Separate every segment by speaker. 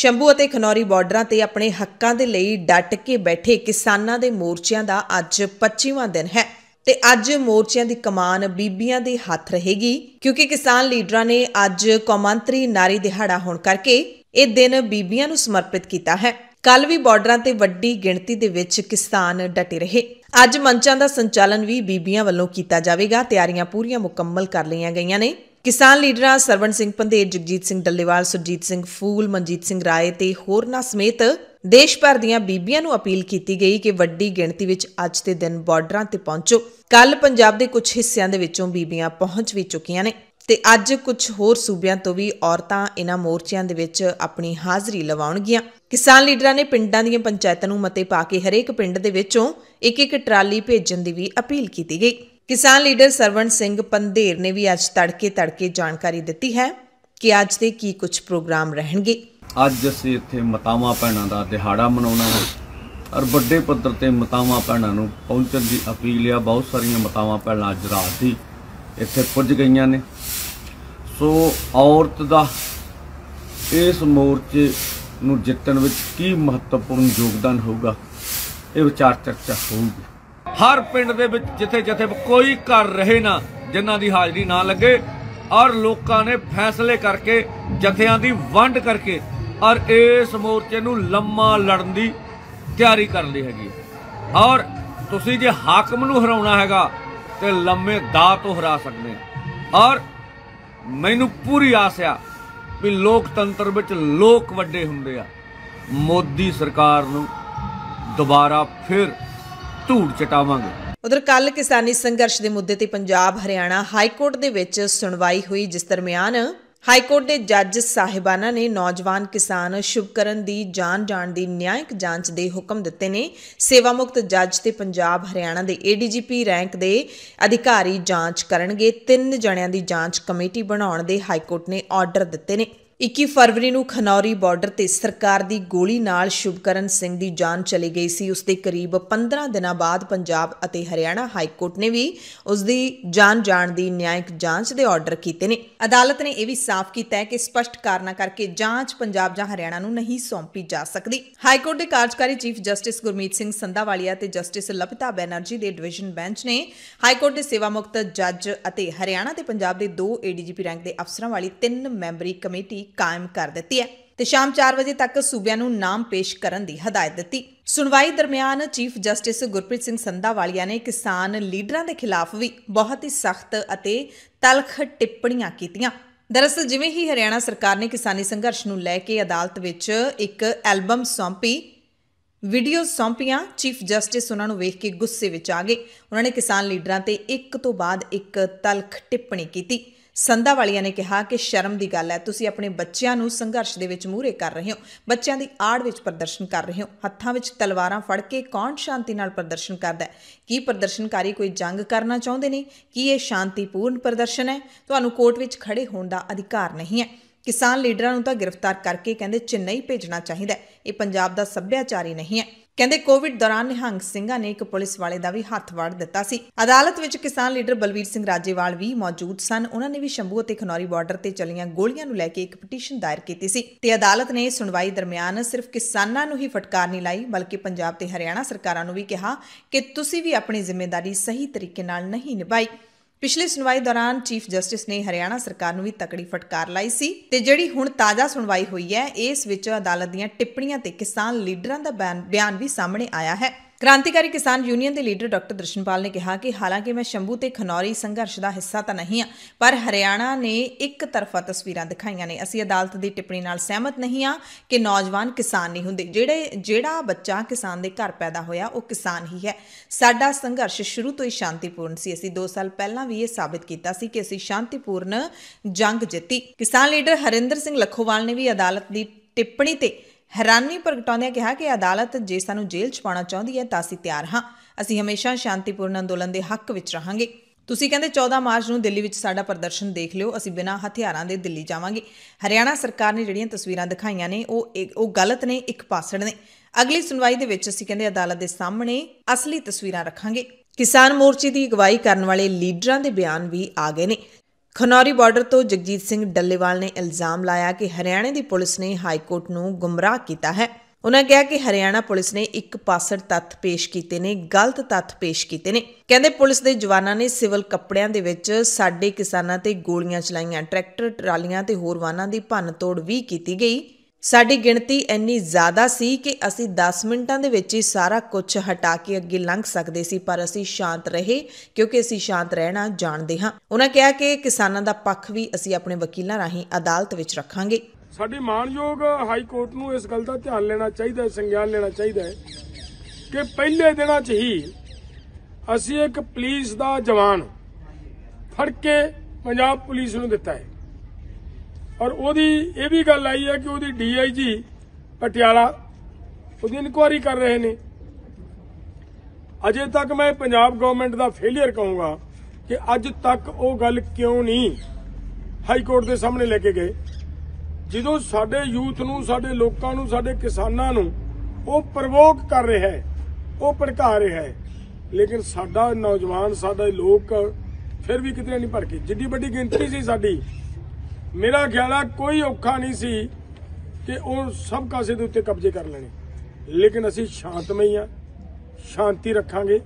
Speaker 1: ਸ਼ੰਭੂ ਅਤੇ ਖਨੌਰੀ ਬਾਰਡਰਾਂ ਤੇ ਆਪਣੇ ਹੱਕਾਂ ਦੇ ਲਈ ਡਟ ਕੇ ਬੈਠੇ ਕਿਸਾਨਾਂ ਦੇ ਮੋਰਚਿਆਂ ਦਾ ਅੱਜ 25ਵਾਂ ਦਿਨ ਹੈ ਤੇ ਅੱਜ ਮੋਰਚਿਆਂ ਦੀ ਕਮਾਨ ਬੀਬੀਆਂ ਦੇ ਹੱਥ ਰਹੇਗੀ ਕਿਉਂਕਿ ਕਿਸਾਨ ਲੀਡਰਾਂ ਨੇ ਅੱਜ ਕੌਮਾਂਤਰੀ ਨਾਰੀ ਦਿਹਾੜਾ ਹੋਣ ਕਰਕੇ ਇਹ ਦਿਨ ਬੀਬੀਆਂ ਨੂੰ ਸਮਰਪਿਤ ਕੀਤਾ ਹੈ ਕੱਲ ਵੀ ਬਾਰਡਰਾਂ ਤੇ ਵੱਡੀ ਗਿਣਤੀ ਦੇ ਵਿੱਚ ਕਿਸਾਨ ਡਟੇ ਰਹੇ ਅੱਜ ਮੰਚਾਂ ਦਾ ਸੰਚਾਲਨ ਵੀ ਬੀਬੀਆਂ ਵੱਲੋਂ ਕੀਤਾ ਜਾਵੇਗਾ ਤਿਆਰੀਆਂ ਪੂਰੀਆਂ ਮੁਕੰਮਲ ਕਰ ਲਈਆਂ ਗਈਆਂ ਨੇ ਕਿਸਾਨ ਲੀਡਰਾਂ ਸਰਵਣ ਸਿੰਘ ਪੰਧੇਰ ਜਗਜੀਤ ਸਿੰਘ ਡੱਲੇਵਾਲ ਸੁਰਜੀਤ ਸਿੰਘ ਫੂਲ ਮਨਜੀਤ ਸਿੰਘ ਰਾਏ ਤੇ ਹੋਰਨਾਂ ਸਮੇਤ ਦੇਸ਼ ਭਰ ਦੀਆਂ ਬੀਬੀਆਂ ਨੂੰ ਅਪੀਲ ਕੀਤੀ ਗਈ ਕਿ ਵੱਡੀ ਗਿਣਤੀ ਵਿੱਚ ਅੱਜ ਦੇ ਦਿਨ ਬਾਰਡਰਾਂ ਤੇ ਪਹੁੰਚੋ ਕੱਲ ਪੰਜਾਬ ਦੇ ਕੁਝ ਹਿੱਸਿਆਂ ਦੇ ਵਿੱਚੋਂ ਬੀਬੀਆਂ ਪਹੁੰਚ ਵੀ ਚੁੱਕੀਆਂ ਨੇ ਤੇ ਅੱਜ ਕੁਝ ਹੋਰ ਸੂਬਿਆਂ ਤੋਂ ਵੀ ਔਰਤਾਂ ਇਹਨਾਂ ਮੋਰਚਿਆਂ ਦੇ ਵਿੱਚ ਆਪਣੀ ਹਾਜ਼ਰੀ ਲਵਾਉਣਗੀਆਂ ਕਿਸਾਨ ਲੀਡਰਾਂ ਨੇ ਪਿੰਡਾਂ ਦੀਆਂ ਪੰਚਾਇਤਾਂ ਨੂੰ ਮਤੇ ਪਾ ਕੇ ਹਰੇਕ ਪਿੰਡ ਦੇ ਵਿੱਚੋਂ ਇੱਕ ਇੱਕ ਟਰਾਲੀ ਭੇਜਣ ਦੀ ਵੀ ਅਪੀਲ ਕੀਤੀ ਗਈ ਕਿਸਾਨ ਲੀਡਰ ਸਰਵਣ ਸਿੰਘ ਪੰਧੇਰ ਨੇ ਵੀ ਅੱਜ ਤੜਕੇ ਤੜਕੇ ਜਾਣਕਾਰੀ ਦਿੱਤੀ ਹੈ ਕਿ ਅੱਜ ਦੇ ਕੀ ਕੁਝ ਪ੍ਰੋਗਰਾਮ ਰਹਿਣਗੇ
Speaker 2: ਅੱਜ ਅਸੀਂ ਇੱਥੇ ਮਤਾਵਾ ਪੈਣਾ ਦਾ ਦਿਹਾੜਾ ਮਨਾਉਣਾ ਹੈ ਔਰ ਵੱਡੇ ਪੱਧਰ ਤੇ ਮਤਾਵਾ ਪੈਣਾ ਨੂੰ ਪਹੁੰਚਣ ਦੀ ਅਪੀਲ ਆ ਬਹੁਤ ਸਾਰੀਆਂ ਮਤਾਵਾ ਭੈਣਾਂ ਅੱਜ ਰਾਤ ਹੀ ਇੱਥੇ ਪੁੱਜ ਗਈਆਂ ਨੇ ਸੋ ਔਰਤ ਦਾ ਇਸ ਮੋਰਚੇ ਨੂੰ ਜਿੱਤਣ ਵਿੱਚ ਕੀ ਮਹੱਤਵਪੂਰਨ ਯੋਗਦਾਨ ਹੋਊਗਾ ਇਹ ਵਿਚਾਰ ਚਰਚਾ ਹੋਊਗੀ ਹਰ ਪਿੰਡ ਦੇ ਵਿੱਚ ਜਿੱਥੇ ਜਿੱਥੇ ਕੋਈ ਘਰ ਰਹੇ ਨਾ ਜਿਨ੍ਹਾਂ ਦੀ ਹਾਜ਼ਰੀ ਨਾ ਲੱਗੇ ਔਰ ਲੋਕਾਂ ਨੇ ਫੈਸਲੇ ਕਰਕੇ ਜਥਿਆਂ ਦੀ ਵੰਡ ਕਰਕੇ ਔਰ ਇਸ ਮੋਰਚੇ ਨੂੰ ਲੰਮਾ ਲੜਨ ਦੀ ਤਿਆਰੀ ਕਰ ਲਈ ਹੈਗੀ ਔਰ ਤੁਸੀਂ ਜੇ ਹਾਕਮ ਨੂੰ ਹਰਾਉਣਾ ਹੈਗਾ ਤੇ ਲੰਮੇ ਦਾ ਤੋਂ ਹਰਾ ਸਕਦੇ ਔਰ ਮੈਨੂੰ ਪੂਰੀ ਆਸ ਆ ਵੀ ਲੋਕਤੰਤਰ ਵਿੱਚ ਲੋਕ ਵੱਡੇ ਹੁੰਦੇ ਆ ਮੋਦੀ ਸਰਕਾਰ ਨੂੰ ਦੁਬਾਰਾ ਫਿਰ ਧੂੜ ਚਟਾਵਾਂਗੇ
Speaker 1: ਉਧਰ ਕੱਲ ਕਿਸਾਨੀ ਸੰਘਰਸ਼ ਦੇ ਮੁੱਦੇ ਤੇ ਪੰਜਾਬ ਹਰਿਆਣਾ ਹਾਈ ਕੋਰਟ ਦੇ ਵਿੱਚ ਸੁਣਵਾਈ ਹੋਈ ਜਿਸ ਦਰਮਿਆਨ ਹਾਈ ਕੋਰਟ ਦੇ ਜੱਜ ਸਾਹਿਬਾਨਾਂ ਨੇ ਨੌਜਵਾਨ ਕਿਸਾਨ ਸ਼ੁਭਕਰਨ ਦੀ ਜਾਨ ਜਾਣ ਦੀ ਨਿਆਂਇਕ ਜਾਂਚ ਦੇ ਹੁਕਮ ਦਿੱਤੇ ਨੇ ਸੇਵਾ ਮੁਕਤ ਜੱਜ ਤੇ ਪੰਜਾਬ ਹਰਿਆਣਾ ਦੇ ਏਡੀਜੀਪੀ ਰੈਂਕ ਦੇ ਅਧਿਕਾਰੀ ਜਾਂਚ ਕਰਨਗੇ ਤਿੰਨ ਜਣਿਆਂ ਦੀ ਜਾਂਚ ਕਮੇਟੀ ਬਣਾਉਣ ਦੇ ਹਾਈ ਕੋਰਟ ਨੇ ਆਰਡਰ ਦਿੱਤੇ ਨੇ 21 ਫਰਵਰੀ ਨੂੰ ਖਨੌਰੀ ਬਾਰਡਰ ਤੇ ਸਰਕਾਰ ਦੀ ਗੋਲੀ ਨਾਲ ਸ਼ੁਭਕਰਨ ਸਿੰਘ ਦੀ ਜਾਨ ਚਲੀ ਗਈ ਸੀ ਉਸ ਦੇ ਕਰੀਬ 15 ਦਿਨਾਂ ਬਾਅਦ ਪੰਜਾਬ ਅਤੇ ਹਰਿਆਣਾ ਹਾਈ ਕੋਰਟ ਨੇ ਵੀ ਉਸ ਦੀ ਜਾਨ ਜਾਣ ਦੀ ਨਿਆਇਕ ਜਾਂਚ ਦੇ ਆਰਡਰ ਕੀਤੇ ਨੇ ਅਦਾਲਤ ਨੇ ਇਹ ਵੀ ਸਾਫ਼ ਕੀਤਾ ਹੈ ਕਿ ਸਪਸ਼ਟ ਕਾਰਨਾਂ ਕਰਕੇ ਜਾਂਚ ਪੰਜਾਬ ਜਾਂ ਹਰਿਆਣਾ ਨੂੰ ਨਹੀਂ ਸੌਂਪੀ ਜਾ ਸਕਦੀ ਹਾਈ ਕੋਰਟ ਦੇ ਕਾਰਜਕਾਰੀ ਚੀਫ ਜਸਟਿਸ ਗੁਰਮੀਤ ਸਿੰਘ ਸੰਧਾਵਾਲੀਆ ਤੇ ਜਸਟਿਸ ਲਪਿਤਾ ਬੈਨਰਜੀ ਦੇ ਡਿਵੀਜ਼ਨ ਬੈਂਚ ਨੇ ਹਾਈ ਕੋਰਟ ਦੇ ਸੇਵਾ ਮੁਕਤ ਜੱਜ ਅਤੇ ਹਰਿਆਣਾ ਤੇ ਪੰਜਾਬ ਦੇ ਦੋ ਏਡੀਜੀਪੀ ਰੈਂਕ ਦੇ ਅਫਸਰਾਂ ਵਾਲੀ ਤਿੰਨ ਮੈਂਬਰੀ ਕਮੇਟੀ ਕਾਇਮ ਕਰ ਦਿੱਤੀ ਹੈ ਤੇ ਸ਼ਾਮ 4 ਵਜੇ ਤੱਕ ਸੂਬਿਆਂ ਨੂੰ ਨਾਮ ਪੇਸ਼ ਕਰਨ ਦੀ ਹਦਾਇਤ ਦਿੱਤੀ ਸੁਣਵਾਈ ਦਰਮਿਆਨ ਚੀਫ ਜਸਟਿਸ ਗੁਰਪ੍ਰੀਤ ਸਿੰਘ ਸੰਧਾਵਾਲੀਆ ਨੇ ਕਿਸਾਨ ਲੀਡਰਾਂ ਦੇ ਖਿਲਾਫ ਵੀ ਬਹੁਤ ਹੀ ਸਖਤ ਅਤੇ ਤਲਖ ਟਿੱਪਣੀਆਂ ਕੀਤੀਆਂ ਦਰਅਸਲ ਜਿਵੇਂ ਹੀ ਹਰਿਆਣਾ ਸਰਕਾਰ ਨੇ ਕਿਸਾਨੀ ਸੰਘਰਸ਼ ਨੂੰ ਲੈ ਕੇ ਅਦਾਲਤ ਵਿੱਚ ਇੱਕ ਐਲਬਮ ਸੌਂਪੀ ਵੀਡੀਓ ਸੌਂਪੀਆਂ ਚੀਫ ਜਸਟਿਸ ਉਹਨਾਂ ਨੂੰ ਵੇਖ ਕੇ ਗੁੱਸੇ ਵਿੱਚ ਆ ਗਏ ਉਹਨਾਂ ਨੇ ਕਿਸਾਨ ਲੀਡਰਾਂ ਤੇ ਇੱਕ ਤੋਂ ਬਾਅਦ ਇੱਕ ਤਲਖ ਟਿੱਪਣੀ ਕੀਤੀ ਸੰਧਾ ਵਾਲੀਆਂ ਨੇ ਕਿਹਾ ਕਿ ਸ਼ਰਮ ਦੀ ਗੱਲ ਹੈ ਤੁਸੀਂ ਆਪਣੇ ਬੱਚਿਆਂ ਨੂੰ ਸੰਘਰਸ਼ ਦੇ ਵਿੱਚ ਮੂਹਰੇ ਕਰ ਰਹੇ ਹੋ ਬੱਚਿਆਂ ਦੀ ਆੜ ਵਿੱਚ ਪ੍ਰਦਰਸ਼ਨ ਕਰ ਰਹੇ ਹੋ ਹੱਥਾਂ ਵਿੱਚ ਤਲਵਾਰਾਂ ਫੜ ਕੇ ਕੌਣ ਸ਼ਾਂਤੀ ਨਾਲ ਪ੍ਰਦਰਸ਼ਨ ਕਰਦਾ ਹੈ ਕੀ ਪ੍ਰਦਰਸ਼ਨਕਾਰੀ ਕੋਈ ਜੰਗ ਕਰਨਾ ਚਾਹੁੰਦੇ ਨੇ ਕੀ ਇਹ ਸ਼ਾਂਤੀਪੂਰਨ ਪ੍ਰਦਰਸ਼ਨ ਹੈ ਤੁਹਾਨੂੰ ਕੋਰਟ ਵਿੱਚ ਖੜੇ ਹੋਣ ਦਾ ਅਧਿਕਾਰ ਨਹੀਂ ਹੈ ਕਿਸਾਨ ਲੀਡਰਾਂ ਨੂੰ ਤਾਂ ਗ੍ਰਿਫਤਾਰ ਕਰਕੇ ਕਹਿੰਦੇ ਚੇਨਈ ਭੇਜਣਾ ਚਾਹੀਦਾ ਇਹ ਪੰਜਾਬ ਦਾ ਸੱਭਿਆਚਾਰ ਹੀ ਨਹੀਂ ਹੈ ਕਹਿੰਦੇ ਕੋਵਿਡ ਦੌਰਾਨ ਨਿਹੰਗ ਸਿੰਘਾਂ ਨੇ ਇੱਕ ਪੁਲਿਸ ਵਾਲੇ ਦਾ ਵੀ ਹੱਥ ਵੜ ਦਿੱਤਾ ਸੀ ਅਦਾਲਤ ਵਿੱਚ ਕਿਸਾਨ ਲੀਡਰ ਬਲਵੀਰ ਸਿੰਘ ਰਾਜੇਵਾਲ ਵੀ ਮੌਜੂਦ ਸਨ ਉਹਨਾਂ ਨੇ ਵੀ ਸ਼ੰਭੂ ਅਤੇ ਖਨੌਰੀ ਬਾਰਡਰ ਤੇ ਚੱਲੀਆਂ ਗੋਲੀਆਂ ਨੂੰ ਲੈ ਕੇ ਇੱਕ ਪਟੀਸ਼ਨ ਦਾਇਰ ਕੀਤੀ ਸੀ ਤੇ ਅਦਾਲਤ ਨੇ ਸੁਣਵਾਈ ਦਰਮਿਆਨ ਸਿਰਫ ਕਿਸਾਨਾਂ ਨੂੰ ਹੀ ਫਟਕਾਰ ਨਹੀਂ ਲਾਈ ਬਲਕਿ ਪੰਜਾਬ ਤੇ ਹਰਿਆਣਾ ਸਰਕਾਰਾਂ ਨੂੰ ਵੀ ਕਿਹਾ ਕਿ ਤੁਸੀਂ ਵੀ ਆਪਣੀ ਜ਼ਿੰਮੇਵਾਰੀ ਸਹੀ ਤਰੀਕੇ ਨਾਲ ਨਹੀਂ ਨਿਭਾਈ ਪਿਛਲੀ ਸੁਣਵਾਈ ਦੌਰਾਨ ਚੀਫ ਜਸਟਿਸ ਨੇ ਹਰਿਆਣਾ ਸਰਕਾਰ ਨੂੰ ਵੀ ਤਕੜੀ ਫਟਕਾਰ ਲਾਈ ਸੀ ਤੇ ਜਿਹੜੀ ਹੁਣ ਤਾਜ਼ਾ ਸੁਣਵਾਈ ਹੋਈ ਹੈ ਇਸ ਵਿੱਚ ਅਦਾਲਤ ਦੀਆਂ ਟਿੱਪਣੀਆਂ ਤੇ ਕਿਸਾਨ ਲੀਡਰਾਂ ਦਾ ਬਿਆਨ ਵੀ ਸਾਹਮਣੇ ਆਇਆ ਹੈ ਕ੍ਰਾਂਤੀਕਾਰੀ ਕਿਸਾਨ ਯੂਨੀਅਨ ਦੇ ਲੀਡਰ ਡਾਕਟਰ ਦਰਸ਼ਨਪਾਲ ਨੇ ਕਿਹਾ ਕਿ ਹਾਲਾਂਕਿ ਮੈਂ ਸ਼ੰਭੂ ਤੇ ਖਨੌਰੀ ਸੰਘਰਸ਼ ਦਾ ਹਿੱਸਾ ਤਾਂ ਨਹੀਂ ਹਾਂ ਪਰ ਹਰਿਆਣਾ ਨੇ ਇੱਕ ਤਰਫਾ ਤਸਵੀਰਾਂ ਦਿਖਾਈਆਂ ਨੇ ਅਸੀਂ ਅਦਾਲਤ ਦੀ ਟਿੱਪਣੀ ਨਾਲ ਸਹਿਮਤ ਨਹੀਂ ਹਾਂ ਕਿ ਨੌਜਵਾਨ ਕਿਸਾਨ ਨਹੀਂ ਹੁੰਦੇ ਜਿਹੜੇ ਜਿਹੜਾ ਬੱਚਾ ਕਿਸਾਨ ਦੇ ਘਰ ਪੈਦਾ ਹੋਇਆ ਉਹ ਕਿਸਾਨ ਹੀ ਹੈ ਸਾਡਾ ਸੰਘਰਸ਼ ਸ਼ੁਰੂ ਤੋਂ ਹੀ ਸ਼ਾਂਤੀਪੂਰਨ ਸੀ ਅਸੀਂ 2 ਸਾਲ ਪਹਿਲਾਂ ਵੀ ਇਹ ਸਾਬਤ ਕੀਤਾ ਸੀ ਕਿ ਅਸੀਂ ਸ਼ਾਂਤੀਪੂਰਨ ਜੰਗ ਜਿੱਤੀ ਕਿਸਾਨ ਲੀਡਰ ਹਰਿੰਦਰ ਸਿੰਘ ਲਖੋਵਾਲ ਨੇ ਵੀ ਅਦਾਲਤ ਦੀ ਟਿੱਪਣੀ ਤੇ ਹੈਰਾਨੀ ਪ੍ਰਗਟਾਉਂਦਿਆਂ ਕਿਹਾ ਕਿ ਅਦਾਲਤ ਜੇ ਸਾਨੂੰ ਜੇਲ੍ਹ ਚ ਪਾਉਣਾ ਚਾਹੁੰਦੀ ਹੈ ਤਾਂ ਅਸੀਂ ਤਿਆਰ ਹਾਂ ਅਸੀਂ ਹਮੇਸ਼ਾ ਸ਼ਾਂਤੀਪੂਰਨ ਅੰਦੋਲਨ ਦੇ ਹੱਕ ਵਿੱਚ ਰਹਾਂਗੇ ਤੁਸੀਂ ਕਹਿੰਦੇ 14 ਮਾਰਚ ਨੂੰ ਦਿੱਲੀ ਵਿੱਚ ਸਾਡਾ ਪ੍ਰਦਰਸ਼ਨ ਦੇਖ ਲਿਓ ਅਸੀਂ ਬਿਨਾਂ ਹਥਿਆਰਾਂ ਦੇ ਦਿੱਲੀ ਜਾਵਾਂਗੇ ਹਰਿਆਣਾ ਸਰਕਾਰ ਨੇ ਜਿਹੜੀਆਂ ਤਸਵੀਰਾਂ ਦਿਖਾਈਆਂ ਨੇ ਉਹ ਉਹ ਗਲਤ ਨੇ ਇੱਕ ਪਾਸੜ ਨੇ ਅਗਲੀ ਸੁਣਵਾਈ ਦੇ ਵਿੱਚ ਅਸੀਂ ਕਹਿੰਦੇ ਅਦਾਲਤ ਦੇ ਸਾਹਮਣੇ ਅਸਲੀ ਤਸਵੀਰਾਂ ਰੱਖਾਂਗੇ ਕਿਸਾਨ ਮੋਰਚੇ ਦੀ ਅਗਵਾਈ ਕਰਨ ਵਾਲੇ ਲੀਡਰਾਂ ਦੇ ਬਿਆਨ ਵੀ ਆ ਗਏ ਨੇ ਖਨੌਰੀ ਬਾਰਡਰ ਤੋਂ ਜਗਜੀਤ ਸਿੰਘ ਡੱਲੇਵਾਲ ਨੇ ਇਲਜ਼ਾਮ ਲਾਇਆ ਕਿ ਹਰਿਆਣਾ ਦੀ ਪੁਲਿਸ ਨੇ ਹਾਈ ਕੋਰਟ ਨੂੰ ਗੁੰਮਰਾਹ ਕੀਤਾ ਹੈ ਉਹਨਾਂ ਕਿਹਾ ਕਿ ਹਰਿਆਣਾ ਪੁਲਿਸ ਨੇ ਇੱਕ ਪਾਸੜ ਤੱਥ ਪੇਸ਼ ਕੀਤੇ ਨੇ ਗਲਤ ਤੱਥ ਪੇਸ਼ ਕੀਤੇ ਨੇ ਕਹਿੰਦੇ ਪੁਲਿਸ ਦੇ ਜਵਾਨਾਂ ਨੇ ਸਿਵਲ ਕੱਪੜਿਆਂ ਦੇ ਵਿੱਚ ਸਾਡੇ ਕਿਸਾਨਾਂ ਤੇ ਗੋਲੀਆਂ ਚਲਾਈਆਂ ਟਰੈਕਟਰ ਟਰਾਲੀਆਂ ਤੇ ਹੋਰ ਵਾਹਨਾਂ ਦੀ ਭੰਨ ਤੋੜ ਵੀ ਕੀਤੀ ਗਈ ਸਾਡੀ ਗਿਣਤੀ ਇੰਨੀ ਜ਼ਿਆਦਾ ਸੀ ਕਿ ਅਸੀਂ 10 ਮਿੰਟਾਂ ਦੇ ਵਿੱਚ ਹੀ ਸਾਰਾ ਕੁਝ ਹਟਾ ਕੇ ਅੱਗੇ ਲੰਘ ਸਕਦੇ ਸੀ ਪਰ ਅਸੀਂ ਸ਼ਾਂਤ ਰਹੇ ਕਿਉਂਕਿ ਅਸੀਂ ਸ਼ਾਂਤ ਰਹਿਣਾ ਜਾਣਦੇ ਹਾਂ ਉਹਨਾਂ ਕਿਹਾ ਕਿ ਕਿਸਾਨਾਂ ਦਾ ਪੱਖ ਵੀ ਅਸੀਂ ਆਪਣੇ ਵਕੀਲਾਂ ਰਾਹੀਂ ਅਦਾਲਤ ਵਿੱਚ ਰੱਖਾਂਗੇ
Speaker 3: ਸਾਡੀ ਮਾਨਯੋਗ ਹਾਈ ਕੋਰਟ ਨੂੰ ਇਸ ਗੱਲ ਦਾ ਧਿਆਨ ਲੈਣਾ ਚਾਹੀਦਾ ਹੈ ਸੰਗਿਆਨ ਲੈਣਾ ਚਾਹੀਦਾ ਹੈ ਕਿ ਪਹਿਲੇ ਦਿਨਾਂ 'ਚ ਹੀ ਅਸੀਂ ਇੱਕ ਪੁਲਿਸ ਦਾ ਜਵਾਨ ਫੜ ਕੇ ਪੰਜਾਬ ਪੁਲਿਸ ਨੂੰ ਦਿੱਤਾ ਹੈ ਔਰ ਉਹਦੀ ਇਹ ਵੀ ਗੱਲ ਆਈ ਹੈ ਕਿ ਉਹਦੀ ਡੀਆਈਜੀ ਪਟਿਆਲਾ ਉਹਦੀ ਇਨਕੁਆਰੀ ਕਰ ਰਹੇ ਨੇ ਅਜੇ ਤੱਕ ਮੈਂ ਪੰਜਾਬ ਗਵਰਨਮੈਂਟ ਦਾ ਫੇਲਿਅਰ ਕਹੂੰਗਾ ਕਿ ਅੱਜ ਤੱਕ ਉਹ ਗੱਲ ਕਿਉਂ ਨਹੀਂ ਹਾਈ ਕੋਰਟ ਦੇ ਸਾਹਮਣੇ ਲੈ ਕੇ ਗਏ ਜਦੋਂ ਸਾਡੇ ਯੂਥ ਨੂੰ ਸਾਡੇ ਲੋਕਾਂ ਨੂੰ ਸਾਡੇ ਕਿਸਾਨਾਂ ਨੂੰ ਉਹ ਪ੍ਰਵੋਕ ਕਰ ਰਿਹਾ ਹੈ ਉਹ ਭੜਕਾ ਰਿਹਾ ਹੈ ਲੇਕਿਨ ਸਾਡਾ ਨੌਜਵਾਨ ਸਾਡੇ ਲੋਕ ਫਿਰ ਵੀ ਕਿਤੇ ਨਹੀਂ ਭੜਕੇ ਜਿੱਡੀ ਵੱਡੀ ਗਿਣਤੀ ਸੀ ਸਾਡੀ ਮੇਰਾ ਖਿਆਲ ਆ ਕੋਈ ਔਖਾ ਨਹੀਂ ਸੀ ਕਿ ਉਹ ਸਭ ਕਾਸੇ ਦੇ ਉੱਤੇ ਕਬਜ਼ੇ ਕਰ ਲੈਣੇ ਲੇਕਿਨ ਅਸੀਂ ਸ਼ਾਂਤਮਈ ਆ ਸ਼ਾਂਤੀ ਰੱਖਾਂਗੇ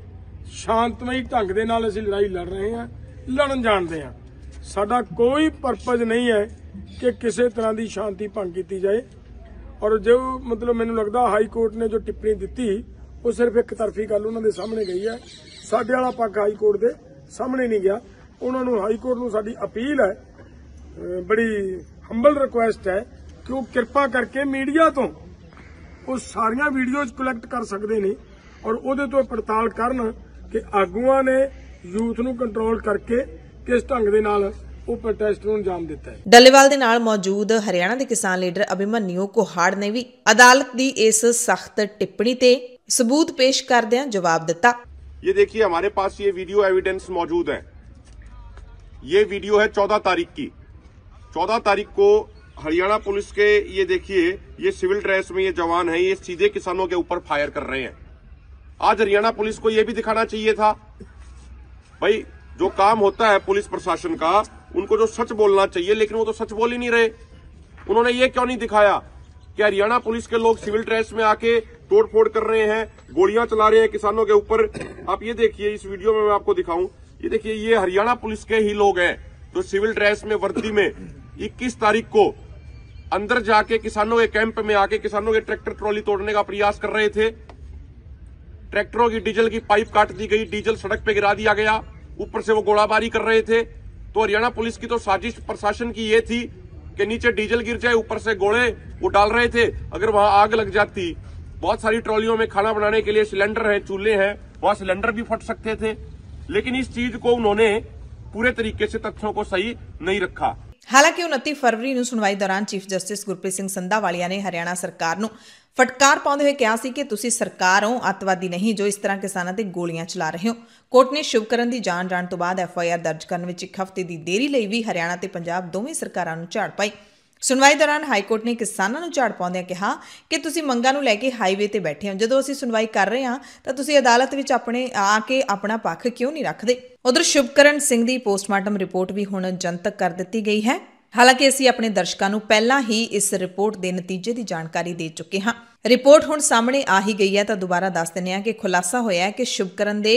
Speaker 3: ਸ਼ਾਂਤਮਈ ਢੰਗ ਦੇ ਨਾਲ ਅਸੀਂ ਲੜਾਈ ਲੜ ਰਹੇ ਆ ਲੜਨ ਜਾਣਦੇ ਆ ਸਾਡਾ ਕੋਈ ਪਰਪਸ ਨਹੀਂ ਹੈ ਕਿ ਕਿਸੇ ਤਰ੍ਹਾਂ ਦੀ ਸ਼ਾਂਤੀ ਭੰਗ ਕੀਤੀ ਜਾਏ ਔਰ ਜੋ ਮਤਲਬ ਮੈਨੂੰ ਲੱਗਦਾ ਹਾਈ ਕੋਰਟ ਨੇ ਜੋ ਟਿੱਪਣੀ ਦਿੱਤੀ ਉਹ ਸਿਰਫ ਇੱਕ ਤਰਫੀ ਗੱਲ ਉਹਨਾਂ ਦੇ ਸਾਹਮਣੇ ਗਈ ਹੈ ਸਾਡੇ ਵਾਲਾ ਪੱਖ ਹਾਈ ਕੋਰਟ ਦੇ ਸਾਹਮਣੇ ਨਹੀਂ ਗਿਆ ਉਹਨਾਂ ਨੂੰ ਹਾਈ ਕੋਰਟ ਨੂੰ ਸਾਡੀ ਅਪੀਲ ਹੈ ਬੜੀ ਹੰਬਲ ਰਿਕੁਐਸਟ ਹੈ ਕਿ ਉਹ ਕਿਰਪਾ ਕਰਕੇ ਮੀਡੀਆ ਤੋਂ ਉਹ ਸਾਰੀਆਂ ਵੀਡੀਓਜ਼ ਕਲੈਕਟ ਕਰ ਸਕਦੇ ਨੇ ਔਰ ਉਹਦੇ ਤੋਂ ਪੜਤਾਲ ਕਰਨ ਕਿ ਆਗੂਆਂ ਨੇ ਯੂਥ ਨੂੰ ਕੰਟਰੋਲ ਕਰਕੇ ਕਿਸ ਢੰਗ ਦੇ ਨਾਲ ਉਹ ਪ੍ਰੋਟੈਸਟ ਨੂੰ ਅੰਜਾਮ ਦਿੱਤਾ ਹੈ
Speaker 1: ਡੱਲੇਵਾਲ ਦੇ ਨਾਲ ਮੌਜੂਦ ਹਰਿਆਣਾ ਦੇ ਕਿਸਾਨ ਲੀਡਰ ਅਭਿਮਨਿਓ ਕੋਹਾੜ ਨੇ ਵੀ ਅਦਾਲਤ ਦੀ ਇਸ ਸਖਤ ਟਿੱਪਣੀ ਤੇ ਸਬੂਤ ਪੇਸ਼ ਕਰਦਿਆਂ ਜਵਾਬ ਦਿੱਤਾ
Speaker 4: ਇਹ ਦੇਖੀਏ ਹਮਾਰੇ ਪਾਸ ਇਹ ਵੀਡੀਓ ਐਵੀਡੈਂਸ ਮੌਜੂਦ ਹੈ ਇਹ ਵੀਡੀਓ ਹੈ 14 ਤਾਰੀਖ ਦੀ चौदह तारीख को हरियाणा पुलिस के ये देखिए ये सिविल ड्रेस में ये जवान है ये सीधे किसानों के ऊपर फायर कर रहे हैं आज हरियाणा पुलिस को ये भी दिखाना चाहिए था भाई जो काम होता है पुलिस प्रशासन का उनको जो सच बोलना चाहिए लेकिन वो तो सच बोल ही नहीं रहे उन्होंने ये क्यों नहीं दिखाया कि हरियाणा पुलिस के लोग सिविल ड्रेस में आके तोड़फोड़ कर रहे हैं गोलियां चला रहे हैं किसानों के ऊपर आप ये देखिए इस वीडियो में मैं आपको दिखाऊं ये देखिए ये हरियाणा पुलिस के ही लोग हैं जो सिविल ड्रेस में वर्दी में इक्कीस तारीख को अंदर जाके किसानों के कैंप में आके किसानों के ट्रैक्टर ट्रॉली तोड़ने का प्रयास कर रहे थे ट्रैक्टरों की डीजल की पाइप काट दी गई डीजल सड़क पे गिरा दिया गया ऊपर से वो गोलाबारी कर रहे थे तो हरियाणा पुलिस की तो साजिश प्रशासन की ये थी कि नीचे डीजल गिर जाए ऊपर से गोले वो डाल रहे थे अगर वहां आग लग जाती बहुत सारी ट्रॉलियों में खाना बनाने के लिए सिलेंडर है चूल्हे हैं वहां सिलेंडर भी फट सकते थे लेकिन इस चीज को उन्होंने पूरे तरीके से तथ्यों को सही नहीं रखा
Speaker 1: ਹਾਲਾਂਕਿ 29 ਫਰਵਰੀ ਨੂੰ ਸੁਣਵਾਈ ਦੌਰਾਨ ਚੀਫ ਜਸਟਿਸ ਗੁਰਪ੍ਰੀਤ ਸਿੰਘ ਸੰਧਾਵਾਲੀਆ ਨੇ ਹਰਿਆਣਾ ਸਰਕਾਰ ਨੂੰ ਫਟਕਾਰ ਪਾਉਂਦੇ ਹੋਏ ਕਿਹਾ ਸੀ ਕਿ ਤੁਸੀਂ ਸਰਕਾਰ ਹੋ ਅਤਵਾਦੀ ਨਹੀਂ ਜੋ ਇਸ ਤਰ੍ਹਾਂ ਕਿਸਾਨਾਂ ਤੇ ਗੋਲੀਆਂ ਚਲਾ ਰਹੇ ਹੋ ਕੋਰਟ ਨੇ ਸ਼ੁਭਕਰਨ ਦੀ ਜਾਣ ਜਾਣ ਤੋਂ ਬਾਅਦ ਐਫ ਆਈ ਆਰ ਦਰਜ ਕਰਨ ਵਿੱਚ ਇੱਕ ਹਫ਼ਤੇ ਦੀ ਦੇਰੀ ਲਈ ਵੀ ਹਰਿਆਣਾ ਤੇ ਪੰਜਾਬ ਦੋਵੇਂ ਸਰਕਾਰਾਂ ਨੂੰ ਝਾੜ ਪਾਈ ਸੁਣਵਾਈ ਦੌਰਾਨ ਹਾਈ ਕੋਰਟ ਨੇ ਕਿਸਾਨਾਂ ਨੂੰ ਝਾੜ ਪਾਉਂਦਿਆਂ ਕਿਹਾ ਕਿ ਤੁਸੀਂ ਮੰਗਾਂ ਨੂੰ ਲੈ ਕੇ ਹਾਈਵੇ ਤੇ ਬੈਠੇ ਹੋ ਜਦੋਂ ਅਸੀਂ ਸੁਣਵਾਈ ਕਰ ਰਹੇ ਹਾਂ ਤਾਂ ਤੁਸੀਂ ਅਦਾਲਤ ਵਿੱਚ ਆਪਣੇ ਆ ਕੇ ਆਪਣਾ ਪੱਖ ਕਿਉਂ ਨਹੀਂ ਰੱਖਦੇ ਉਧਰ ਸ਼ੁਭਕਰਨ ਸਿੰਘ ਦੀ ਪੋਸਟਮਾਰਟਮ ਰਿਪੋਰਟ ਵੀ ਹੁਣ ਜਨਤਕ ਕਰ ਦਿੱਤੀ ਗਈ ਹੈ ਹਾਲਾਂਕਿ ਅਸੀਂ ਆਪਣੇ ਦਰਸ਼ਕਾਂ ਨੂੰ ਪਹਿਲਾਂ ਹੀ ਇਸ ਰਿਪੋਰਟ ਦੇ ਨਤੀਜੇ ਦੀ ਜਾਣਕਾਰੀ ਦੇ ਚੁੱਕੇ ਹਾਂ ਰਿਪੋਰਟ ਹੁਣ ਸਾਹਮਣੇ ਆ ਹੀ ਗਈ ਹੈ ਤਾਂ ਦੁਬਾਰਾ ਦੱਸ ਦਿੰਨੇ ਆ ਕਿ ਖੁਲਾਸਾ ਹੋਇਆ ਹੈ ਕਿ ਸ਼ੁਭਕਰਨ ਦੇ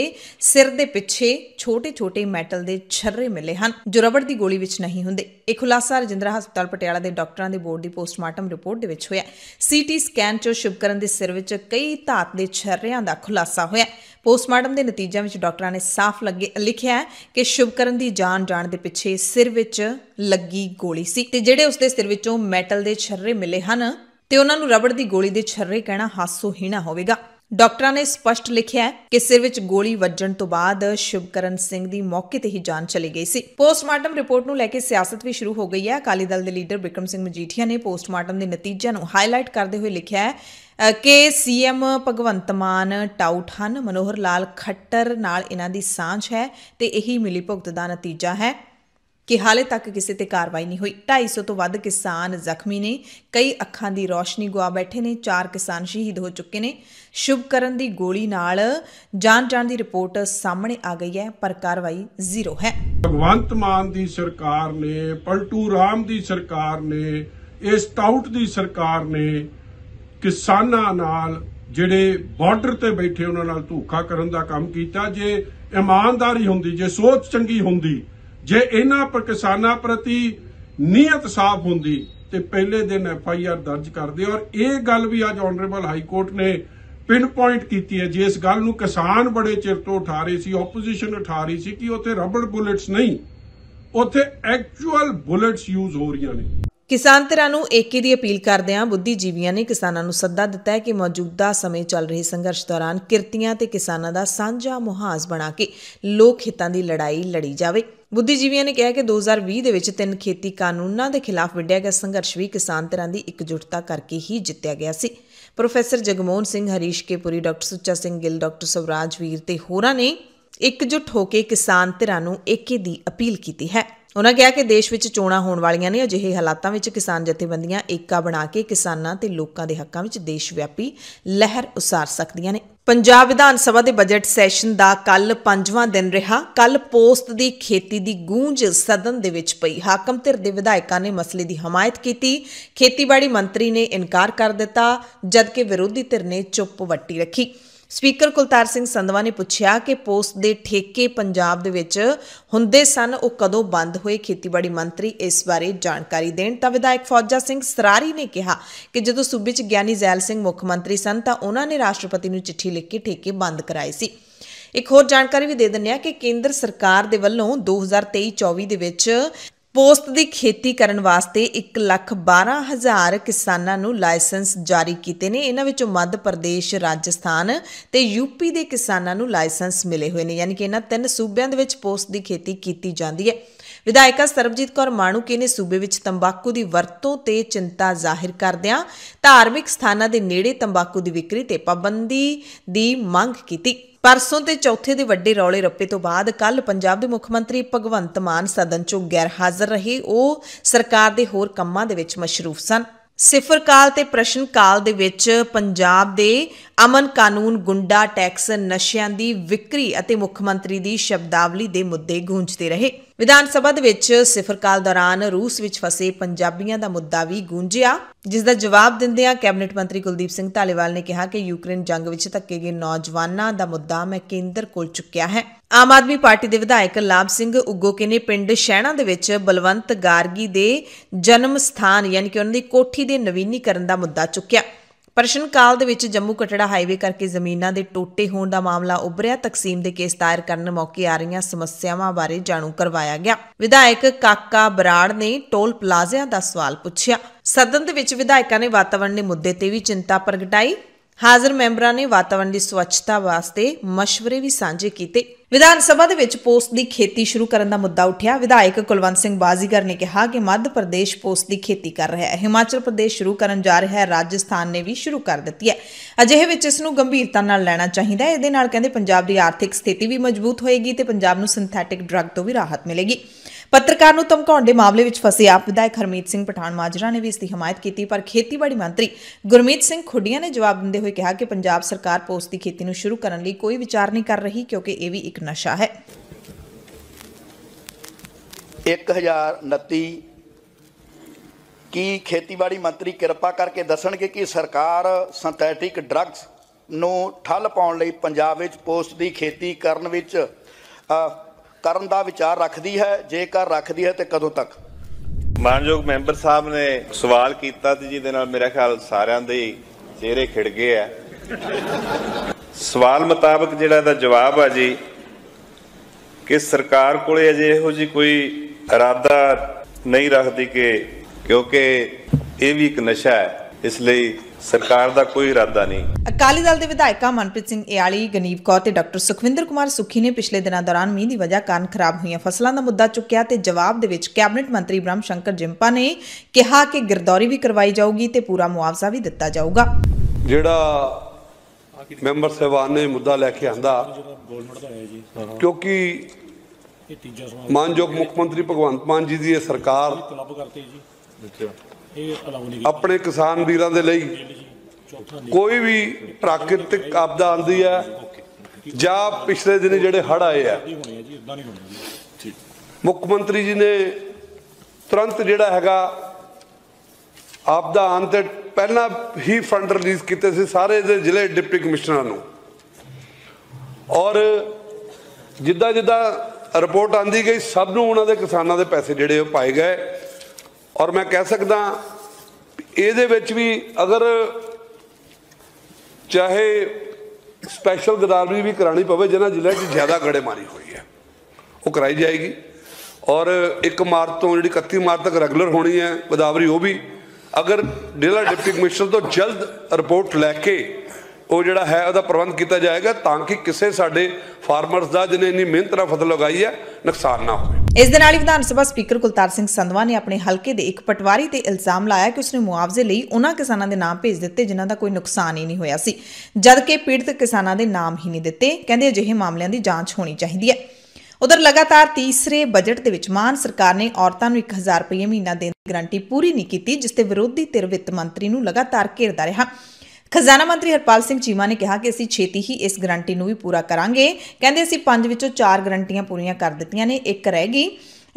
Speaker 1: ਸਿਰ ਦੇ ਪਿੱਛੇ ਛੋਟੇ-ਛੋਟੇ ਮੈਟਲ ਦੇ ਛਰਰੇ ਮਿਲੇ ਹਨ ਜੋ ਰਬੜ ਦੀ ਗੋਲੀ ਵਿੱਚ ਨਹੀਂ ਹੁੰਦੇ ਇਹ ਖੁਲਾਸਾ ਰਜਿੰਦਰਾ ਹਸਪਤਾਲ ਪਟਿਆਲਾ ਦੇ ਡਾਕਟਰਾਂ ਦੇ ਬੋਰਡ ਦੀ ਪੋਸਟਮਾਰਟਮ ਰਿਪੋਰਟ ਦੇ ਵਿੱਚ ਹੋਇਆ ਸੀਟੀ ਸਕੈਨ 'ਚ ਸ਼ੁਭਕਰਨ ਦੇ ਸਿਰ ਵਿੱਚ ਕਈ ਧਾਤ ਦੇ ਛਰਰਿਆਂ ਦਾ ਖੁਲਾਸਾ ਹੋਇਆ ਪੋਸਟਮਾਰਟਮ ਦੇ ਨਤੀਜਿਆਂ ਵਿੱਚ ਡਾਕਟਰਾਂ ਨੇ ਸਾਫ਼ ਲੱਗੇ ਲਿਖਿਆ ਕਿ ਸ਼ੁਭਕਰਨ ਦੀ ਜਾਨ ਜਾਣ ਦੇ ਪਿੱਛੇ ਸਿਰ ਵਿੱਚ ਲੱਗੀ ਗੋਲੀ ਸੀ ਤੇ ਜਿਹੜੇ ਉਸਦੇ ਸਿਰ ਵਿੱਚੋਂ ਮੈਟਲ ਦੇ ਛਰਰੇ ਮਿਲੇ ਹਨ ਤੇ ਉਹਨਾਂ ਨੂੰ ਰਬੜ ਦੀ ਗੋਲੀ ਦੇ ਛਰਰੇ ਕਹਿਣਾ ਹਾਸੋ ਹੀਣਾ ਹੋਵੇਗਾ ਡਾਕਟਰਾਂ ਨੇ ਸਪਸ਼ਟ ਲਿਖਿਆ ਕਿ ਸਿਰ ਵਿੱਚ ਗੋਲੀ ਵੱਜਣ ਤੋਂ ਬਾਅਦ ਸ਼ੁਭਕਰਨ ਸਿੰਘ ਦੀ ਮੌਕੇ ਤੇ ਹੀ ਜਾਨ ਚਲੀ ਗਈ ਸੀ ਪੋਸਟਮਾਰਟਮ ਰਿਪੋਰਟ ਨੂੰ ਲੈ ਕੇ ਸਿਆਸਤ ਵੀ ਸ਼ੁਰੂ ਹੋ ਗਈ ਹੈ ਅਕਾਲੀ ਦਲ ਦੇ ਲੀਡਰ ਵਿਕਰਮ ਸਿੰਘ ਮਜੀਠੀਆ ਨੇ ਪੋਸਟਮਾਰਟਮ ਦੇ ਨਤੀਜਿਆਂ ਨੂੰ ਹਾਈਲਾਈਟ ਕਰਦੇ ਹੋਏ ਲਿਖਿਆ ਹੈ ਕਿ ਸੀਐਮ ਭਗਵੰਤ ਮਾਨ ਟਾਊਟ ਹਨ ਮਨੋਹਰ ਲਾਲ ਖੱਟਰ ਨਾਲ ਇਹਨਾਂ ਦੀ ਸਾਂਝ ਹੈ ਤੇ ਇਹੀ ਮਿਲੀਭੁਗਤ ਦਾ ਨਤੀਜਾ ਹੈ ਕਿ ਹਾਲੇ ਤੱਕ ਕਿਸੇ ਤੇ ਕਾਰਵਾਈ ਨਹੀਂ ਹੋਈ 250 ਤੋਂ ਵੱਧ ਕਿਸਾਨ ਜ਼ਖਮੀ ਨੇ ਕਈ ਅੱਖਾਂ ਦੀ ਰੋਸ਼ਨੀ ਗਵਾ ਬੈਠੇ ਨੇ ਚਾਰ ਕਿਸਾਨ ਸ਼ਹੀਦ ਹੋ ਚੁੱਕੇ ਨੇ ਸ਼ੁਭਕਰਨ ਦੀ ਗੋਲੀ ਨਾਲ ਜਾਨ ਜਾਣ ਦੀ ਰਿਪੋਰਟ ਸਾਹਮਣੇ ਆ ਗਈ ਹੈ ਪਰ ਕਾਰਵਾਈ ਜ਼ੀਰੋ ਹੈ
Speaker 3: ਭਗਵੰਤ ਮਾਨ ਦੀ ਸਰਕਾਰ
Speaker 4: ਨੇ ਪਲਟੂ ਰਾਮ ਦੀ ਸਰਕਾਰ ਨੇ ਇਸ ਟਾਊਟ ਦੀ ਸਰਕਾਰ ਨੇ ਕਿਸਾਨਾਂ ਨਾਲ ਜਿਹੜੇ ਬਾਰਡਰ ਤੇ ਬੈਠੇ ਉਹਨਾਂ ਨਾਲ ਧੋਖਾ ਕਰਨ ਦਾ ਕੰਮ ਕੀਤਾ ਜੇ ਇਮਾਨਦਾਰੀ ਹੁੰਦੀ ਜੇ ਸੋਚ ਚੰਗੀ ਹੁੰਦੀ ਜੇ ਇਹਨਾਂ ਪਰ ਕਿਸਾਨਾਂ ਪ੍ਰਤੀ ਨੀਅਤ ਸਾਫ਼ ਹੁੰਦੀ ਤੇ ਪਹਿਲੇ ਦਿਨ ਐਫ ਆਈ ਆਰ ਦਰਜ ਕਰਦੇ ਔਰ ਇਹ ਗੱਲ ਵੀ ਅੱਜ ਆਨਰੇਬਲ ਹਾਈ ਕੋਰਟ ਨੇ ਪਿਨ ਪੁਆਇੰਟ ਕੀਤੀ ਹੈ ਜਿਸ ਗੱਲ ਨੂੰ ਕਿਸਾਨ ਬੜੇ ਚਿਰ ਤੋਂ ਉਠਾ ਰਹੇ ਸੀ ਆਪੋਜੀਸ਼ਨ ਉਠਾ ਰਹੀ ਸੀ ਕਿ ਉੱਥੇ ਰਬੜ ਬੁਲੇਟਸ ਨਹੀਂ ਉੱਥੇ ਐਕਚੁਅਲ ਬੁਲੇਟਸ ਯੂਜ਼ ਹੋ ਰਹੀਆਂ ਨੇ
Speaker 1: ਕਿਸਾਨ ਧਿਰਾਂ ਨੂੰ ਏਕੇ ਦੀ ਅਪੀਲ ਕਰਦੇ ਕਰਦਿਆਂ ਬੁੱਧੀਜੀਵੀਆਂ ਨੇ ਕਿਸਾਨਾਂ ਨੂੰ ਸੱਦਾ ਦਿੱਤਾ ਹੈ ਕਿ ਮੌਜੂਦਾ ਸਮੇਂ ਚੱਲ ਰਹੇ ਸੰਘਰਸ਼ ਦੌਰਾਨ ਕਿਰਤੀਆਂ ਤੇ ਕਿਸਾਨਾਂ ਦਾ ਸਾਂਝਾ ਮੁਹਾਜ਼ ਬਣਾ ਕੇ ਲੋਕ ਹਿੱਤਾਂ ਦੀ ਲੜਾਈ ਲੜੀ ਜਾਵੇ ਬੁੱਧੀਜੀਵੀਆਂ ਨੇ ਕਿਹਾ ਕਿ 2020 ਦੇ ਵਿੱਚ ਤਿੰਨ ਖੇਤੀ ਕਾਨੂੰਨਾਂ ਦੇ ਖਿਲਾਫ ਵਿੱਢਿਆ ਗਿਆ ਸੰਘਰਸ਼ ਵੀ ਕਿਸਾਨ ਧਿਰਾਂ ਦੀ ਇਕਜੁੱਟਤਾ ਕਰਕੇ ਹੀ ਜਿੱਤਿਆ ਗਿਆ ਸੀ ਪ੍ਰੋਫੈਸਰ ਜਗਮੋਹਨ ਸਿੰਘ ਹਰੀਸ਼ ਕੇਪੁਰੀ ਡਾਕਟਰ ਸੁੱਚਾ ਸਿੰਘ ਗਿੱਲ ਡਾਕਟਰ ਸਵਰਾਜ ਵੀਰ ਤੇ ਹੋਰਾਂ ਨੇ ਇਕਜੁੱਟ ਹੋ ਕੇ ਕਿਸਾਨ ਧਿਰਾਂ ਨੂੰ ਏਕੇ ਦੀ ਅਪੀਲ ਕੀਤੀ ਹੈ ਉਹਨਾਂ ਕਿਹਾ ਕਿ ਦੇਸ਼ ਵਿੱਚ ਚੋਣਾਂ ਹੋਣ ਵਾਲੀਆਂ ਨੇ ਅਜਿਹੇ ਹਾਲਾਤਾਂ ਵਿੱਚ ਕਿਸਾਨ ਜਥੇਬੰਦੀਆਂ ਏਕਾ ਬਣਾ ਕੇ ਕਿਸਾਨਾਂ ਤੇ ਲੋਕਾਂ ਦੇ ਹੱਕਾਂ ਵਿੱਚ ਦੇਸ਼ ਵਿਆਪੀ ਲਹਿਰ ਉਸਾਰ ਸਕਦੀਆਂ ਨੇ ਪੰਜਾਬ ਵਿਧਾਨ ਸਭਾ ਦੇ ਬਜਟ ਸੈਸ਼ਨ ਦਾ ਕੱਲ ਪੰਜਵਾਂ ਦਿਨ ਰਿਹਾ ਕੱਲ ਪੋਸਟ ਦੀ ਖੇਤੀ ਦੀ ਗੂੰਜ ਸਦਨ ਦੇ ਵਿੱਚ ਪਈ ਹਾਕਮ ਧਿਰ ਦੇ ਵਿਧਾਇਕਾਂ ਨੇ ਮਸਲੇ ਦੀ ਹਮਾਇਤ ਕੀਤੀ ਖੇਤੀਬਾੜੀ ਮੰਤਰੀ ਨੇ ਇਨਕਾਰ ਕਰ ਦਿੱਤਾ ਜਦਕਿ ਵਿਰੋਧੀ ਧਿਰ ਨੇ ਚੁੱਪ ਵੱਟੀ ਰੱਖੀ ਸਪੀਕਰ ਕੁਲਤਾਰ ਸਿੰਘ ਸੰਧਵਾ ਨੇ ਪੁੱਛਿਆ ਕਿ ਪੋਸਟ ਦੇ ਠੇਕੇ ਪੰਜਾਬ ਦੇ ਵਿੱਚ ਹੁੰਦੇ ਸਨ ਉਹ ਕਦੋਂ ਬੰਦ ਹੋਏ ਖੇਤੀਬਾੜੀ ਮੰਤਰੀ ਇਸ ਬਾਰੇ ਜਾਣਕਾਰੀ ਦੇਣ ਤਾਂ ਵਿਧਾਇਕ ਫੌਜਾ ਸਿੰਘ ਸਰਾਰੀ ਨੇ ਕਿਹਾ ਕਿ ਜਦੋਂ ਸੂਬੇ 'ਚ ਗਿਆਨੀ ਜ਼ੈਲ ਸਿੰਘ ਮੁੱਖ ਮੰਤਰੀ ਸਨ ਤਾਂ ਉਹਨਾਂ ਨੇ ਰਾਸ਼ਟਰਪਤੀ ਨੂੰ ਚਿੱਠੀ ਲਿਖ ਕੇ ਠੇਕੇ ਬੰਦ ਕਰਾਏ ਸੀ ਇੱਕ ਹੋਰ ਜਾਣਕਾਰੀ ਵੀ ਦੇ ਦਿੰਨੇ ਆ ਕਿ ਕੇਂਦਰ ਸਰਕਾਰ ਦੇ ਵੱਲੋਂ 2023-24 ਦੇ ਵਿੱਚ ਪੋਸਤ ਦੀ ਖੇਤੀ ਕਰਨ ਵਾਸਤੇ 112000 ਕਿਸਾਨਾਂ ਨੂੰ ਲਾਇਸੈਂਸ ਜਾਰੀ ਕੀਤੇ ਨੇ ਇਹਨਾਂ ਵਿੱਚੋਂ ਮੱਧ ਪ੍ਰਦੇਸ਼ ਰਾਜਸਥਾਨ ਤੇ ਯੂਪੀ ਦੇ ਕਿਸਾਨਾਂ ਨੂੰ ਲਾਇਸੈਂਸ ਮਿਲੇ ਹੋਏ ਨੇ ਯਾਨੀ ਕਿ ਇਹਨਾਂ ਤਿੰਨ ਸੂਬਿਆਂ ਦੇ ਵਿੱਚ ਪੋਸਤ ਦੀ ਖੇਤੀ ਕੀਤੀ ਜਾਂਦੀ ਹੈ ਵਿਧਾਇਕਾ ਸਰਬਜੀਤ ਕੌਰ ਮਾਣੂਕੇ ਨੇ ਸੂਬੇ ਵਿੱਚ ਤੰਬਾਕੂ ਦੀ ਵਰਤੋਂ ਤੇ ਚਿੰਤਾ ਜ਼ਾਹਿਰ ਕਰਦਿਆਂ ਧਾਰਮਿਕ ਸਥਾਨਾਂ ਦੇ ਨੇੜੇ ਤੰਬਾਕੂ ਦੀ ਵਿਕਰੀ ਤੇ ਪਾਬੰਦੀ ਦੀ ਮੰਗ ਕੀਤੀ ਪਰਸੋਂ ਤੇ ਚੌਥੇ ਦੇ ਵੱਡੇ ਰੌਲੇ ਰੱਪੇ ਤੋਂ ਬਾਅਦ ਕੱਲ ਪੰਜਾਬ ਦੇ ਮੁੱਖ ਮੰਤਰੀ ਭਗਵੰਤ ਮਾਨ ਸਦਨ 'ਚੋਂ ਗੈਰ ਹਾਜ਼ਰ ਰਹੇ ਉਹ ਸਰਕਾਰ ਦੇ ਹੋਰ ਕੰਮਾਂ ਦੇ ਵਿੱਚ ਮਸ਼ਰੂਫ ਸਨ ਸਿਫਰ ਕਾਲ ਤੇ ਪ੍ਰਸ਼ਨ ਕਾਲ ਦੇ ਵਿੱਚ ਪੰਜਾਬ ਦੇ ਅਮਨ ਕਾਨੂੰਨ ਗੁੰਡਾ ਟੈਕਸ ਨਸ਼ਿਆਂ ਦੀ ਵਿਕਰੀ ਅਤੇ ਮੁੱਖ ਮੰਤਰੀ ਦੀ ਸ਼ਬਦਾਵਲੀ ਦੇ ਮੁੱਦੇ ਗੂੰਜਦੇ ਰਹੇ ਵਿਧਾਨ ਸਭਾ ਦੇ ਵਿੱਚ ਸਿਫਰਕਾਲ ਦੌਰਾਨ ਰੂਸ ਵਿੱਚ ਫਸੇ ਪੰਜਾਬੀਆਂ ਦਾ ਮੁੱਦਾ ਵੀ ਗੂੰਜਿਆ ਜਿਸ ਦਾ ਜਵਾਬ ਦਿੰਦਿਆਂ ਕੈਬਨਿਟ ਮੰਤਰੀ ਕੁਲਦੀਪ ਸਿੰਘ ਢਾਲੇਵਾਲ ਨੇ ਕਿਹਾ ਕਿ ਯੂਕਰੇਨ ਜੰਗ ਵਿੱਚ ਧੱਕੇ ਗਏ ਨੌਜਵਾਨਾਂ ਦਾ ਮੁੱਦਾ ਮੈਂ ਕੇਂਦਰ ਕੋਲ ਚੁੱਕਿਆ ਹੈ ਆਮ ਆਦਮੀ ਪਾਰਟੀ ਦੇ ਵਿਧਾਇਕ ਲਾਭ ਸਿੰਘ ਉਗੋਕੇ ਨੇ ਪਿੰਡ ਸ਼ਹਿਣਾ ਦੇ ਵਿੱਚ ਬਲਵੰਤ ਗਾਰਗੀ ਦੇ ਜਨਮ ਸਥਾਨ ਯਾਨੀ ਕਿ ਉਹਨਾਂ ਦੀ ਕੋਠੀ ਦੇ ਨਵੀਨੀਕਰਨ ਦਾ ਮੁੱਦਾ ਚੁੱਕਿਆ ਪ੍ਰਸ਼ਨ ਕਾਲ ਦੇ ਵਿੱਚ ਜੰਮੂ ਕਟੜਾ ਹਾਈਵੇ ਕਰਕੇ ਜ਼ਮੀਨਾਂ ਦੇ ਟੋਟੇ ਹੋਣ ਦਾ ਮਾਮਲਾ ਉੱਭਰਿਆ ਤਕਸੀਮ ਦੇ ਕੇਸ ਦਾਇਰ ਕਰਨ ਮੌਕੇ ਆ ਰਹੀਆਂ ਸਮੱਸਿਆਵਾਂ ਬਾਰੇ ਜਾਣੂ ਕਰਵਾਇਆ ਗਿਆ ਵਿਧਾਇਕ ਕਾਕਾ ਬਰਾੜ ਨੇ ਟੋਲ ਪਲਾਜ਼ਿਆਂ ਦਾ ਸਵਾਲ ਪੁੱਛਿਆ ਸਦਨ ਦੇ ਵਿੱਚ ਵਿਧਾਇਕਾਂ ਨੇ ਵਾਤਾਵਰਣ ਦੇ ਮੁੱਦੇ ਤੇ ਵੀ ਚਿੰਤਾ ਪ੍ਰਗਟਾਈ ਹਾਜ਼ਰ ਮੈਂਬਰਾਂ ਨੇ ਵਾਤਾਵਰਣ ਦੀ ਸਵੱਛਤਾ ਵਾਸਤੇ مشਵਰੇ ਵੀ ਸਾਂਝੇ ਕੀਤੇ ਵਿਧਾਨ ਸਭਾ ਦੇ ਵਿੱਚ ਪੋਸਤ ਦੀ ਖੇਤੀ ਸ਼ੁਰੂ ਕਰਨ ਦਾ ਮੁੱਦਾ ਉੱਠਿਆ ਵਿਧਾਇਕ ਕੁਲਵੰਤ ਸਿੰਘ ਬਾਜ਼ੀਗਰ ਨੇ ਕਿਹਾ ਕਿ ਮੱਧ ਪ੍ਰਦੇਸ਼ ਪੋਸਤ ਦੀ ਖੇਤੀ ਕਰ ਰਿਹਾ ਹੈ ਹਿਮਾਚਲ ਪ੍ਰਦੇਸ਼ ਸ਼ੁਰੂ ਕਰਨ ਜਾ ਰਿਹਾ ਹੈ ਰਾਜਸਥਾਨ ਨੇ ਵੀ ਸ਼ੁਰੂ ਕਰ ਦਿੱਤੀ ਹੈ ਅਜਿਹੇ ਵਿੱਚ ਇਸ ਨੂੰ ਗੰਭੀਰਤਾ ਨਾਲ ਲੈਣਾ ਚਾਹੀਦਾ ਹੈ ਇਹਦੇ ਨਾਲ ਕਹਿੰਦੇ ਪੰਜਾਬ ਦੀ ਆਰਥਿਕ ਸਥਿਤੀ ਵੀ ਮਜ਼ਬੂਤ ਹੋਏਗੀ ਤੇ ਪੰਜਾਬ ਨੂੰ ਸਿੰਥੈਟਿਕ ਡਰੱਗ ਤੋਂ ਵੀ ਰਾਹਤ ਮਿਲੇਗੀ ਪੱਤਰਕਾਰ ਨੂੰ ਧਮਕਾਉਣ ਦੇ ਮਾਮਲੇ ਵਿੱਚ ਫਸੇ ਆਪ ਵਿਧਾਇਕ ਹਰਮੀਤ ਸਿੰਘ ਪਠਾਨ ਮਾਜਰਾ ਨੇ ਵੀ ਇਸ ਦੀ ਹਮਾਇਤ ਕੀਤੀ ਪਰ ਖੇਤੀਬਾੜੀ ਮੰਤਰੀ ਗੁਰਮੀਤ ਸਿੰਘ ਖੁੱਡੀਆਂ ਨੇ ਜਵਾਬ ਦਿੰਦੇ ਹੋਏ ਕਿਹਾ ਕਿ ਪੰਜਾਬ ਸਰਕਾਰ ਪੋਸਤ ਦੀ ਖੇਤੀ ਨੂੰ ਸ਼ੁਰੂ ਕਰਨ ਲਈ ਕੋਈ ਵਿਚਾਰ ਨਹੀਂ ਕਰ ਰਹੀ ਕਿਉਂਕਿ ਇਹ ਵੀ ਇੱਕ ਨਸ਼ਾ ਹੈ
Speaker 5: 1029 ਕੀ ਖੇਤੀਬਾੜੀ ਮੰਤਰੀ ਕਿਰਪਾ ਕਰਕੇ ਦੱਸਣਗੇ ਕਿ ਸਰਕਾਰ ਸਿੰਥੈਟਿਕ ਡਰੱਗਸ ਨੂੰ ਠੱਲ ਪਾਉਣ ਲਈ ਪੰਜਾਬ ਵਿੱਚ ਪੋਸਟ ਦੀ ਖੇਤੀ ਕਰਨ ਵਿੱਚ ਕਰਨ ਦਾ ਵਿਚਾਰ ਰੱਖਦੀ ਹੈ ਜੇਕਰ ਰੱਖਦੀ ਹੈ ਤੇ ਕਦੋਂ ਤੱਕ
Speaker 6: ਮਾਨਯੋਗ ਮੈਂਬਰ ਸਾਹਿਬ ਨੇ ਸਵਾਲ ਕੀਤਾ ਤੇ ਜਿਹਦੇ ਨਾਲ ਮੇਰੇ ਖਿਆਲ ਸਾਰਿਆਂ ਦੇ ਚਿਹਰੇ ਖਿੜ ਗਏ ਆ ਸਵਾਲ ਮੁਤਾਬਕ ਜਿਹੜਾ ਦਾ ਜਵਾਬ ਆ ਜੀ ਕਿ ਸਰਕਾਰ ਕੋਲੇ ਅਜੇ ਇਹੋ ਜੀ ਕੋਈ ਇਰਾਦਾ ਨਹੀਂ ਰੱਖਦੀ ਕਿ ਕਿਉਂਕਿ ਇਹ ਵੀ ਇੱਕ ਨਸ਼ਾ ਹੈ ਇਸ ਲਈ ਸਰਕਾਰ ਦਾ ਕੋਈ ਇਰਾਦਾ ਨਹੀਂ
Speaker 1: ਅਕਾਲੀ ਦਲ ਦੇ ਵਿਧਾਇਕਾਂ ਮਨਪ੍ਰੀਤ ਸਿੰਘ ਏਆਲੀ ਗਨੀਵ ਕੌਰ ਤੇ ਡਾਕਟਰ ਸੁਖਵਿੰਦਰ ਕੁਮਾਰ ਸੁਖੀ ਨੇ ਪਿਛਲੇ ਦਿਨਾਂ ਦੌਰਾਨ ਮੀਂਹ ਦੀ ਵਜ੍ਹਾ ਕਾਰਨ ਖਰਾਬ ਹੋਈਆਂ ਫਸਲਾਂ ਦਾ ਮੁੱਦਾ ਚੁੱਕਿਆ ਤੇ ਜਵਾਬ ਦੇ ਵਿੱਚ ਕੈਬਨਿਟ ਮੰਤਰੀ ਬ੍ਰਹਮ ਸ਼ੰਕਰ ਜਿੰਪਾ ਨੇ ਕਿਹਾ ਕਿ ਗਿਰਦੌਰੀ ਵੀ ਕਰਵਾਈ ਜਾਊਗੀ ਤੇ ਪੂਰਾ ਮੁਆਵਜ਼ਾ ਵੀ ਦਿੱਤਾ ਜਾਊਗਾ
Speaker 7: ਜਿਹੜਾ ਮੈਂਬਰ ਸਹਿਬਾਨ ਨੇ ਮੁੱਦਾ ਲੈ ਕੇ ਆਂਦਾ ਕਿਉਂਕਿ
Speaker 8: ਮਾਨਯੋਗ ਮੁੱਖ
Speaker 7: ਮੰਤਰੀ ਭਗਵੰਤ ਮਾਨ ਜੀ ਦੀ ਇਹ ਸਰਕਾਰ
Speaker 8: ਆਪਣੇ ਕਿਸਾਨ ਵੀਰਾਂ ਦੇ ਲਈ
Speaker 7: ਕੋਈ ਵੀ ਪ੍ਰਾਕਿਰਤਿਕ ਆਪਦਾ ਆਂਦੀ ਹੈ ਜਾਂ ਪਿਛਲੇ ਦਿਨ ਜਿਹੜੇ ਹੜ ਆਏ ਆ ਮੁੱਖ ਮੰਤਰੀ ਜੀ ਨੇ ਤੁਰੰਤ ਜਿਹੜਾ ਹੈਗਾ ਆਪਦਾ ਆਂਦ ਪਹਿਲਾਂ ਹੀ ਫੰਡ ਰਿਲੀਜ਼ ਕੀਤੇ ਸੀ ਸਾਰੇ ਦੇ ਜ਼ਿਲ੍ਹੇ ਡਿਪਟੀ ਕਮਿਸ਼ਨਰਾਂ ਨੂੰ ਔਰ ਜਿੱਦਾਂ ਜਿੱਦਾਂ ਰਿਪੋਰਟ ਆਂਦੀ ਗਈ ਸਭ ਨੂੰ ਉਹਨਾਂ ਦੇ ਕਿਸਾਨਾਂ ਦੇ ਪੈਸੇ ਜਿਹੜੇ ਉਹ ਪਾਏ ਗਏ ਔਰ ਮੈਂ ਕਹਿ ਸਕਦਾ ਇਹਦੇ ਵਿੱਚ ਵੀ ਅਗਰ ਚਾਹੇ ਸਪੈਸ਼ਲ ਗਦਾਰੀ ਵੀ ਕਰਾਣੀ ਪਵੇ ਜਿਨ੍ਹਾਂ ਜ਼ਿਲ੍ਹੇ 'ਚ ਜ਼ਿਆਦਾ ਗੜੇਮਾਰੀ ਹੋਈ ਹੈ ਉਹ ਕਰਾਈ ਜਾਏਗੀ ਔਰ 1 ਮਾਰਚ ਤੋਂ ਜਿਹੜੀ 31 ਮਾਰਚ ਤੱਕ ਰੈਗੂਲਰ ਹੋਣੀ ਹੈ ਬਦਾਵਰੀ ਉਹ ਵੀ ਅਗਰ ਡੇਲਾ ਡਿਪਟੀ ਕਮਿਸ਼ਨਰ ਤੋਂ ਜਲਦ ਰਿਪੋਰਟ ਲੈ ਕੇ ਉਹ ਜਿਹੜਾ ਹੈ ਉਹਦਾ ਪ੍ਰਬੰਧ ਕੀਤਾ ਜਾਏਗਾ ਤਾਂ ਕਿ ਕਿਸੇ ਸਾਡੇ ਫਾਰਮਰਸ ਦਾ ਜਿਹਨੇ ਇੰਨੀ ਮਿਹਨਤ ਨਾਲ ਫਸਲ ਲਗਾਈ ਹੈ ਨੁਕਸਾਨ ਨਾ ਹੋਵੇ
Speaker 1: ਇਸ ਦੇ ਨਾਲ ਹੀ ਵਿਧਾਨ ਸਭਾ ਸਪੀਕਰ ਕੁਲਤਾਰ ਸਿੰਘ ਸੰਧਵਾ ਨੇ ਆਪਣੇ ਹਲਕੇ ਦੇ ਇੱਕ ਪਟਵਾਰੀ ਤੇ ਇਲਜ਼ਾਮ ਲਾਇਆ ਕਿ ਉਸਨੇ ਮੁਆਵਜ਼ੇ ਲਈ ਉਹਨਾਂ ਕਿਸਾਨਾਂ ਦੇ ਨਾਮ ਭੇਜ ਦਿੱਤੇ ਜਿਨ੍ਹਾਂ ਦਾ ਕੋਈ ਨੁਕਸਾਨ ਹੀ ਨਹੀਂ ਹੋਇਆ ਸੀ ਜਦਕਿ ਪੀੜਤ ਕਿਸਾਨਾਂ ਦੇ ਨਾਮ ਹੀ ਨਹੀਂ ਦਿੱਤੇ ਕਹਿੰਦੇ ਅਜਿਹੇ ਮਾਮਲਿਆਂ ਦੀ ਜਾਂਚ ਹੋਣੀ ਚਾਹੀਦੀ ਹੈ ਉਧਰ ਲਗਾਤਾਰ ਤੀਸਰੇ ਬਜਟ ਦੇ ਵਿੱਚ ਮਾਨ ਸਰਕਾਰ ਨੇ ਔਰਤਾਂ ਨੂੰ 1000 ਰੁਪਏ ਮਹੀਨਾ ਦੇਣ ਦੀ ਗਰੰਟੀ ਪੂਰੀ ਨਹੀਂ ਕੀਤੀ ਜਿਸ ਤੇ ਵਿਰੋਧੀ ਧਿਰ ਵਿੱਤ ਮੰਤਰੀ ਨੂੰ ਲਗਾਤਾਰ ਘੇਰਦਾ ਰਿਹਾ ਖਜ਼ਾਨਾ ਮੰਤਰੀ ਹਰਪਾਲ ਸਿੰਘ ਚੀਮਾ ਨੇ ਕਿਹਾ ਕਿ ਅਸੀਂ ਛੇਤੀ ਹੀ ਇਸ ਗਰੰਟੀ ਨੂੰ ਵੀ ਪੂਰਾ ਕਰਾਂਗੇ ਕਹਿੰਦੇ ਅਸੀਂ ਪੰਜ ਵਿੱਚੋਂ ਚਾਰ ਗਰੰਟੀਆਂ ਪੂਰੀਆਂ ਕਰ ਦਿੱਤੀਆਂ ਨੇ ਇੱਕ ਰਹਿ ਗਈ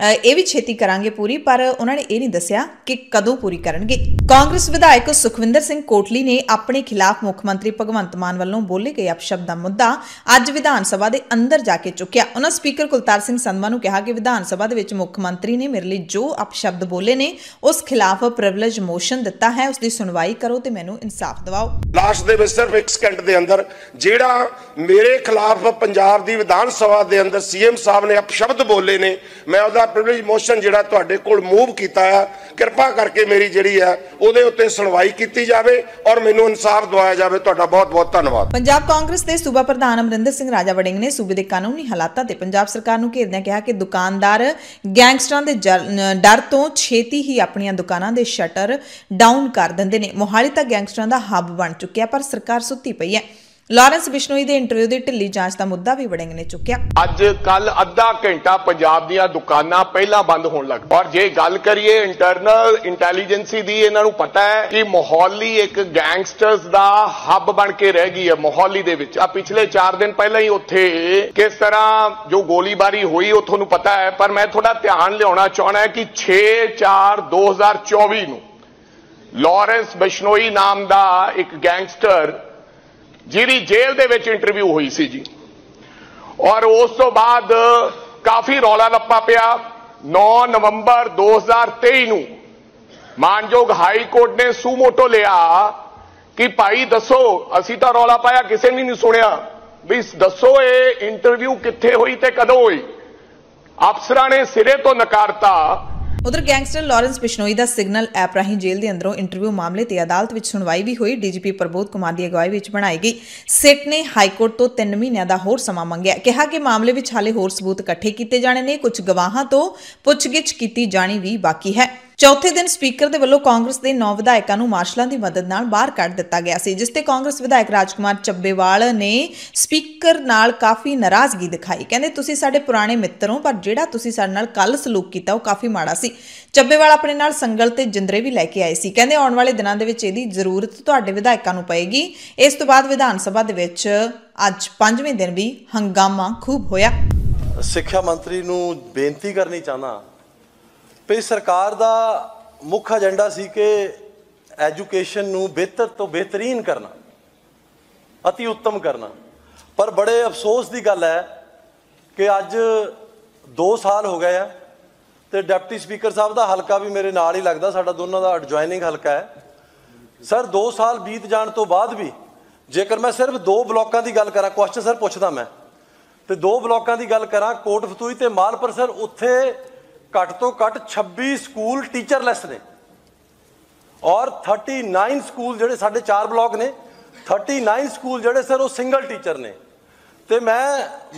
Speaker 1: ਇਹ ਵੀ ਛੇਤੀ ਕਰਾਂਗੇ ਪੂਰੀ ਪਰ ਉਹਨਾਂ ਨੇ ਇਹ ਨਹੀਂ ਦੱਸਿਆ ਕਿ ਕਦੋਂ ਪੂਰੀ ਕਰਨਗੇ ਕਾਂਗਰਸ ਵਿਧਾਇਕ ਸੁਖਵਿੰਦਰ ਸਿੰਘ ਕੋਟਲੀ ਨੇ ਆਪਣੇ ਖਿਲਾਫ ਮੁੱਖ ਮੰਤਰੀ ਭਗਵੰਤ ਮਾਨ ਵੱਲੋਂ ਬੋਲੇ ਗਏ ਅਪਸ਼ਬਦ ਦਾ ਮੁੱਦਾ ਅੱਜ ਵਿਧਾਨ ਸਭਾ ਦੇ ਅੰਦਰ ਜਾ ਕੇ ਚੁੱਕਿਆ ਉਹਨਾਂ ਸਪੀਕਰ ਕੁਲਤਾਰ ਸਿੰਘ ਸੰਧਵਾ ਨੂੰ ਕਿਹਾ ਕਿ ਵਿਧਾਨ ਸਭਾ ਦੇ ਵਿੱਚ ਮੁੱਖ ਮੰਤਰੀ ਨੇ ਮੇਰੇ ਲਈ ਜੋ ਅਪਸ਼ਬਦ ਬੋਲੇ ਨੇ ਉਸ ਖਿਲਾਫ ਪ੍ਰਿਵਿਲੇਜ ਮੋਸ਼ਨ ਦਿੱਤਾ ਹੈ ਉਸ ਦੀ ਸੁਣਵਾਈ ਕਰੋ ਤੇ ਮੈਨੂੰ ਇਨਸਾਫ ਦਿਵਾਓ
Speaker 4: ਲਾਸਟ ਦੇ ਵਿੱਚ ਸਿਰਫ ਇੱਕ ਸਕਿੰਟ ਦੇ ਅੰਦਰ ਜਿਹੜਾ ਮੇਰੇ ਖਿਲਾਫ ਪੰਜਾਬ ਦੀ ਵਿਧਾਨ ਸਭਾ ਦੇ ਅੰਦਰ ਸੀਐਮ ਸਾਹਿਬ ਨੇ ਅਪਸ਼ਬਦ ਬੋਲੇ ਨੇ ਮੈਂ ਉਹਦਾ ਦਾ ਪ੍ਰਿਵਿਲੇਜ ਮੋਸ਼ਨ ਜਿਹੜਾ ਤੁਹਾਡੇ ਕੋਲ ਮੂਵ ਕੀਤਾ ਆ ਕਿਰਪਾ ਕਰਕੇ ਮੇਰੀ ਜਿਹੜੀ ਆ ਉਹਦੇ ਉੱਤੇ ਸੁਣਵਾਈ ਕੀਤੀ ਜਾਵੇ ਔਰ ਮੈਨੂੰ ਇਨਸਾਫ ਦਵਾਇਆ ਜਾਵੇ ਤੁਹਾਡਾ ਬਹੁਤ ਬਹੁਤ ਧੰਨਵਾਦ
Speaker 1: ਪੰਜਾਬ ਕਾਂਗਰਸ ਦੇ ਸੂਬਾ ਪ੍ਰਧਾਨ ਅਮਰਿੰਦਰ ਸਿੰਘ ਰਾਜਾ ਵੜਿੰਗ ਨੇ ਸੂਬੇ ਦੇ ਕਾਨੂੰਨੀ ਹਾਲਾਤਾਂ ਤੇ ਪੰਜਾਬ ਸਰਕਾਰ ਨੂੰ ਘੇਰਦਿਆਂ ਕਿਹਾ ਕਿ ਦੁਕਾਨਦਾਰ ਗੈਂਗਸਟਰਾਂ ਦੇ ਡਰ ਤੋਂ ਛੇਤੀ ਹੀ ਆਪਣੀਆਂ ਦੁਕਾਨਾਂ ਦੇ ਸ਼ਟਰ ਡਾਊਨ ਕਰ ਦਿੰਦੇ ਨੇ ਮੋਹਾਲੀ ਤਾਂ ਗੈਂਗਸਟਰਾਂ ਦਾ ਹੱਬ ਬਣ ਚੁੱਕਿਆ ਪਰ ਸਰਕਾਰ ਸੁੱਤੀ ਪਈ ਹੈ ਲਾਰੈਂਸ ਬਿਸ਼ਨੋਈ ਦੇ ਇੰਟਰਵਿਊ ਦੀ ਢਿੱਲੀ ਜਾਂਚ ਦਾ ਮੁੱਦਾ ਵੀ ਵੜਿੰਗ ਨੇ ਚੁੱਕਿਆ
Speaker 9: ਅੱਜ ਕੱਲ ਅੱਧਾ ਘੰਟਾ ਪੰਜਾਬ ਦੀਆਂ ਦੁਕਾਨਾਂ ਪਹਿਲਾਂ ਬੰਦ ਹੋਣ ਲੱਗ ਔਰ ਜੇ ਗੱਲ ਕਰੀਏ ਇੰਟਰਨਲ ਇੰਟੈਲੀਜੈਂਸੀ ਦੀ ਇਹਨਾਂ ਨੂੰ ਪਤਾ ਹੈ ਕਿ ਮੋਹਾਲੀ ਇੱਕ ਗੈਂਗਸਟਰਸ ਦਾ ਹੱਬ ਬਣ ਕੇ ਰਹਿ ਗਈ ਹੈ ਮੋਹਾਲੀ ਦੇ ਵਿੱਚ ਆ ਪਿਛਲੇ 4 ਦਿਨ ਪਹਿਲਾਂ ਹੀ ਉੱਥੇ ਕਿਸ ਤਰ੍ਹਾਂ ਜੋ ਗੋਲੀਬਾਰੀ ਹੋਈ ਉਹ ਤੁਹਾਨੂੰ ਪਤਾ ਹੈ ਪਰ ਮੈਂ ਥੋੜਾ ਧਿਆਨ ਲਿਆਉਣਾ ਚਾਹਣਾ ਹੈ ਕਿ 6 4 2024 ਨੂੰ ਲਾਰੈਂਸ ਬਿਸ਼ਨੋਈ ਨਾਮ ਦਾ ਇੱਕ ਗੈਂਗਸਟਰ ਜਿਹਦੀ ਜੇਲ੍ਹ ਦੇ ਵਿੱਚ ਇੰਟਰਵਿਊ ਹੋਈ ਸੀ ਜੀ ਔਰ ਉਸ ਤੋਂ ਬਾਅਦ ਕਾਫੀ ਰੌਲਾ ਲੱਪਾ ਪਿਆ 9 ਨਵੰਬਰ 2023 ਨੂੰ ਮਾਨਯੋਗ ਹਾਈ ਕੋਰਟ ਨੇ ਸੂਮੋਟੋ ਲਿਆ ਕਿ ਭਾਈ ਦੱਸੋ ਅਸੀਂ ਤਾਂ ਰੌਲਾ ਪਾਇਆ ਕਿਸੇ ਨੇ ਨਹੀਂ ਸੁਣਿਆ ਵੀ ਦੱਸੋ ਇਹ ਇੰਟਰਵਿਊ ਕਿੱਥੇ ਹੋਈ ਤੇ ਕਦੋਂ ਹੋਈ ਅਫਸਰਾਂ ਨੇ ਸਿਰੇ ਤੋਂ ਨਕਾਰਤਾ
Speaker 1: ਉਧਰ ਗੈਂਗਸਟਰ ਲਾਰੈਂਸ ਪਿਸ਼ਨੋਈ ਦਾ ਸਿਗਨਲ ਐਪ ਰਾਹੀਂ ਜੇਲ੍ਹ ਦੇ ਅੰਦਰੋਂ ਇੰਟਰਵਿਊ ਮਾਮਲੇ ਤੇ ਅਦਾਲਤ ਵਿੱਚ ਸੁਣਵਾਈ ਵੀ ਹੋਈ ਡੀਜੀਪੀ ਪ੍ਰਬੋਧ ਕੁਮਾਰ ਦੀ ਅਗਵਾਈ ਵਿੱਚ ਬਣਾਈ ਗਈ ਸਿਟ ਨੇ ਹਾਈਕੋਰਟ ਤੋਂ 3 ਮਹੀਨਿਆਂ ਦਾ ਹੋਰ ਸਮਾਂ ਮੰਗਿਆ ਕਿਹਾ ਕਿ ਮਾਮਲੇ ਵਿੱਚ ਹਾਲੇ ਹੋਰ ਸਬੂਤ ਇਕੱਠੇ ਕੀਤੇ ਜਾਣੇ ਨੇ ਕੁਝ ਗਵਾਹਾਂ ਤੋਂ ਪੁੱਛਗਿੱਛ ਕੀਤੀ ਜਾਣੀ ਵੀ ਬਾਕੀ ਹੈ ਚੌਥੇ ਦਿਨ ਸਪੀਕਰ ਦੇ ਵੱਲੋਂ ਕਾਂਗਰਸ ਦੇ 9 ਵਿਧਾਇਕਾਂ ਨੂੰ ਮਾਰਸ਼ਲਾਂ ਦੀ ਮਦਦ ਨਾਲ ਬਾਹਰ ਕੱਢ ਦਿੱਤਾ ਗਿਆ ਸੀ ਜਿਸ ਤੇ ਕਾਂਗਰਸ ਵਿਧਾਇਕ ਰਾਜਕੁਮਾਰ ਚੱਬੇਵਾਲ ਨੇ ਸਪੀਕਰ ਨਾਲ ਕਾਫੀ ਨਾਰਾਜ਼ਗੀ ਦਿਖਾਈ ਕਹਿੰਦੇ ਤੁਸੀਂ ਸਾਡੇ ਪੁਰਾਣੇ ਮਿੱਤਰ ਹੋ ਪਰ ਜਿਹੜਾ ਤੁਸੀਂ ਸਾਡੇ ਨਾਲ ਕੱਲ ਸਲੂਕ ਕੀਤਾ ਉਹ ਕਾਫੀ ਮਾੜਾ ਸੀ ਚੱਬੇਵਾਲ ਆਪਣੇ ਨਾਲ ਸੰਗਲ ਤੇ ਜਿੰਦਰੇ ਵੀ ਲੈ ਕੇ ਆਏ ਸੀ ਕਹਿੰਦੇ ਆਉਣ ਵਾਲੇ ਦਿਨਾਂ ਦੇ ਵਿੱਚ ਇਹਦੀ ਜ਼ਰੂਰਤ ਤੁਹਾਡੇ ਵਿਧਾਇਕਾਂ ਨੂੰ ਪਏਗੀ ਇਸ ਤੋਂ ਬਾਅਦ ਵਿਧਾਨ ਸਭਾ ਦੇ ਵਿੱਚ ਅੱਜ ਪੰਜਵੇਂ ਦਿਨ ਵੀ ਹੰਗਾਮਾ ਖੂਬ ਹੋਇਆ
Speaker 8: ਸਿੱਖਿਆ ਮੰਤਰੀ ਨੂੰ ਬੇਨਤੀ ਕਰਨੀ ਚਾਹਨਾ ਪਈ ਸਰਕਾਰ ਦਾ ਮੁੱਖ ਏਜੰਡਾ ਸੀ ਕਿ ਐਜੂਕੇਸ਼ਨ ਨੂੰ ਬਿਹਤਰ ਤੋਂ ਬਿਹਤਰੀਨ ਕਰਨਾ অতি ਉੱਤਮ ਕਰਨਾ ਪਰ ਬੜੇ ਅਫਸੋਸ ਦੀ ਗੱਲ ਹੈ ਕਿ ਅੱਜ 2 ਸਾਲ ਹੋ ਗਏ ਆ ਤੇ ਡਿਪਟੀ ਸਪੀਕਰ ਸਾਹਿਬ ਦਾ ਹਲਕਾ ਵੀ ਮੇਰੇ ਨਾਲ ਹੀ ਲੱਗਦਾ ਸਾਡਾ ਦੋਨਾਂ ਦਾ ਐਡਜੋਇਨਿੰਗ ਹਲਕਾ ਹੈ ਸਰ 2 ਸਾਲ ਬੀਤ ਜਾਣ ਤੋਂ ਬਾਅਦ ਵੀ ਜੇਕਰ ਮੈਂ ਸਿਰਫ ਦੋ ਬਲਾਕਾਂ ਦੀ ਗੱਲ ਕਰਾਂ ਕੁਐਸਚਨ ਸਰ ਪੁੱਛਦਾ ਮੈਂ ਤੇ ਦੋ ਬਲਾਕਾਂ ਦੀ ਗੱਲ ਕਰਾਂ ਕੋਟ ਫਤੂਈ ਤੇ ਮਾਲਪੁਰ ਸਰ ਉੱਥੇ ਘੱਟ ਤੋਂ ਘੱਟ 26 ਸਕੂਲ ਟੀਚਰਲੈਸ ਨੇ ਔਰ 39 ਸਕੂਲ ਜਿਹੜੇ ਸਾਡੇ 4 ਬਲਾਕ ਨੇ 39 ਸਕੂਲ ਜਿਹੜੇ ਸਰ ਉਹ ਸਿੰਗਲ ਟੀਚਰ ਨੇ ਤੇ ਮੈਂ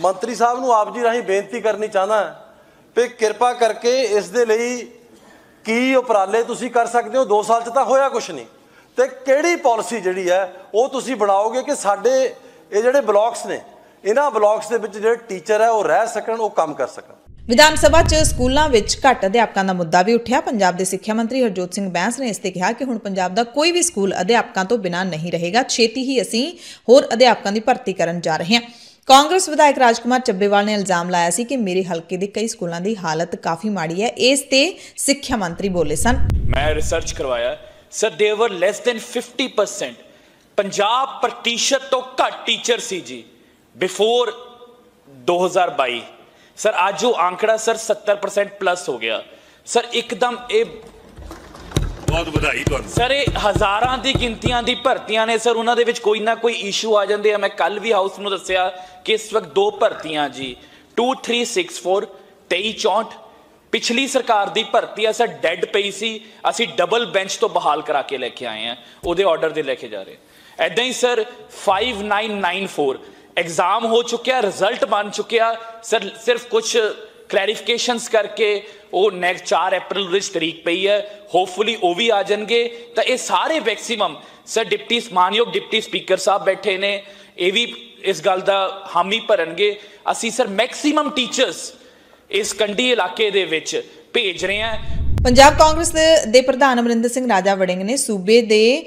Speaker 8: ਮੰਤਰੀ ਸਾਹਿਬ ਨੂੰ ਆਪ ਜੀ ਰਾਹੀਂ ਬੇਨਤੀ ਕਰਨੀ ਚਾਹਨਾ ਕਿ ਕਿਰਪਾ ਕਰਕੇ ਇਸ ਦੇ ਲਈ ਕੀ ਉਪਰਾਲੇ ਤੁਸੀਂ ਕਰ ਸਕਦੇ ਹੋ 2 ਸਾਲ ਚ ਤਾਂ ਹੋਇਆ ਕੁਝ ਨਹੀਂ ਤੇ ਕਿਹੜੀ ਪਾਲਿਸੀ ਜਿਹੜੀ ਹੈ ਉਹ ਤੁਸੀਂ ਬਣਾਓਗੇ ਕਿ ਸਾਡੇ ਇਹ ਜਿਹੜੇ ਬਲਾਕਸ ਨੇ ਇਹਨਾਂ ਬਲਾਕਸ ਦੇ ਵਿੱਚ ਜਿਹੜੇ ਟੀਚਰ ਹੈ ਉਹ ਰਹਿ ਸਕਣ ਉਹ ਕੰਮ ਕਰ ਸਕਣ
Speaker 1: ਵਿਧਾਨ ਸਭਾ 'ਚ ਸਕੂਲਾਂ ਵਿੱਚ ਘੱਟ ਅਧਿਆਪਕਾਂ ਦਾ ਮੁੱਦਾ ਵੀ ਉੱਠਿਆ ਪੰਜਾਬ ਦੇ ਸਿੱਖਿਆ ਮੰਤਰੀ ਹਰਜੋਤ ਸਿੰਘ ਬੈਂਸ ਨੇ ਇਸ ਤੇ ਕਿਹਾ ਕਿ ਹੁਣ ਪੰਜਾਬ ਦਾ ਕੋਈ ਵੀ ਸਕੂਲ ਅਧਿਆਪਕਾਂ ਤੋਂ ਬਿਨਾਂ ਨਹੀਂ ਰਹੇਗਾ ਛੇਤੀ ਹੀ ਅਸੀਂ ਹੋਰ ਅਧਿਆਪਕਾਂ ਦੀ ਭਰਤੀ ਕਰਨ ਜਾ ਰਹੇ ਹਾਂ ਕਾਂਗਰਸ ਵਿਧਾਇਕ ਰਾਜਕੁਮਾਰ ਚੱਬੇਵਾਲ ਨੇ ਇਲਜ਼ਾਮ ਲਾਇਆ ਸੀ ਕਿ ਮੇਰੇ ਹਲਕੇ ਦੇ ਕਈ ਸਕੂਲਾਂ ਦੀ ਹਾਲਤ ਕਾਫੀ ਮਾੜੀ ਹੈ ਇਸ ਤੇ ਸਿੱਖਿਆ ਮੰਤਰੀ ਬੋਲੇ ਸਨ
Speaker 5: ਮੈਂ ਰਿਸਰਚ ਕਰਵਾਇਆ ਸਰ ਦੇ ਵਰ ਲੈਸ ਦੈਨ 50% 50% ਤੋਂ ਘੱਟ ਟੀਚਰ ਸੀ ਜੀ ਬਿਫੋਰ 2022 ਸਰ ਅੱਜ ਜੋ आंकड़ा ਸਰ 70% ਪਲੱਸ ਹੋ ਗਿਆ ਸਰ ਇੱਕਦਮ ਇਹ
Speaker 6: ਬਹੁਤ ਵਧਾਈ ਤੁਹਾਨੂੰ
Speaker 5: ਸਰ ਇਹ ਹਜ਼ਾਰਾਂ ਦੀ ਗਿਣਤੀਆਂ ਦੀ ਭਰਤੀਆਂ ਨੇ ਸਰ ਉਹਨਾਂ ਦੇ ਵਿੱਚ ਕੋਈ ਨਾ ਕੋਈ ਇਸ਼ੂ ਆ ਜਾਂਦੇ ਆ ਮੈਂ ਕੱਲ ਵੀ ਹਾਊਸ ਨੂੰ ਦੱਸਿਆ ਕਿ ਇਸ ਵਕਤ ਦੋ ਭਰਤੀਆਂ ਜੀ 2364 2364 ਪਿਛਲੀ ਸਰਕਾਰ ਦੀ ਭਰਤੀ ਆ ਸਰ ਡੈੱਡ ਪਈ ਸੀ ਅਸੀਂ ਡਬਲ ਬੈਂਚ ਤੋਂ ਬਹਾਲ ਕਰਾ ਕੇ ਲੈ ਕੇ ਆਏ ਆ ਉਹਦੇ ਆਰਡਰ ਦੇ ਲੈ ਕੇ ਜਾ ਰਹੇ ਐਦਾਂ ਹੀ ਸਰ 5994 ਐਗਜ਼ਾਮ ਹੋ ਚੁੱਕਿਆ ਰਿਜ਼ਲਟ ਬਣ ਚੁੱਕਿਆ सर सिर्फ कुछ ਕਲੈਰੀਫਿਕੇਸ਼ਨਸ ਕਰਕੇ ਉਹ ਨੈਕਸਟ 4 ਅਪ੍ਰੈਲ ਵਿੱਚ ਤਰੀਕ ਪਈ ਹੈ ਹੋਪਫੁਲੀ ਉਹ ਵੀ ਆ ਜਾਣਗੇ ਤਾਂ ਇਹ ਸਾਰੇ ਮੈਕਸਿਮਮ ਸਰ ਡਿਪਟੀ ਮਾਨਯੋਗ ਡਿਪਟੀ ਸਪੀਕਰ ਸਾਹਿਬ ਬੈਠੇ ਨੇ ਇਹ ਵੀ ਇਸ ਗੱਲ ਦਾ ਹਾਮੀ ਭਰਨਗੇ ਅਸੀਂ ਸਰ ਮੈਕਸਿਮਮ ਟੀਚਰਸ ਇਸ ਕੰਡੀ ਇਲਾਕੇ ਦੇ ਵਿੱਚ ਭੇਜ ਰਹੇ ਹਾਂ
Speaker 1: ਪੰਜਾਬ ਕਾਂਗਰਸ ਦੇ ਪ੍ਰਧਾਨ ਅਮਰਿੰਦਰ ਸਿੰਘ ਰਾਜਾ ਵੜਿੰਗ ਨੇ ਸੂਬੇ ਦੇ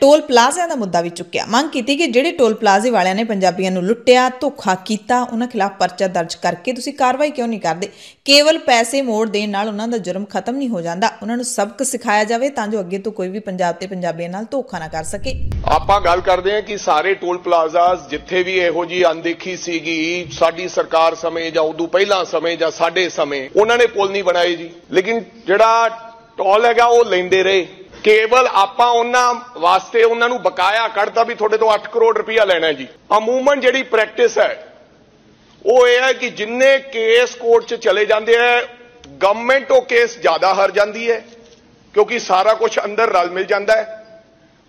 Speaker 1: ਟੋਲ ਪਲਾਜ਼ਿਆਂ ਦਾ ਮੁੱਦਾ ਵੀ ਚੁੱਕਿਆ ਮੰਗ ਕੀਤੀ ਕਿ ਜਿਹੜੇ ਟੋਲ ਪਲਾਜ਼ੇ ਵਾਲਿਆਂ ਨੇ ਪੰਜਾਬੀਆਂ ਨੂੰ ਲੁੱਟਿਆ ਧੋਖਾ ਕੀਤਾ ਉਹਨਾਂ ਖਿਲਾਫ ਪਰਚਾ ਦਰਜ ਕਰਕੇ ਤੁਸੀਂ ਕਾਰਵਾਈ ਕਿਉਂ ਨਹੀਂ ਕਰਦੇ ਕੇਵਲ ਪੈਸੇ ਮੋੜ ਦੇਣ ਨਾਲ ਉਹਨਾਂ ਦਾ ਜੁਰਮ ਖਤਮ ਨਹੀਂ ਹੋ ਜਾਂਦਾ ਉਹਨਾਂ ਨੂੰ ਸਬਕ ਸਿਖਾਇਆ ਜਾਵੇ ਤਾਂ ਜੋ ਅੱਗੇ ਤੋਂ ਕੋਈ ਵੀ ਪੰਜਾਬ ਤੇ ਪੰਜਾਬੀਆਂ ਨਾਲ ਧੋਖਾ ਨਾ ਕਰ ਸਕੇ
Speaker 9: ਆਪਾਂ ਗੱਲ ਕਰਦੇ ਹਾਂ ਕਿ ਸਾਰੇ ਟੋਲ ਪਲਾਜ਼ਾਸ ਜਿੱਥੇ ਵੀ ਇਹੋ ਜੀ ਅਣਦੇਖੀ ਸੀਗੀ ਸਾਡੀ ਸਰਕਾਰ ਸਮੇਂ ਜਾਂ ਉਦੋਂ ਪਹਿਲਾਂ ਸਮੇਂ ਜਾਂ ਸਾਡੇ ਸਮੇਂ ਉਹਨਾਂ ਨੇ ਪੁਲ ਨਹੀਂ ਬਣਾਏ ਜੀ ਲੇਕਿਨ ਜਿਹੜਾ ਟੋਲ ਹੈਗਾ ਉਹ ਲੈਂਦੇ ਰਹੇ ਕੇਵਲ ਆਪਾਂ ਉਹਨਾਂ ਵਾਸਤੇ ਉਹਨਾਂ ਨੂੰ ਬਕਾਇਆ ਕੱਢਦਾ ਵੀ ਤੁਹਾਡੇ ਤੋਂ 8 ਕਰੋੜ ਰੁਪਇਆ ਲੈਣਾ ਜੀ ਅਮੂਮਨ ਜਿਹੜੀ ਪ੍ਰੈਕਟਿਸ ਹੈ ਉਹ ਇਹ ਹੈ ਕਿ ਜਿੰਨੇ ਕੇਸ ਕੋਰਟ 'ਚ ਚਲੇ ਜਾਂਦੇ ਆ ਗਵਰਨਮੈਂਟ ਉਹ ਕੇਸ ਜ਼ਿਆਦਾ ਹਾਰ ਜਾਂਦੀ ਹੈ ਕਿਉਂਕਿ ਸਾਰਾ ਕੁਝ ਅੰਦਰ ਰਲ ਮਿਲ ਜਾਂਦਾ ਹੈ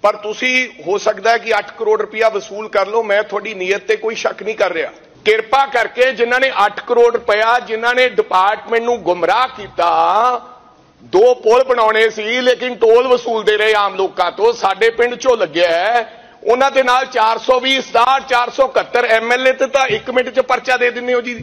Speaker 9: ਪਰ ਤੁਸੀਂ ਹੋ ਸਕਦਾ ਹੈ ਕਿ 8 ਕਰੋੜ ਰੁਪਇਆ ਵਸੂਲ ਕਰ ਲਓ ਮੈਂ ਤੁਹਾਡੀ ਨੀਅਤ ਤੇ ਕੋਈ ਸ਼ੱਕ ਨਹੀਂ ਕਰ ਰਿਹਾ ਕਿਰਪਾ ਕਰਕੇ ਜਿਨ੍ਹਾਂ ਨੇ 8 ਕਰੋੜ ਰੁਪਇਆ ਜਿਨ੍ਹਾਂ ਨੇ ਡਿਪਾਰਟਮੈਂਟ ਨੂੰ ਗੁੰਮਰਾਹ ਕੀਤਾ ਦੋ ਪੁਲ ਬਣਾਉਣੇ ਸੀ ਲੇਕਿਨ ਟੋਲ ਵਸੂਲਦੇ ਰਹੇ ਆਮ ਲੋਕਾਂ ਤੋਂ ਸਾਡੇ ਪਿੰਡ 'ਚੋਂ ਲੱਗਿਆ ਉਹਨਾਂ ਦੇ ਨਾਲ 420 67 471 ਐਮਐਲਏ ਤੇ ਤਾਂ 1 ਮਿੰਟ 'ਚ ਪਰਚਾ ਦੇ ਦਿੰਨੇ ਹੋ ਜੀ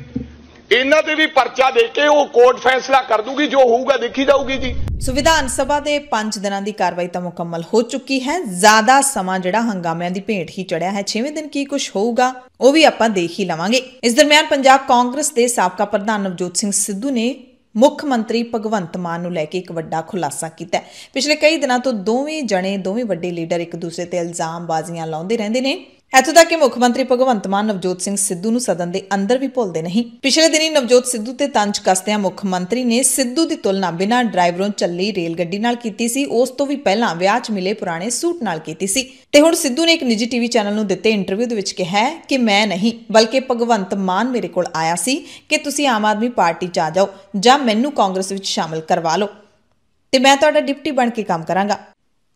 Speaker 9: ਇਹਨਾਂ ਤੇ ਵੀ ਪਰਚਾ ਦੇ ਕੇ ਉਹ ਕੋਰਟ ਫੈਸਲਾ ਕਰ ਦੂਗੀ ਜੋ ਹੋਊਗਾ ਦੇਖੀ ਜਾਊਗੀ ਜੀ
Speaker 1: ਸੁਵਿਧਾਨ ਸਭਾ ਦੇ 5 ਦਿਨਾਂ ਦੀ ਕਾਰਵਾਈ ਤਾਂ ਮੁਕੰਮਲ ਹੋ ਚੁੱਕੀ ਹੈ ਜ਼ਿਆਦਾ ਸਮਾਂ ਜਿਹੜਾ ਹੰਗਾਮਿਆਂ ਦੀ ਭੇਂਟ ਹੀ ਚੜਿਆ ਹੈ 6ਵੇਂ ਦਿਨ ਕੀ ਕੁਝ ਹੋਊਗਾ ਉਹ ਵੀ ਆਪਾਂ ਦੇਖ ਹੀ ਲਵਾਂਗੇ ਇਸ ਦਰਮਿਆਨ ਪੰਜਾਬ ਕਾਂਗਰਸ ਦੇ ਸਾਬਕਾ ਪ੍ਰਧਾਨ ਨਵਜੋਤ ਸਿੰਘ ਸਿੱਧੂ ਨੇ ਮੁੱਖ ਮੰਤਰੀ ਭਗਵੰਤ ਮਾਨ ਨੂੰ ਲੈ ਕੇ ਇੱਕ ਵੱਡਾ ਖੁਲਾਸਾ ਕੀਤਾ ਪਿਛਲੇ ਕਈ ਦਿਨਾਂ ਤੋਂ ਦੋਵੇਂ ਜਣੇ ਦੋਵੇਂ ਵੱਡੇ ਲੀਡਰ ਇੱਕ ਦੂਸਰੇ ਤੇ ਇਲਜ਼ਾਮ ਬਾਜ਼ੀਆਂ ਲਾਉਂਦੇ ਰਹਿੰਦੇ ਨੇ ਇਥੋਂ ਤੱਕ ਕਿ ਮੁੱਖ ਮੰਤਰੀ ਭਗਵੰਤ ਮਾਨ ਨਵਜੋਤ ਸਿੰਘ ਸਿੱਧੂ ਨੂੰ ਸਦਨ ਦੇ ਅੰਦਰ ਵੀ ਭੁੱਲਦੇ ਨਹੀਂ ਪਿਛਲੇ ਦਿਨੀ ਨਵਜੋਤ ਸਿੱਧੂ ਤੇ ਤੰਜ ਕਸਦਿਆਂ ਮੁੱਖ ਮੰਤਰੀ ਨੇ ਸਿੱਧੂ ਦੀ ਤੁਲਨਾ ਬਿਨਾਂ ਡਰਾਈਵਰੋਂ ਚੱਲੀ ਰੇਲ ਗੱਡੀ ਨਾਲ ਕੀਤੀ ਸੀ ਉਸ ਤੋਂ ਵੀ ਪਹਿਲਾਂ ਵਿਆਹ 'ਚ ਮਿਲੇ ਪੁਰਾਣੇ ਸੂਟ ਨਾਲ ਕੀਤੀ ਸੀ ਤੇ ਹੁਣ ਸਿੱਧੂ ਨੇ ਇੱਕ ਨਿੱਜੀ ਟੀਵੀ ਚੈਨਲ ਨੂੰ ਦਿੱਤੇ ਇੰਟਰਵਿਊ ਦੇ ਵਿੱਚ ਕਿਹਾ ਹੈ ਕਿ ਮੈਂ ਨਹੀਂ ਬਲਕਿ ਭਗਵੰਤ ਮਾਨ ਮੇਰੇ ਕੋਲ ਆਇਆ ਸੀ ਕਿ ਤੁਸੀਂ ਆਮ ਆਦਮੀ ਪਾਰਟੀ 'ਚ ਆ ਜਾਓ ਜਾਂ ਮੈਨੂੰ ਕਾਂਗਰਸ ਵਿੱਚ ਸ਼ਾਮਲ ਕਰਵਾ ਲਓ ਤੇ ਮੈਂ ਤੁਹਾਡਾ ਡਿਪਟੀ ਬਣ ਕੇ ਕੰਮ ਕਰਾਂਗਾ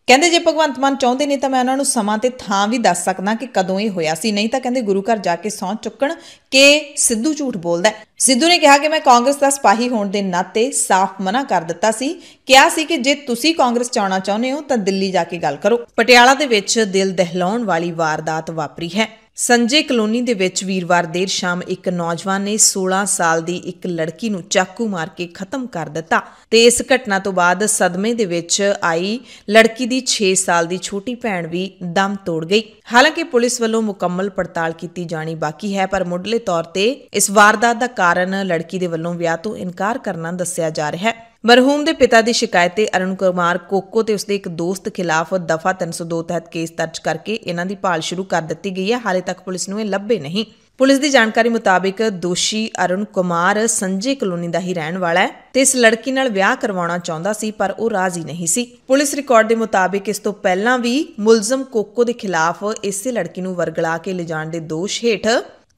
Speaker 1: ਕਹਿੰਦੇ ਜੇ ਭਗਵੰਤ ਮਾਨ ਚਾਹੁੰਦੇ ਨੇ ਤਾਂ ਮੈਂ ਉਹਨਾਂ ਨੂੰ ਸਮਾਂ ਤੇ ਥਾਂ ਵੀ ਦੱਸ ਸਕਦਾ ਕਿ ਕਦੋਂ ਇਹ ਹੋਇਆ ਸੀ ਨਹੀਂ ਤਾਂ ਕਹਿੰਦੇ ਗੁਰੂ ਘਰ ਜਾ ਕੇ ਸੌਂ ਚੁੱਕਣ ਕਿ ਸਿੱਧੂ ਝੂਠ ਬੋਲਦਾ ਸਿੱਧੂ ਨੇ ਕਿਹਾ ਕਿ ਮੈਂ ਕਾਂਗਰਸ ਦਾ ਸਪਾਹੀ ਹੋਣ ਦੇ ਨਾਤੇ ਸਾਫ਼ ਮਨਾ ਕਰ ਦਿੱਤਾ ਸੀ ਕਿਹਾ ਸੀ ਕਿ ਜੇ ਤੁਸੀਂ ਕਾਂਗਰਸ ਚਾਉਣਾ ਚਾਹੁੰਦੇ ਹੋ ਤਾਂ ਦਿੱਲੀ ਜਾ ਕੇ ਗੱਲ ਕਰੋ ਪਟਿਆਲਾ ਦੇ ਵਿੱਚ ਦਿਲ ਦਹਿਲਾਉਣ ਵਾਲੀ ਵਾਰਦਾਤ ਵਾਪਰੀ ਹੈ ਸੰਜੇ ਕਲੋਨੀ ਦੇ ਵਿੱਚ ਵੀਰਵਾਰ ਦੇਰ ਸ਼ਾਮ ਇੱਕ ਨੌਜਵਾਨ ਨੇ 16 ਸਾਲ ਦੀ ਇੱਕ ਲੜਕੀ ਨੂੰ ਚਾਕੂ ਮਾਰ ਕੇ ਖਤਮ ਕਰ ਦਿੱਤਾ ਤੇ ਇਸ ਘਟਨਾ ਤੋਂ ਬਾਅਦ ਸਦਮੇ ਦੇ ਵਿੱਚ ਆਈ ਲੜਕੀ ਦੀ 6 ਸਾਲ ਦੀ ਛੋਟੀ ਭੈਣ ਵੀ ਦਮ ਤੋੜ ਗਈ ਹਾਲਾਂਕਿ ਪੁਲਿਸ ਵੱਲੋਂ ਮੁਕੰਮਲ ਪੜਤਾਲ ਕੀਤੀ ਜਾਣੀ ਬਾਕੀ ਹੈ ਪਰ ਮੁੱਢਲੇ ਤੌਰ ਤੇ ਇਸ ਵਾਰਦਾਤ ਦਾ ਕਾਰਨ ਲੜਕੀ ਦੇ ਵੱਲੋਂ ਵਿਆਹ ਤੋਂ ਇਨਕਾਰ ਕਰਨਾ ਦੱਸਿਆ ਜਾ ਰਿਹਾ ਹੈ ਮਰਹੂਮ ਦੇ ਪਿਤਾ ਦੀ ਸ਼ਿਕਾਇਤ ਤੇ ਅਰਨ ਕੁਮਾਰ ਕੋਕੋ ਤੇ ਉਸਦੇ ਇੱਕ ਦੋਸਤ ਖਿਲਾਫ ਦਫਾ 302 ਤਹਿਤ ਕੇਸ ਦਰਜ ਕਰਕੇ ਇਹਨਾਂ ਦੀ ਭਾਲ ਸ਼ੁਰੂ ਕਰ ਦਿੱਤੀ ਗਈ ਹੈ ਹਾਲੇ ਤੱਕ ਪੁਲਿਸ ਨੂੰ ਇਹ ਲੱਭੇ ਨਹੀਂ ਪੁਲਿਸ ਦੀ ਜਾਣਕਾਰੀ ਮੁਤਾਬਕ ਦੋਸ਼ੀ ਅਰਨ ਕੁਮਾਰ ਸੰਜੇ ਕਲੋਨੀ ਦਾ ਹੀ ਰਹਿਣ ਵਾਲਾ ਹੈ ਤੇ ਇਸ ਲੜਕੀ ਨਾਲ ਵਿਆਹ ਕਰਵਾਉਣਾ ਚਾਹੁੰਦਾ ਸੀ ਪਰ ਉਹ ਰਾਜ਼ੀ ਨਹੀਂ ਸੀ ਪੁਲਿਸ ਰਿਕਾਰਡ ਦੇ ਮੁਤਾਬਕ ਇਸ ਤੋਂ ਪਹਿਲਾਂ ਵੀ ਮੁਲਜ਼ਮ ਕੋਕੋ ਦੇ ਖਿਲਾਫ ਇਸੇ ਲੜਕੀ ਨੂੰ ਵਰਗਲਾ ਕੇ ਲਿਜਾਣ ਦੇ ਦੋਸ਼ ਹੇਠ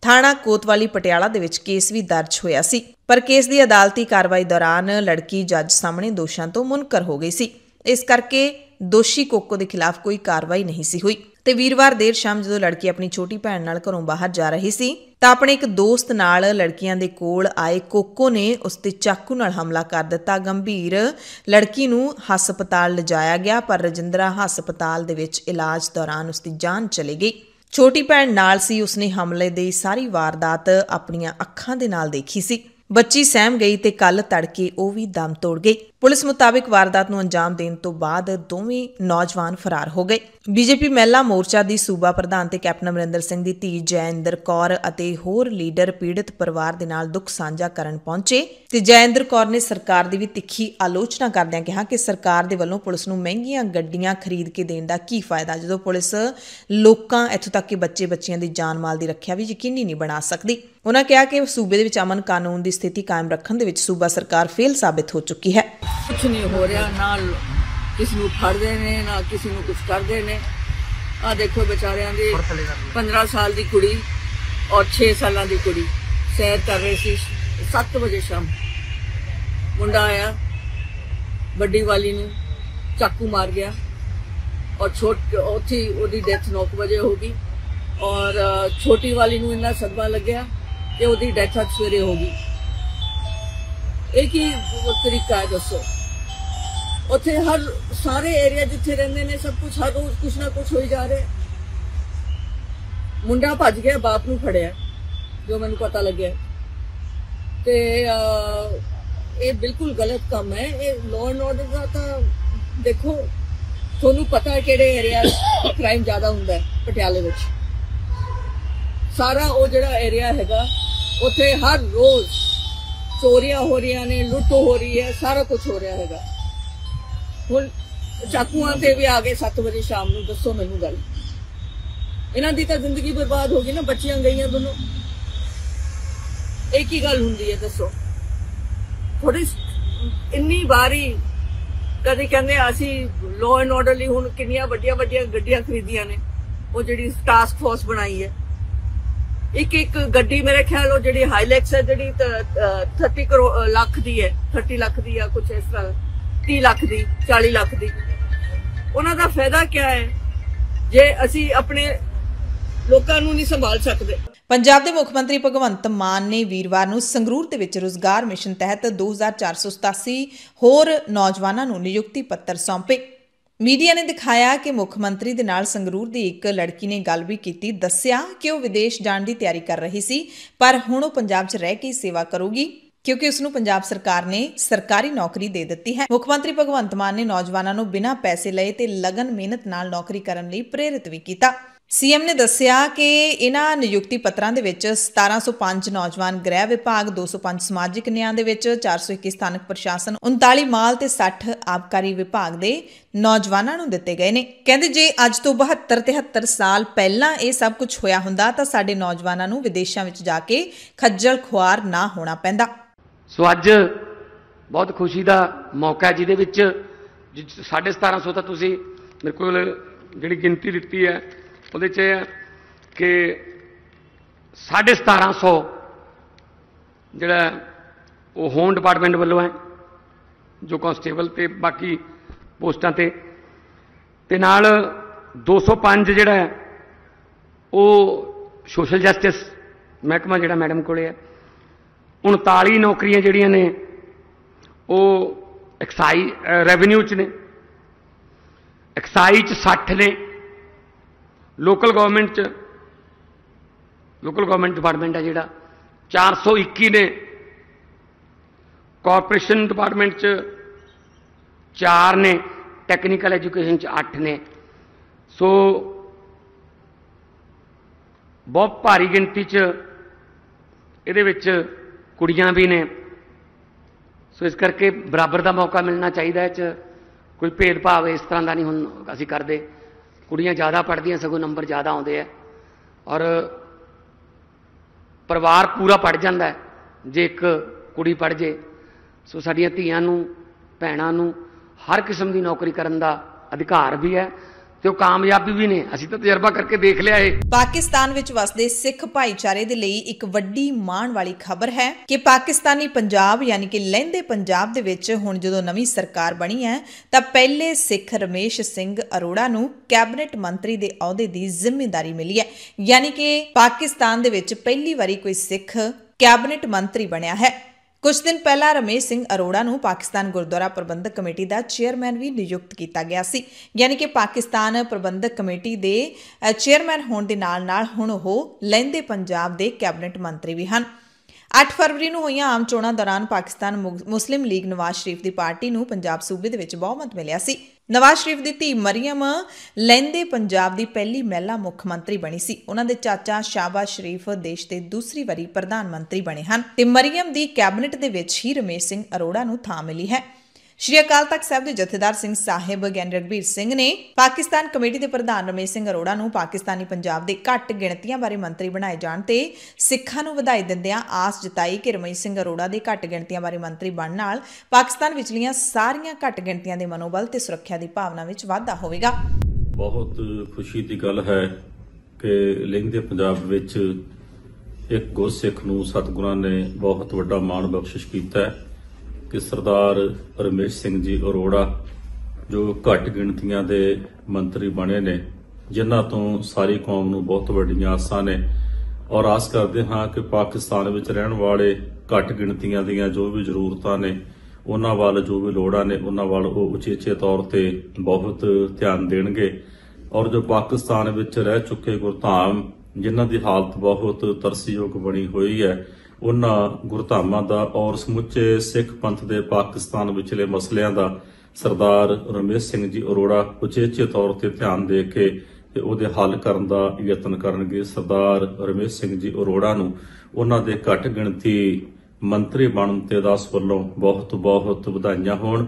Speaker 1: ਥਾਣਾ ਕੋਤਵਾਲੀ ਪਟਿਆਲਾ ਦੇ ਵਿੱਚ ਕੇਸ ਵੀ ਦਰਜ ਹੋਇਆ ਸੀ ਪਰ ਕੇਸ ਦੀ ਅਦਾਲਤੀ ਕਾਰਵਾਈ ਦੌਰਾਨ ਲੜਕੀ ਜੱਜ ਸਾਹਮਣੇ ਦੋਸ਼ਾਂ ਤੋਂ ਮੁਨਕਰ ਹੋ ਗਈ ਸੀ ਇਸ ਕਰਕੇ ਦੋਸ਼ੀ ਕੋਕੋ ਦੇ ਖਿਲਾਫ ਕੋਈ ਕਾਰਵਾਈ ਨਹੀਂ ਸੀ ਹੋਈ ਤੇ ਵੀਰਵਾਰ ਦੇਰ ਸ਼ਾਮ ਜਦੋਂ ਲੜਕੀ ਆਪਣੀ ਛੋਟੀ ਭੈਣ ਨਾਲ ਘਰੋਂ ਬਾਹਰ ਜਾ ਰਹੀ ਸੀ ਤਾਂ ਆਪਣੇ ਇੱਕ ਦੋਸਤ ਨਾਲ ਲੜਕੀਆਂ ਦੇ ਕੋਲ ਆਏ ਕੋਕੋ ਨੇ ਉਸ ਤੇ ਚਾਕੂ ਨਾਲ ਹਮਲਾ ਕਰ ਦਿੱਤਾ ਗੰਭੀਰ ਲੜਕੀ ਨੂੰ ਹਸਪਤਾਲ ਲਿਜਾਇਆ ਗਿਆ ਪਰ ਰਜਿੰਦਰਾ ਹਸਪਤਾਲ ਦੇ ਵਿੱਚ ਇਲਾਜ ਦੌਰਾਨ ਉਸ ਦੀ ਜਾਨ ਚਲੀ ਗਈ ਛੋਟੀ ਭੈਣ ਨਾਲ ਸੀ ਉਸਨੇ ਹਮਲੇ ਦੀ ਸਾਰੀ ਵਾਰਦਾਤ ਆਪਣੀਆਂ ਅੱਖਾਂ ਦੇ ਨਾਲ ਦੇਖੀ ਸੀ ਬੱਚੀ ਸਹਿਮ ਗਈ ਤੇ ਕੱਲ ਤੜਕੇ ਉਹ ਵੀ ਦਮ ਤੋੜ ਗਈ ਪੁਲਿਸ ਮੁਤਾਬਕ ਵਾਰਦਾਤ ਨੂੰ ਅੰਜਾਮ ਦੇਣ ਤੋਂ ਬਾਅਦ ਦੋਵੇਂ ਨੌਜਵਾਨ ਫਰਾਰ ਹੋ ਗਏ ਬੀਜੇਪੀ ਮਹਿਲਾ ਮੋਰਚਾ ਦੀ ਸੂਬਾ ਪ੍ਰਧਾਨ ਤੇ ਕੈਪਟਨ ਅਮਰਿੰਦਰ ਸਿੰਘ ਦੀ ਧੀ ਜੈਇੰਦਰ ਕੌਰ ਅਤੇ ਹੋਰ ਲੀਡਰ ਪੀੜਤ ਪਰਿਵਾਰ ਦੇ ਨਾਲ ਦੁੱਖ ਸਾਂਝਾ ਕਰਨ ਪਹੁੰਚੇ ਤੇ ਜੈਇੰਦਰ ਕੌਰ ਨੇ ਸਰਕਾਰ ਦੀ ਵੀ ਤਿੱਖੀ ਆਲੋਚਨਾ ਕਰਦਿਆਂ ਕਿਹਾ ਕਿ ਸਰਕਾਰ ਦੇ ਵੱਲੋਂ ਪੁਲਿਸ ਨੂੰ ਮਹਿੰਗੀਆਂ ਗੱਡੀਆਂ ਖਰੀਦ ਕੇ ਦੇਣ ਦਾ ਕੀ ਫਾਇਦਾ ਜਦੋਂ ਪੁਲਿਸ ਲੋਕਾਂ ਇੱਥੋਂ ਤੱਕ ਕਿ ਬੱਚੇ ਬੱਚੀਆਂ ਦੀ ਜਾਨ ਮਾਲ ਦੀ ਰੱਖਿਆ ਵੀ ਯਕੀਨੀ ਨਹੀਂ ਬਣਾ ਸਕਦੀ ਉਹਨਾਂ ਕਿਹਾ ਕਿ ਸੂਬੇ ਦੇ ਵਿੱਚ ਅਮਨ ਕਾਨੂੰਨ ਦੀ ਸਥਿਤੀ ਕਾਇਮ ਰੱਖਣ ਦੇ ਵਿੱਚ ਸੂਬਾ ਸਰਕਾਰ ਫੇਲ ਸਾਬਿਤ ਹੋ ਚੁੱਕੀ ਹੈ ਕੁਝ ਨਹੀਂ
Speaker 10: ਹੋ ਰਿਹਾ ਨਾਲ ਕਿਸ ਨੂੰ ਫੜਦੇ ਨੇ ਨਾ ਕਿਸੇ ਨੂੰ ਕੁਝ ਕਰਦੇ ਨੇ ਆ ਦੇਖੋ ਵਿਚਾਰਿਆਂ ਦੀ 15 ਸਾਲ ਦੀ ਕੁੜੀ ਔਰ 6 ਸਾਲਾਂ ਦੀ ਕੁੜੀ ਸੈਰ ਕਰ ਰਹੀ ਸੀ 7 ਵਜੇ ਸ਼ਾਮ ਮੁੰਡਾ ਆਇਆ ਵੱਡੀ ਵਾਲੀ ਨੂੰ ਚਾਕੂ ਮਾਰ ਗਿਆ ਔਰ ਛੋਟ ਉਥੀ ਉਹਦੀ ਡੈਥ 9 ਵਜੇ ਹੋ ਗਈ ਔਰ ਛੋਟੀ ਵਾਲੀ ਨੂੰ ਇੰਨਾ ਸਦਮਾ ਲੱਗਿਆ ਕਿ ਉਹਦੀ ਡੈਥ ਅੱਜ ਸਵੇਰੇ ਹੋ ਗਈ ਇਹ ਕੀ ਤਰੀਕਾ ਹੈ ਦੱਸੋ ਉੱਥੇ ਹਰ ਸਾਰੇ ਏਰੀਆ ਜਿੱਥੇ ਰਹਿੰਦੇ ਨੇ ਸਭ ਕੁਝ ਹਰ ਰੋਜ਼ ਕੁਛ ਨਾ ਕੁਛ ਹੋਈ ਜਾ ਰਿਹਾ ਮੁੰਡਾ ਭੱਜ ਗਿਆ ਬਾਪ ਨੂੰ ਫੜਿਆ ਜੋ ਮੈਨੂੰ ਪਤਾ ਲੱਗਿਆ ਤੇ ਇਹ ਬਿਲਕੁਲ ਗਲਤ ਕੰਮ ਹੈ ਇਹ ਲਾਅ ਐਂਡ ਆਰਡਰ ਦਾ ਤਾਂ ਦੇਖੋ ਤੁਹਾਨੂੰ ਪਤਾ ਹੈ ਕਿਹੜੇ ਏਰੀਆ ਕ੍ਰਾਈਮ ਜ਼ਿਆਦਾ ਹੁੰਦਾ ਹੈ ਪਟਿਆਲੇ ਵਿੱਚ ਸਾਰਾ ਉਹ ਜਿਹੜਾ ਏਰੀਆ ਹੈਗਾ ਉੱਥੇ ਹਰ ਰੋਜ਼ ਚੋਰੀਆਂ ਹੋ ਰਹੀਆਂ ਨੇ ਲੁੱਟ ਹੋ ਰਹੀ ਹੈ ਸਾਰਾ ਕੁਝ ਹੋ ਰਿਹਾ ਹੈਗਾ ਹੁਣ ਚਾਕੂਆਂ ਤੇ ਵੀ ਆ ਗਏ 7 ਵਜੇ ਸ਼ਾਮ ਨੂੰ ਦੱਸੋ ਮੈਨੂੰ ਗੱਲ ਇਹਨਾਂ ਦੀ ਤਾਂ ਜ਼ਿੰਦਗੀ ਬਰਬਾਦ ਹੋ ਗਈ ਨਾ ਬੱਚੀਆਂ ਗਈਆਂ ਦੋਨੋਂ ਇੱਕ ਹੀ ਗੱਲ ਹੁੰਦੀ ਹੈ ਦੱਸੋ ਥੋੜੀ ਇੰਨੀ ਵਾਰੀ ਕਦੇ ਕਹਿੰਦੇ ਅਸੀਂ ਲਾਅ ਐਂਡ ਆਰਡਰ ਲਈ ਹੁਣ ਕਿੰਨੀਆਂ ਵੱਡੀਆਂ ਵੱਡੀਆਂ ਗੱਡੀਆਂ ਖਰੀਦੀਆਂ ਨੇ ਉਹ ਜਿਹੜੀ ਟਾਸਕ ਫੋਰਸ ਬਣਾਈ ਹੈ ਇੱਕ ਇੱਕ ਗੱਡੀ ਮੇਰੇ ਖਿਆਲ ਉਹ ਜਿਹੜੀ ਹਾਈਲੈਕਸ ਹੈ ਜਿਹੜੀ 30 ਲੱਖ ਦੀ ਹੈ 30 ਲੱਖ ਦੀ ਆ ਕੁਝ ਇਸ ਤਰ੍ਹਾਂ 30 ਲੱਖ ਦੀ 40 ਲੱਖ ਦੀ ਉਹਨਾਂ ਦਾ ਫਾਇਦਾ ਕੀ ਹੈ ਜੇ ਅਸੀਂ
Speaker 1: ਆਪਣੇ ਲੋਕਾਂ ਨੂੰ ਨਹੀਂ ਸੰਭਾਲ ਸਕਦੇ ਪੰਜਾਬ ਦੇ ਮੁੱਖ ਮੰਤਰੀ ਭਗਵੰਤ ਮਾਨ ਨੇ ਵੀਰਵਾਰ ਨੂੰ ਸੰਗਰੂਰ ਦੇ ਵਿੱਚ ਰੋਜ਼ਗਾਰ ਮਿਸ਼ਨ ਤਹਿਤ 2487 ਹੋਰ ਨੌਜਵਾਨਾਂ ਨੂੰ ਨਿਯੁਕਤੀ ਪੱਤਰ ਸੌਂਪੇ ਮੀਡੀਆ ਨੇ ਦਿਖਾਇਆ ਕਿ ਮੁੱਖ ਮੰਤਰੀ ਦੇ ਨਾਲ ਸੰਗਰੂਰ ਦੀ ਇੱਕ ਲੜਕੀ ਨੇ ਗੱਲ ਵੀ ਕੀਤੀ ਦੱਸਿਆ ਕਿ ਉਹ ਵਿਦੇਸ਼ ਜਾਣ ਦੀ ਤਿਆਰੀ ਕਰ ਰਹੀ ਸੀ ਪਰ ਹੁਣ ਉਹ ਪੰਜਾਬ 'ਚ ਰਹਿ ਕੇ ਸੇਵਾ ਕਰੂਗੀ ਕਿਉਂਕਿ ਉਸ ਨੂੰ ਪੰਜਾਬ ਸਰਕਾਰ ਨੇ ਸਰਕਾਰੀ ਨੌਕਰੀ ਦੇ ਦਿੱਤੀ ਹੈ ਮੁੱਖ ਮੰਤਰੀ ਭਗਵੰਤ ਮਾਨ ਨੇ ਨੌਜਵਾਨਾਂ ਨੂੰ ਬਿਨਾਂ ਪੈਸੇ ਲਏ ਤੇ ਲਗਨ ਮਿਹਨਤ ਨਾਲ ਨੌਕਰੀ ਕਰਨ ਲਈ ਪ੍ਰੇਰਿਤ ਵੀ ਕੀਤਾ ਸੀਐਮ ਨੇ ਦੱਸਿਆ ਕਿ ਇਹਨਾਂ ਨਿਯੁਕਤੀ ਪੱਤਰਾਂ ਦੇ ਵਿੱਚ 1705 ਨੌਜਵਾਨ ਗ੍ਰਹਿ ਵਿਭਾਗ 205 ਸਮਾਜਿਕ ਨਿਆਂ ਦੇ ਵਿੱਚ 421 ਸਥਾਨਕ ਪ੍ਰਸ਼ਾਸਨ 39 ਮਾਲ ਤੇ 60 ਆਬਕਾਰੀ ਵਿਭਾਗ ਦੇ ਨੌਜਵਾਨਾਂ ਨੂੰ ਦਿੱਤੇ ਗਏ ਨੇ ਕਹਿੰਦੇ ਜੇ ਅੱਜ ਤੋਂ 72 73 ਸਾਲ ਪਹਿਲਾਂ ਇਹ ਸਭ ਕੁਝ ਹੋਇਆ ਹੁੰਦਾ ਤਾਂ ਸਾਡੇ ਨੌਜਵਾਨਾਂ ਨੂੰ ਵਿਦੇਸ਼ਾਂ ਵਿੱਚ ਜਾ ਕੇ ਖੱਜਲ ਖੁਆਰ ਨਾ ਹੋਣਾ ਪੈਂਦਾ
Speaker 11: ਸੋ ਅੱਜ ਬਹੁਤ ਖੁਸ਼ੀ ਦਾ ਮੌਕਾ ਹੈ ਜਿਹਦੇ ਵਿੱਚ 1750 ਤਾਂ ਤੁਸੀਂ ਮੇਰੇ ਕੋਲ ਜਿਹੜੀ ਗਿਣਤੀ ਦਿੱਤੀ ਹੈ ਉਹਦੇ 'ਚ ਹੈ ਕਿ 1750 ਜਿਹੜਾ ਉਹ ਹੋਮ ਡਿਪਾਰਟਮੈਂਟ ਵੱਲੋਂ ਹੈ ਜੋ ਕਨਸਟੇਬਲ ਤੇ ਬਾਕੀ ਪੋਸਟਾਂ ਤੇ ਤੇ ਨਾਲ 205 ਜਿਹੜਾ ਉਹ ਸੋਸ਼ਲ ਜਸਟਿਸ ਮਹਿਕਮਾ ਜਿਹੜਾ ਮੈਡਮ ਕੋਲੇ ਹੈ 39 ਨੌਕਰੀਆਂ ਜਿਹੜੀਆਂ ਨੇ ਉਹ ਐਕਸਾਈ ਰੈਵਨਿਊ ਚ ਨੇ ਐਕਸਾਈ ਚ 60 ਨੇ ਲੋਕਲ ਗਵਰਨਮੈਂਟ ਚ ਲੋਕਲ ਗਵਰਨਮੈਂਟ ਡਿਪਾਰਟਮੈਂਟ ਆ ਜਿਹੜਾ 421 ਨੇ ਕਾਰਪੋਰੇਸ਼ਨ ਡਿਪਾਰਟਮੈਂਟ ਚ 4 ਨੇ ਟੈਕਨੀਕਲ ਐਜੂਕੇਸ਼ਨ ਚ 8 ਨੇ ਸੋ ਬਹੁਤ ਭਾਰੀ ਗਿਣਤੀ ਚ ਇਹਦੇ ਵਿੱਚ ਕੁੜੀਆਂ ਵੀ ਨੇ ਸੋ ਇਸ ਕਰਕੇ ਬਰਾਬਰ ਦਾ ਮੌਕਾ ਮਿਲਣਾ ਚਾਹੀਦਾ ਹੈ ਚ ਕੋਈ ਭੇਦਭਾਵ ਇਸ ਤਰ੍ਹਾਂ ਦਾ ਨਹੀਂ ਹੁਣ ਅਸੀਂ ਕਰਦੇ ਕੁੜੀਆਂ ਜ਼ਿਆਦਾ ਪੜਦੀਆਂ ਸਗੋਂ ਨੰਬਰ ਜ਼ਿਆਦਾ ਆਉਂਦੇ ਆ ਔਰ ਪਰਿਵਾਰ ਪੂਰਾ ਪੜ ਜਾਂਦਾ ਜੇ ਇੱਕ ਕੁੜੀ ਪੜ ਜੇ ਸੋ ਸਾਡੀਆਂ ਧੀਆਂ ਨੂੰ ਭੈਣਾਂ ਨੂੰ ਹਰ ਕਿਸਮ ਦੀ ਨੌਕਰੀ ਕਰਨ ਦਾ ਅਧਿਕਾਰ ਵੀ ਹੈ ਤੇ ਉਹ ਕਾਮਯਾਬੀ ਵੀ ਨੇ ਅਸੀਂ ਤਾਂ ਤਜਰਬਾ ਕਰਕੇ ਦੇਖ ਲਿਆ ਏ
Speaker 1: ਪਾਕਿਸਤਾਨ ਵਿੱਚ ਵਸਦੇ ਸਿੱਖ ਭਾਈਚਾਰੇ ਦੇ ਲਈ ਇੱਕ ਵੱਡੀ ਮਾਣ ਵਾਲੀ ਖਬਰ ਹੈ ਕਿ ਪਾਕਿਸਤਾਨੀ ਪੰਜਾਬ ਯਾਨੀ ਕਿ ਲਹਿੰਦੇ ਪੰਜਾਬ ਦੇ ਵਿੱਚ ਹੁਣ ਜਦੋਂ ਨਵੀਂ ਸਰਕਾਰ ਬਣੀ ਹੈ ਤਾਂ ਪਹਿਲੇ ਸਿੱਖ ਰਮੇਸ਼ ਸਿੰਘ ਅਰੋੜਾ ਨੂੰ ਕੈਬਨਿਟ ਮੰਤਰੀ ਦੇ ਅਹੁਦੇ ਦੀ ਜ਼ਿੰਮੇਵਾਰੀ ਮਿਲੀ ਹੈ ਯਾਨੀ ਕਿ ਪਾਕਿਸਤਾਨ ਦੇ ਵਿੱਚ ਪਹਿਲੀ ਵਾਰੀ ਕੋਈ ਸਿੱਖ ਕੈਬਨਿਟ ਮੰਤਰੀ ਬਣਿਆ ਹੈ ਕੁਝ ਦਿਨ ਪਹਿਲਾਂ ਰਮੇਸ਼ ਸਿੰਘ ਅਰੋੜਾ ਨੂੰ ਪਾਕਿਸਤਾਨ ਗੁਰਦੁਆਰਾ ਪ੍ਰਬੰਧਕ ਕਮੇਟੀ ਦਾ ਚੇਅਰਮੈਨ ਵੀ ਨਿਯੁਕਤ ਕੀਤਾ ਗਿਆ ਸੀ ਯਾਨੀ ਕਿ ਪਾਕਿਸਤਾਨ ਪ੍ਰਬੰਧਕ ਕਮੇਟੀ ਦੇ ਚੇਅਰਮੈਨ ਹੋਣ ਦੇ ਨਾਲ-ਨਾਲ ਹੁਣ ਉਹ ਲਹਿੰਦੇ ਪੰਜਾਬ ਦੇ ਕੈਬਨਿਟ ਮੰਤਰੀ ਵੀ ਹਨ 8 ਫਰਵਰੀ ਨੂੰ ਹੋਈਆਂ ਆਮ ਚੋਣਾਂ ਦੌਰਾਨ ਪਾਕਿਸਤਾਨ ਮੁਸਲਿਮ ਲੀਗ ਨਵਾਜ਼ ਸ਼ਰੀਫ ਦੀ ਪਾਰਟੀ ਨੂੰ ਪੰਜਾਬ ਸੂਬੇ ਦੇ ਵਿੱਚ ਬਹੁਮਤ ਮਿਲਿਆ ਸੀ ਨਵਾਜ਼ ਸ਼ਰੀਫ ਦੀ ਧੀ ਮਰੀਮ ਲੈਂਦੇ ਪੰਜਾਬ ਦੀ ਪਹਿਲੀ ਮਹਿਲਾ ਮੁੱਖ ਮੰਤਰੀ ਬਣੀ ਸੀ ਉਹਨਾਂ ਦੇ ਚਾਚਾ ਸ਼ਾਬਾਸ਼ ਸ਼ਰੀਫ ਦੇਸ਼ ਦੇ ਦੂਸਰੀ ਵਾਰੀ ਪ੍ਰਧਾਨ ਮੰਤਰੀ ਬਣੇ ਹਨ ਤੇ ਮਰੀਮ ਦੀ ਕੈਬਨਿਟ ਦੇ ਵਿੱਚ ਹੀ ਰਮੇਸ਼ ਸਿੰਘ ਅਰੋੜਾ ਨੂੰ ਥਾਂ ਮਿਲੀ ਹੈ ਸ਼੍ਰੀ ਅਕਾਲ ਤਖਤ ਸਾਹਿਬ ਦੇ ਜਥੇਦਾਰ ਸਿੰਘ ਸਾਹਿਬ ਗੈਂਡਰਬੀਰ ਸਿੰਘ ਨੇ ਪਾਕਿਸਤਾਨ ਕਮੇਟੀ ਦੇ ਪ੍ਰਧਾਨ ਰਮੇਸ਼ ਸਿੰਘ ਅਰੋੜਾ ਨੂੰ ਪਾਕਿਸਤਾਨੀ ਪੰਜਾਬ ਦੇ ਘੱਟ ਗਿਣਤੀਆਂ ਬਾਰੇ ਮੰਤਰੀ ਬਣਾਏ ਜਾਣ ਤੇ ਸਿੱਖਾਂ ਨੂੰ ਵਧਾਈ ਦਿੰਦਿਆਂ ਆਸ ਜਤਾਈ ਕਿ ਰਮੇਸ਼ ਸਿੰਘ ਅਰੋੜਾ ਦੇ ਘੱਟ ਗਿਣਤੀਆਂ ਬਾਰੇ ਮੰਤਰੀ ਬਣਨ ਨਾਲ ਪਾਕਿਸਤਾਨ ਵਿਚਲੀਆਂ ਸਾਰੀਆਂ ਘੱਟ ਗਿਣਤੀਆਂ ਦੇ ਮਨੋਬਲ ਤੇ ਸੁਰੱਖਿਆ ਦੀ ਭਾਵਨਾ ਵਿੱਚ ਵਾਧਾ ਹੋਵੇਗਾ
Speaker 6: ਬਹੁਤ ਖੁਸ਼ੀ ਦੀ ਗੱਲ ਹੈ ਕਿ ਲਿੰਗ ਦੇ ਪੰਜਾਬ ਵਿੱਚ ਇੱਕ ਗੁਰਸਿੱਖ ਨੂੰ ਸਤਿਗੁਰਾਂ ਨੇ ਬਹੁਤ ਵੱਡਾ ਮਾਣ ਬਖਸ਼ਿਸ਼ ਕੀਤਾ ਹੈ ਕਿ ਸਰਦਾਰ ਰਮੇਸ਼ ਸਿੰਘ ਜੀ ਅਰੋੜਾ ਜੋ ਘੱਟ ਗਿਣਤੀਆਂ ਦੇ ਮੰਤਰੀ ਬਣੇ ਨੇ ਜਿਨ੍ਹਾਂ ਤੋਂ ਸਾਰੀ ਕੌਮ ਨੂੰ ਬਹੁਤ ਵੱਡੀਆਂ ਆਸਾਂ ਨੇ ਔਰ ਆਸ ਕਰਦੇ ਹਾਂ ਕਿ ਪਾਕਿਸਤਾਨ ਵਿੱਚ ਰਹਿਣ ਵਾਲੇ ਘੱਟ ਗਿਣਤੀਆਂ ਦੀਆਂ ਜੋ ਵੀ ਜ਼ਰੂਰਤਾਂ ਨੇ ਉਹਨਾਂ ਵੱਲ ਜੋ ਵੀ ਲੋੜਾਂ ਨੇ ਉਹਨਾਂ ਵੱਲ ਉਹ ਉਚੇਚੇ ਤੌਰ ਤੇ ਬਹੁਤ ਧਿਆਨ ਦੇਣਗੇ ਔਰ ਜੋ ਪਾਕਿਸਤਾਨ ਵਿੱਚ ਰਹਿ ਚੁੱਕੇ ਗੁਰਧਾਮ ਜਿਨ੍ਹਾਂ ਦੀ ਹਾਲਤ ਬਹੁਤ ਤਰਸਯੋਗ ਬਣੀ ਹੋਈ ਹੈ ਉਹਨਾਂ ਗੁਰਧਾਮਾਂ ਦਾ ਔਰ ਸਮੁੱਚੇ ਸਿੱਖ ਪੰਥ ਦੇ ਪਾਕਿਸਤਾਨ ਵਿਚਲੇ ਮਸਲਿਆਂ ਦਾ ਸਰਦਾਰ ਰਮੇਸ਼ ਸਿੰਘ ਜੀ ਅਰੋੜਾ ਉਚੇਚੇ ਤੌਰ ਤੇ ਧਿਆਨ ਦੇ ਕੇ ਤੇ ਉਹਦੇ ਹੱਲ ਕਰਨ ਦਾ ਯਤਨ ਕਰਨਗੇ ਸਰਦਾਰ ਰਮੇਸ਼ ਸਿੰਘ ਜੀ ਅਰੋੜਾ ਨੂੰ ਉਹਨਾਂ ਦੇ ਘੱਟ ਗਿਣਤੀ ਮੰਤਰੀ ਬਣਨ ਤੇ ਦਾਸ ਵੱਲੋਂ ਬਹੁਤ ਬਹੁਤ ਵਧਾਈਆਂ ਹੋਣ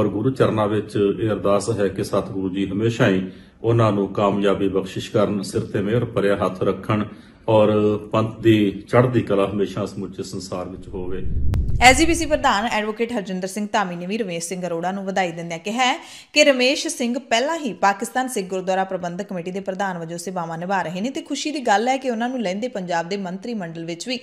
Speaker 6: ਔਰ ਗੁਰੂ ਚਰਨਾਂ ਵਿੱਚ ਇਹ ਅਰਦਾਸ ਹੈ ਕਿ ਸਤਿਗੁਰੂ ਜੀ ਹਮੇਸ਼ਾ ਹੀ ਉਹਨਾਂ ਨੂੰ ਕਾਮਯਾਬੀ ਬਖਸ਼ਿਸ਼ ਕਰਨ ਸਿਰ ਤੇ ਮਿਹਰ ਭਰਿਆ ਹੱਥ ਰੱਖਣ ਔਰ ਪੰਥ ਦੀ ਚੜ੍ਹਦੀ ਕਲਾ ਹਮੇਸ਼ਾ ਸਮੁੱਚੇ ਸੰਸਾਰ ਵਿੱਚ ਹੋਵੇ
Speaker 1: ਐਸਜੀਪੀਸੀ ਪ੍ਰਧਾਨ ਐਡਵੋਕੇਟ ਹਰਜਿੰਦਰ ਸਿੰਘ ਧਾਮੀ ਨੇ ਵੀ ਰਮੇਸ਼ ਸਿੰਘ ਅਰੋੜਾ ਨੂੰ ਵਧਾਈ ਦਿੰਦਿਆਂ ਕਿਹਾ ਕਿ ਰਮੇਸ਼ ਸਿੰਘ ਪਹਿਲਾਂ ਹੀ ਪਾਕਿਸਤਾਨ ਸਿੱਖ ਗੁਰਦੁਆਰਾ ਪ੍ਰਬੰਧਕ ਕਮੇਟੀ ਦੇ ਪ੍ਰਧਾਨ ਵਜੋਂ ਸੇਵਾਵਾਂ ਨਿਭਾ ਰਹੇ ਨੇ ਤੇ ਖੁਸ਼ੀ ਦੀ ਗੱਲ ਹੈ ਕਿ ਉਹਨਾਂ ਨੂੰ ਲੈਂਦੇ ਪੰਜਾਬ ਦੇ ਮੰਤਰੀ ਮੰਡਲ ਵਿੱਚ ਵੀ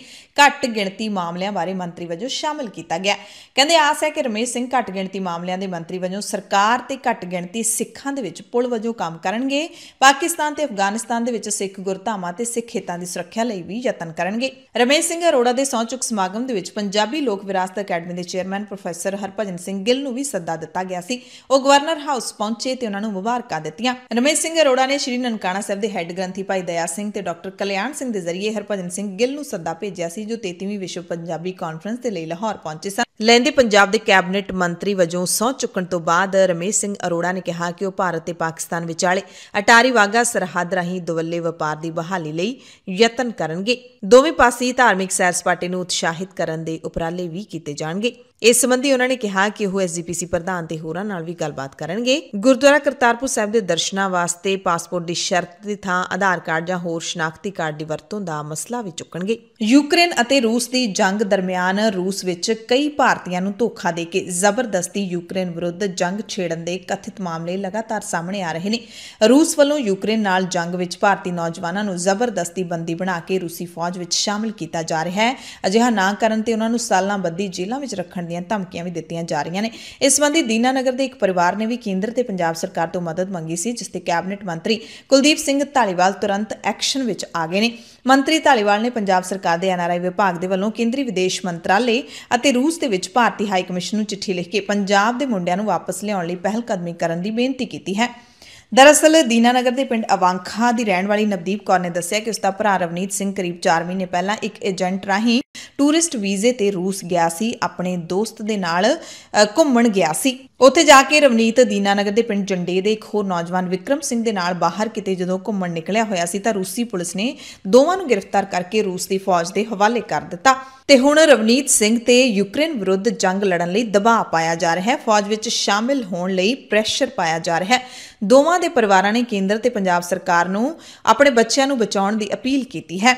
Speaker 1: ਘੱਟ ਗਿਣਤੀ ਮਾਮਲਿਆਂ ਬਾਰੇ ਮੰਤਰੀ ਵਜੋਂ ਸ਼ਾਮਲ ਕੀਤਾ ਗਿਆ ਕਹਿੰਦੇ ਆਸ ਹੈ ਕਿ ਰਮੇਸ਼ ਸਿੰਘ ਘੱਟ ਗਿਣਤੀ ਮਾਮਲਿਆਂ ਦੇ ਮੰਤਰੀ ਵਜੋਂ ਸਰਕਾਰ ਤੇ ਘੱਟ ਗਿਣਤੀ ਸਿੱਖਾਂ ਦੇ ਵਿੱਚ ਪੁਲ ਵਜੋਂ ਕੰਮ ਕਰਨਗੇ ਪਾਕਿਸਤਾਨ ਤੇ ਅਫਗਾਨਿਸਤਾਨ ਦੇ ਵਿੱਚ ਸਿੱਖ ਗੁਰਧਾਮਾਂ ਤੇ ਸਿੱਖ ਖੇਤਾਂ ਦੀ ਸੁਰੱਖਿਆ ਲਈ ਵੀ ਯਤਨ ਕਰਨਗੇ ਰਮੇਸ਼ ਸਿੰਘ ਅਰੋੜਾ ਦੇ ਸੌਚੁਕ ਸਮਾਗਮ ਦੇ ਵਿੱਚ ਪੰਜਾਬੀ ਲੋਕ ਵਿਰਾਸਤ ਅਕੈਡਮੀ ਦੇ ਚੇਅਰਮੈਨ ਪ੍ਰੋਫੈਸਰ ਹਰਭਜਨ ਸਿੰਘ ਗਿੱਲ ਨੂੰ ਵੀ ਸੱਦਾ ਦਿੱਤਾ ਗਿਆ ਸੀ ਉਹ ਗਵਰਨਰ ਹਾਊਸ ਪਹੁੰਚੇ ਤੇ ਉਹਨਾਂ ਨੂੰ ਮੁਬਾਰਕਾਂ ਦਿੱਤੀਆਂ ਰਮੇਸ਼ ਸਿੰਘ ਅਰੋੜਾ ਨੇ ਸ਼੍ਰੀ ਨਨਕਾਣਾ ਸਾਹਿਬ ਦੇ ਹੈੱਡ ਗ੍ਰੰਥੀ ਭਾਈ ਦਇਆ ਸਿੰਘ ਤੇ ਡਾਕਟਰ ਕਲਿਆਣ ਸਿੰਘ ਦੇ ਜ਼ਰੀਏ ਹਰਭਜਨ ਸਿੰਘ ਗਿੱਲ ਨੂੰ ਸੱਦਾ ਭੇਜਿਆ ਸੀ ਜੋ 33ਵੀਂ ਵਿਸ਼ਵ ਪੰਜਾਬੀ ਕਾਨਫਰੰਸ ਦੇ ਲਈ ਲਾਹੌਰ ਪਹੁੰਚੇ ਸਨ ਲੈਂਦੇ ਪੰਜਾਬ ਦੇ ਕੈਬਨਿਟ ਮੰਤਰੀ ਵਜੋਂ ਸਹੁੰ ਚੁੱਕਣ ਤੋਂ ਬਾਅਦ ਰਮੇਸ਼ ਸਿੰਘ ਅਰੋੜਾ ਨੇ ਕਿਹਾ ਕਿ ਉਹ ਭਾਰਤ ਤੇ ਪਾਕਿਸਤਾਨ ਵਿਚਾਲੇ ਅਟਾਰੀ ਵਾਗਾ ਸਰਹੱਦ ਰਾਹੀਂ ਦਵੱਲੇ ਵਪਾਰ ਦੀ ਬਹਾਲੀ ਲਈ ਯਤਨ ਕਰਨਗੇ ਦੋਵੇਂ ਪਾਸੇ ਧਾਰਮਿਕ ਸੈਰ ਸਪਾਟੇ ਨੂੰ ਉਤਸ਼ਾਹਿਤ ਕਰਨ ਦੇ ਉਪਰਾਲੇ ਵੀ ਕੀਤੇ ਜਾਣਗੇ ਇਸ ਸੰਬੰਧੀ ਉਹਨਾਂ ਨੇ ਕਿਹਾ ਕਿ ਉਹ ਐਸਜੀਪੀਸੀ ਪ੍ਰਧਾਨ ਤੇ ਹੋਰਾਂ ਨਾਲ ਵੀ ਗੱਲਬਾਤ ਕਰਨਗੇ ਗੁਰਦੁਆਰਾ ਕਰਤਾਰਪੁਰ ਸਾਹਿਬ ਦੇ ਦਰਸ਼ਨਾਂ ਵਾਸਤੇ ਪਾਸਪੋਰਟ ਦੀ ਸ਼ਰਤ ਦੀ ਥਾਂ ਆਧਾਰ ਕਾਰਡ ਜਾਂ ਹੋਰ ਸ਼ਨਾਖਤੀ ਕਾਰਡ ਦੀ ਵਰਤੋਂ ਦਾ ਮਸਲਾ ਵੀ ਚੁੱਕਣਗੇ ਯੂਕਰੇਨ ਅਤੇ ਰੂਸ ਦੀ ਜੰਗ ਦਰਮਿਆਨ ਰੂਸ ਵਿੱਚ ਕਈ ਭਾਰਤੀਆਂ ਨੂੰ ਧੋਖਾ ਦੇ ਕੇ ਜ਼ਬਰਦਸਤੀ ਯੂਕਰੇਨ ਵਿਰੁੱਧ ਜੰਗ ਛੇੜਨ ਦੇ ਕਥਿਤ ਮਾਮਲੇ ਲਗਾਤਾਰ ਸਾਹਮਣੇ ਆ ਰਹੇ ਨੇ ਰੂਸ ਵੱਲੋਂ ਯੂਕਰੇਨ ਨਾਲ ਜੰਗ ਵਿੱਚ ਭਾਰਤੀ ਨੌਜਵਾਨਾਂ ਨੂੰ ਜ਼ਬਰਦਸਤੀ ਬੰਦੀ ਬਣਾ ਕੇ ਰੂਸੀ ਫੌਜ ਵਿੱਚ ਸ਼ਾਮਲ ਕੀਤਾ ਜਾ ਰਿਹਾ ਹੈ ਅਜਿਹਾ ਨਾ ਕਰਨ ਤੇ ਉਹਨਾਂ ਨੂੰ ਸਾਲਾਂ ਬੱਦੀ ਜੇਲ੍ਹਾਂ ਵਿੱਚ ਰੱਖਣ ਦੀਆਂ ਧਮਕੀਆਂ ਵੀ ਦਿੱਤੀਆਂ ਜਾ ਰਹੀਆਂ ਨੇ ਇਸ ਸੰਬੰਧੀ ਦੀਨਾਨਗਰ ਦੇ ਇੱਕ ਪਰਿਵਾਰ ਨੇ ਵੀ ਕੇਂਦਰ ਤੇ ਪੰਜਾਬ ਸਰਕਾਰ ਤੋਂ ਮਦਦ ਮੰਗੀ ਸੀ ਜਿਸ ਤੇ ਕੈਬਨਿਟ ਮੰਤਰੀ ਕੁਲਦੀਪ ਸਿੰਘ ਢਾਲੀਵਾਲ ਤੁਰੰਤ ਐਕਸ਼ਨ ਵਿੱਚ ਆ ਗਏ ਨੇ ਮੰਤਰੀ ਢਾਲੀਵਾਲ ਨੇ ਪੰਜਾਬ ਸਰਕਾਰ ਦੇ ਐਨਆਰਆਈ ਵਿਭਾਗ ਦੇ ਵੱਲੋਂ ਕੇਂਦਰੀ ਵਿਦੇਸ਼ ਮੰਤਰਾਲੇ ਅਤੇ ਰੂਸ ਦੇ ਵਿੱਚ ਭਾਰਤੀ ਹਾਈ ਕਮਿਸ਼ਨ ਨੂੰ ਚਿੱਠੀ ਲਿਖ ਕੇ ਪੰਜਾਬ ਦੇ ਮੁੰਡਿਆਂ ਨੂੰ ਵਾਪਸ ਲਿਆਉਣ ਲਈ ਪਹਿਲ ਕਦਮੀ ਕਰਨ ਦੀ ਬੇਨਤੀ ਕੀਤੀ ਹੈ ਦਰਅਸਲ ਦੀਨਾਨਗਰ ਦੇ ਪਿੰਡ ਅਵਾਂਖਾ ਦੀ ਰਹਿਣ ਵਾਲੀ ਨਵਦੀਪ ਕੌਰ ਨੇ ਦੱਸਿਆ ਕਿ ਉਸ ਦਾ ਭਰਾ ਰਵਨੀਤ ਸਿੰਘ ਕਰੀਬ 4 ਮਹੀਨੇ ਪਹਿਲਾਂ ਇੱਕ ਏਜੰਟ ਰਾਹੀਂ ਟੂਰਿਸਟ ਵੀਜ਼ੇ ਤੇ ਰੂਸ ਗਿਆ ਸੀ ਆਪਣੇ ਦੋਸਤ ਦੇ ਨਾਲ ਘੁੰਮਣ ਗਿਆ ਸੀ ਉੱਥੇ ਜਾ ਕੇ ਰਵਨੀਤ ਦੀਨਾਨਗਰ ਦੇ ਪਿੰਡ ਜੰਡੇ ਦੇ ਇੱਕ ਹੋਰ ਨੌਜਵਾਨ ਵਿਕਰਮ ਸਿੰਘ ਦੇ ਨਾਲ ਬਾਹਰ ਕਿਤੇ ਜਦੋਂ ਘੁੰਮਣ ਨਿਕਲਿਆ ਹੋਇਆ ਸੀ ਤਾਂ ਰੂਸੀ ਪੁਲਿਸ ਨੇ ਦੋਵਾਂ ਨੂੰ ਗ੍ਰਿਫਤਾਰ ਕਰਕੇ ਰੂਸ ਦੀ ਫੌਜ ਦੇ ਹਵਾਲੇ ਕਰ ਦਿੱਤਾ ਤੇ ਹੁਣ ਰਵਨੀਤ ਸਿੰਘ ਤੇ ਯੂਕਰੇਨ ਵਿਰੁੱਧ ਜੰਗ ਲੜਨ ਲਈ ਦਬਾਅ ਪਾਇਆ ਜਾ ਰਿਹਾ ਹੈ ਫੌਜ ਵਿੱਚ ਸ਼ਾਮਿਲ ਹੋਣ ਲਈ ਪ੍ਰੈਸ਼ਰ ਪਾਇਆ ਜਾ ਰਿਹਾ ਹੈ ਦੋਵਾਂ ਦੇ ਪਰਿਵਾਰਾਂ ਨੇ ਕੇਂਦਰ ਤੇ ਪੰਜਾਬ ਸਰਕਾਰ ਨੂੰ ਆਪਣੇ ਬੱਚਿਆਂ ਨੂੰ ਬਚਾਉਣ ਦੀ ਅਪੀਲ ਕੀਤੀ ਹੈ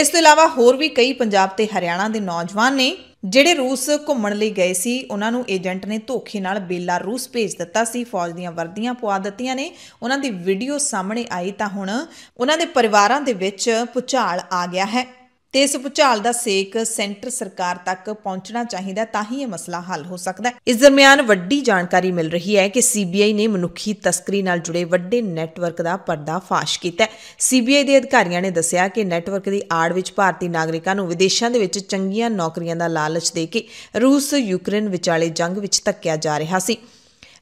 Speaker 1: ਇਸ ਤੋਂ ਇਲਾਵਾ ਹੋਰ ਵੀ ਕਈ ਪੰਜਾਬ ਤੇ ਹਰਿਆਣਾ ਦੇ ਨੌਜਵਾਨ ਨੇ ਜਿਹੜੇ ਰੂਸ ਘੁੰਮਣ ਲਈ ਗਏ ਸੀ ਉਹਨਾਂ ਨੂੰ ਏਜੰਟ ਨੇ ਧੋਖੇ ਨਾਲ ਬੇਲਾਰੂਸ ਭੇਜ ਦਿੱਤਾ ਸੀ ਫੌਜ ਦੀਆਂ ਵਰਦੀਆਂ ਪਵਾ ਦਿੱਤੀਆਂ ਨੇ ਉਹਨਾਂ ਦੀ ਵੀਡੀਓ ਸਾਹਮਣੇ ਆਈ ਤਾਂ ਹੁਣ ਉਹਨਾਂ ਦੇ ਪਰਿਵਾਰਾਂ ਦੇ ਵਿੱਚ ਪੁਚਾਲ ਆ ਗਿਆ ਹੈ ਤੇ ਇਸ ਭੁਚਾਲ ਦਾ ਸੇਕ ਸੈਂਟਰ ਸਰਕਾਰ ਤੱਕ ਪਹੁੰਚਣਾ ਚਾਹੀਦਾ ਤਾਂ ਹੀ ਇਹ ਮਸਲਾ ਹੱਲ ਹੋ ਸਕਦਾ ਹੈ ਇਸ ਦਰਮਿਆਨ ਵੱਡੀ ਜਾਣਕਾਰੀ ਮਿਲ ਰਹੀ ਹੈ ਕਿ ਸੀਬੀਆਈ ਨੇ ਮਨੁੱਖੀ ਤਸਕਰੀ ਨਾਲ ਜੁੜੇ ਵੱਡੇ ਨੈਟਵਰਕ ਦਾ ਪਰਦਾਫਾਸ਼ ਕੀਤਾ ਹੈ ਸੀਬੀਆਈ ਦੇ ਅਧਿਕਾਰੀਆਂ ਨੇ ਦੱਸਿਆ ਕਿ ਨੈਟਵਰਕ ਦੀ ਆੜ ਵਿੱਚ ਭਾਰਤੀ ਨਾਗਰਿਕਾਂ ਨੂੰ ਵਿਦੇਸ਼ਾਂ ਦੇ ਵਿੱਚ ਚੰਗੀਆਂ ਨੌਕਰੀਆਂ ਦਾ ਲਾਲਚ ਦੇ ਕੇ ਰੂਸ ਯੂਕਰੇਨ ਵਿਚਾਲੇ ਜੰਗ ਵਿੱਚ ਧੱਕਿਆ ਜਾ ਰਿਹਾ ਸੀ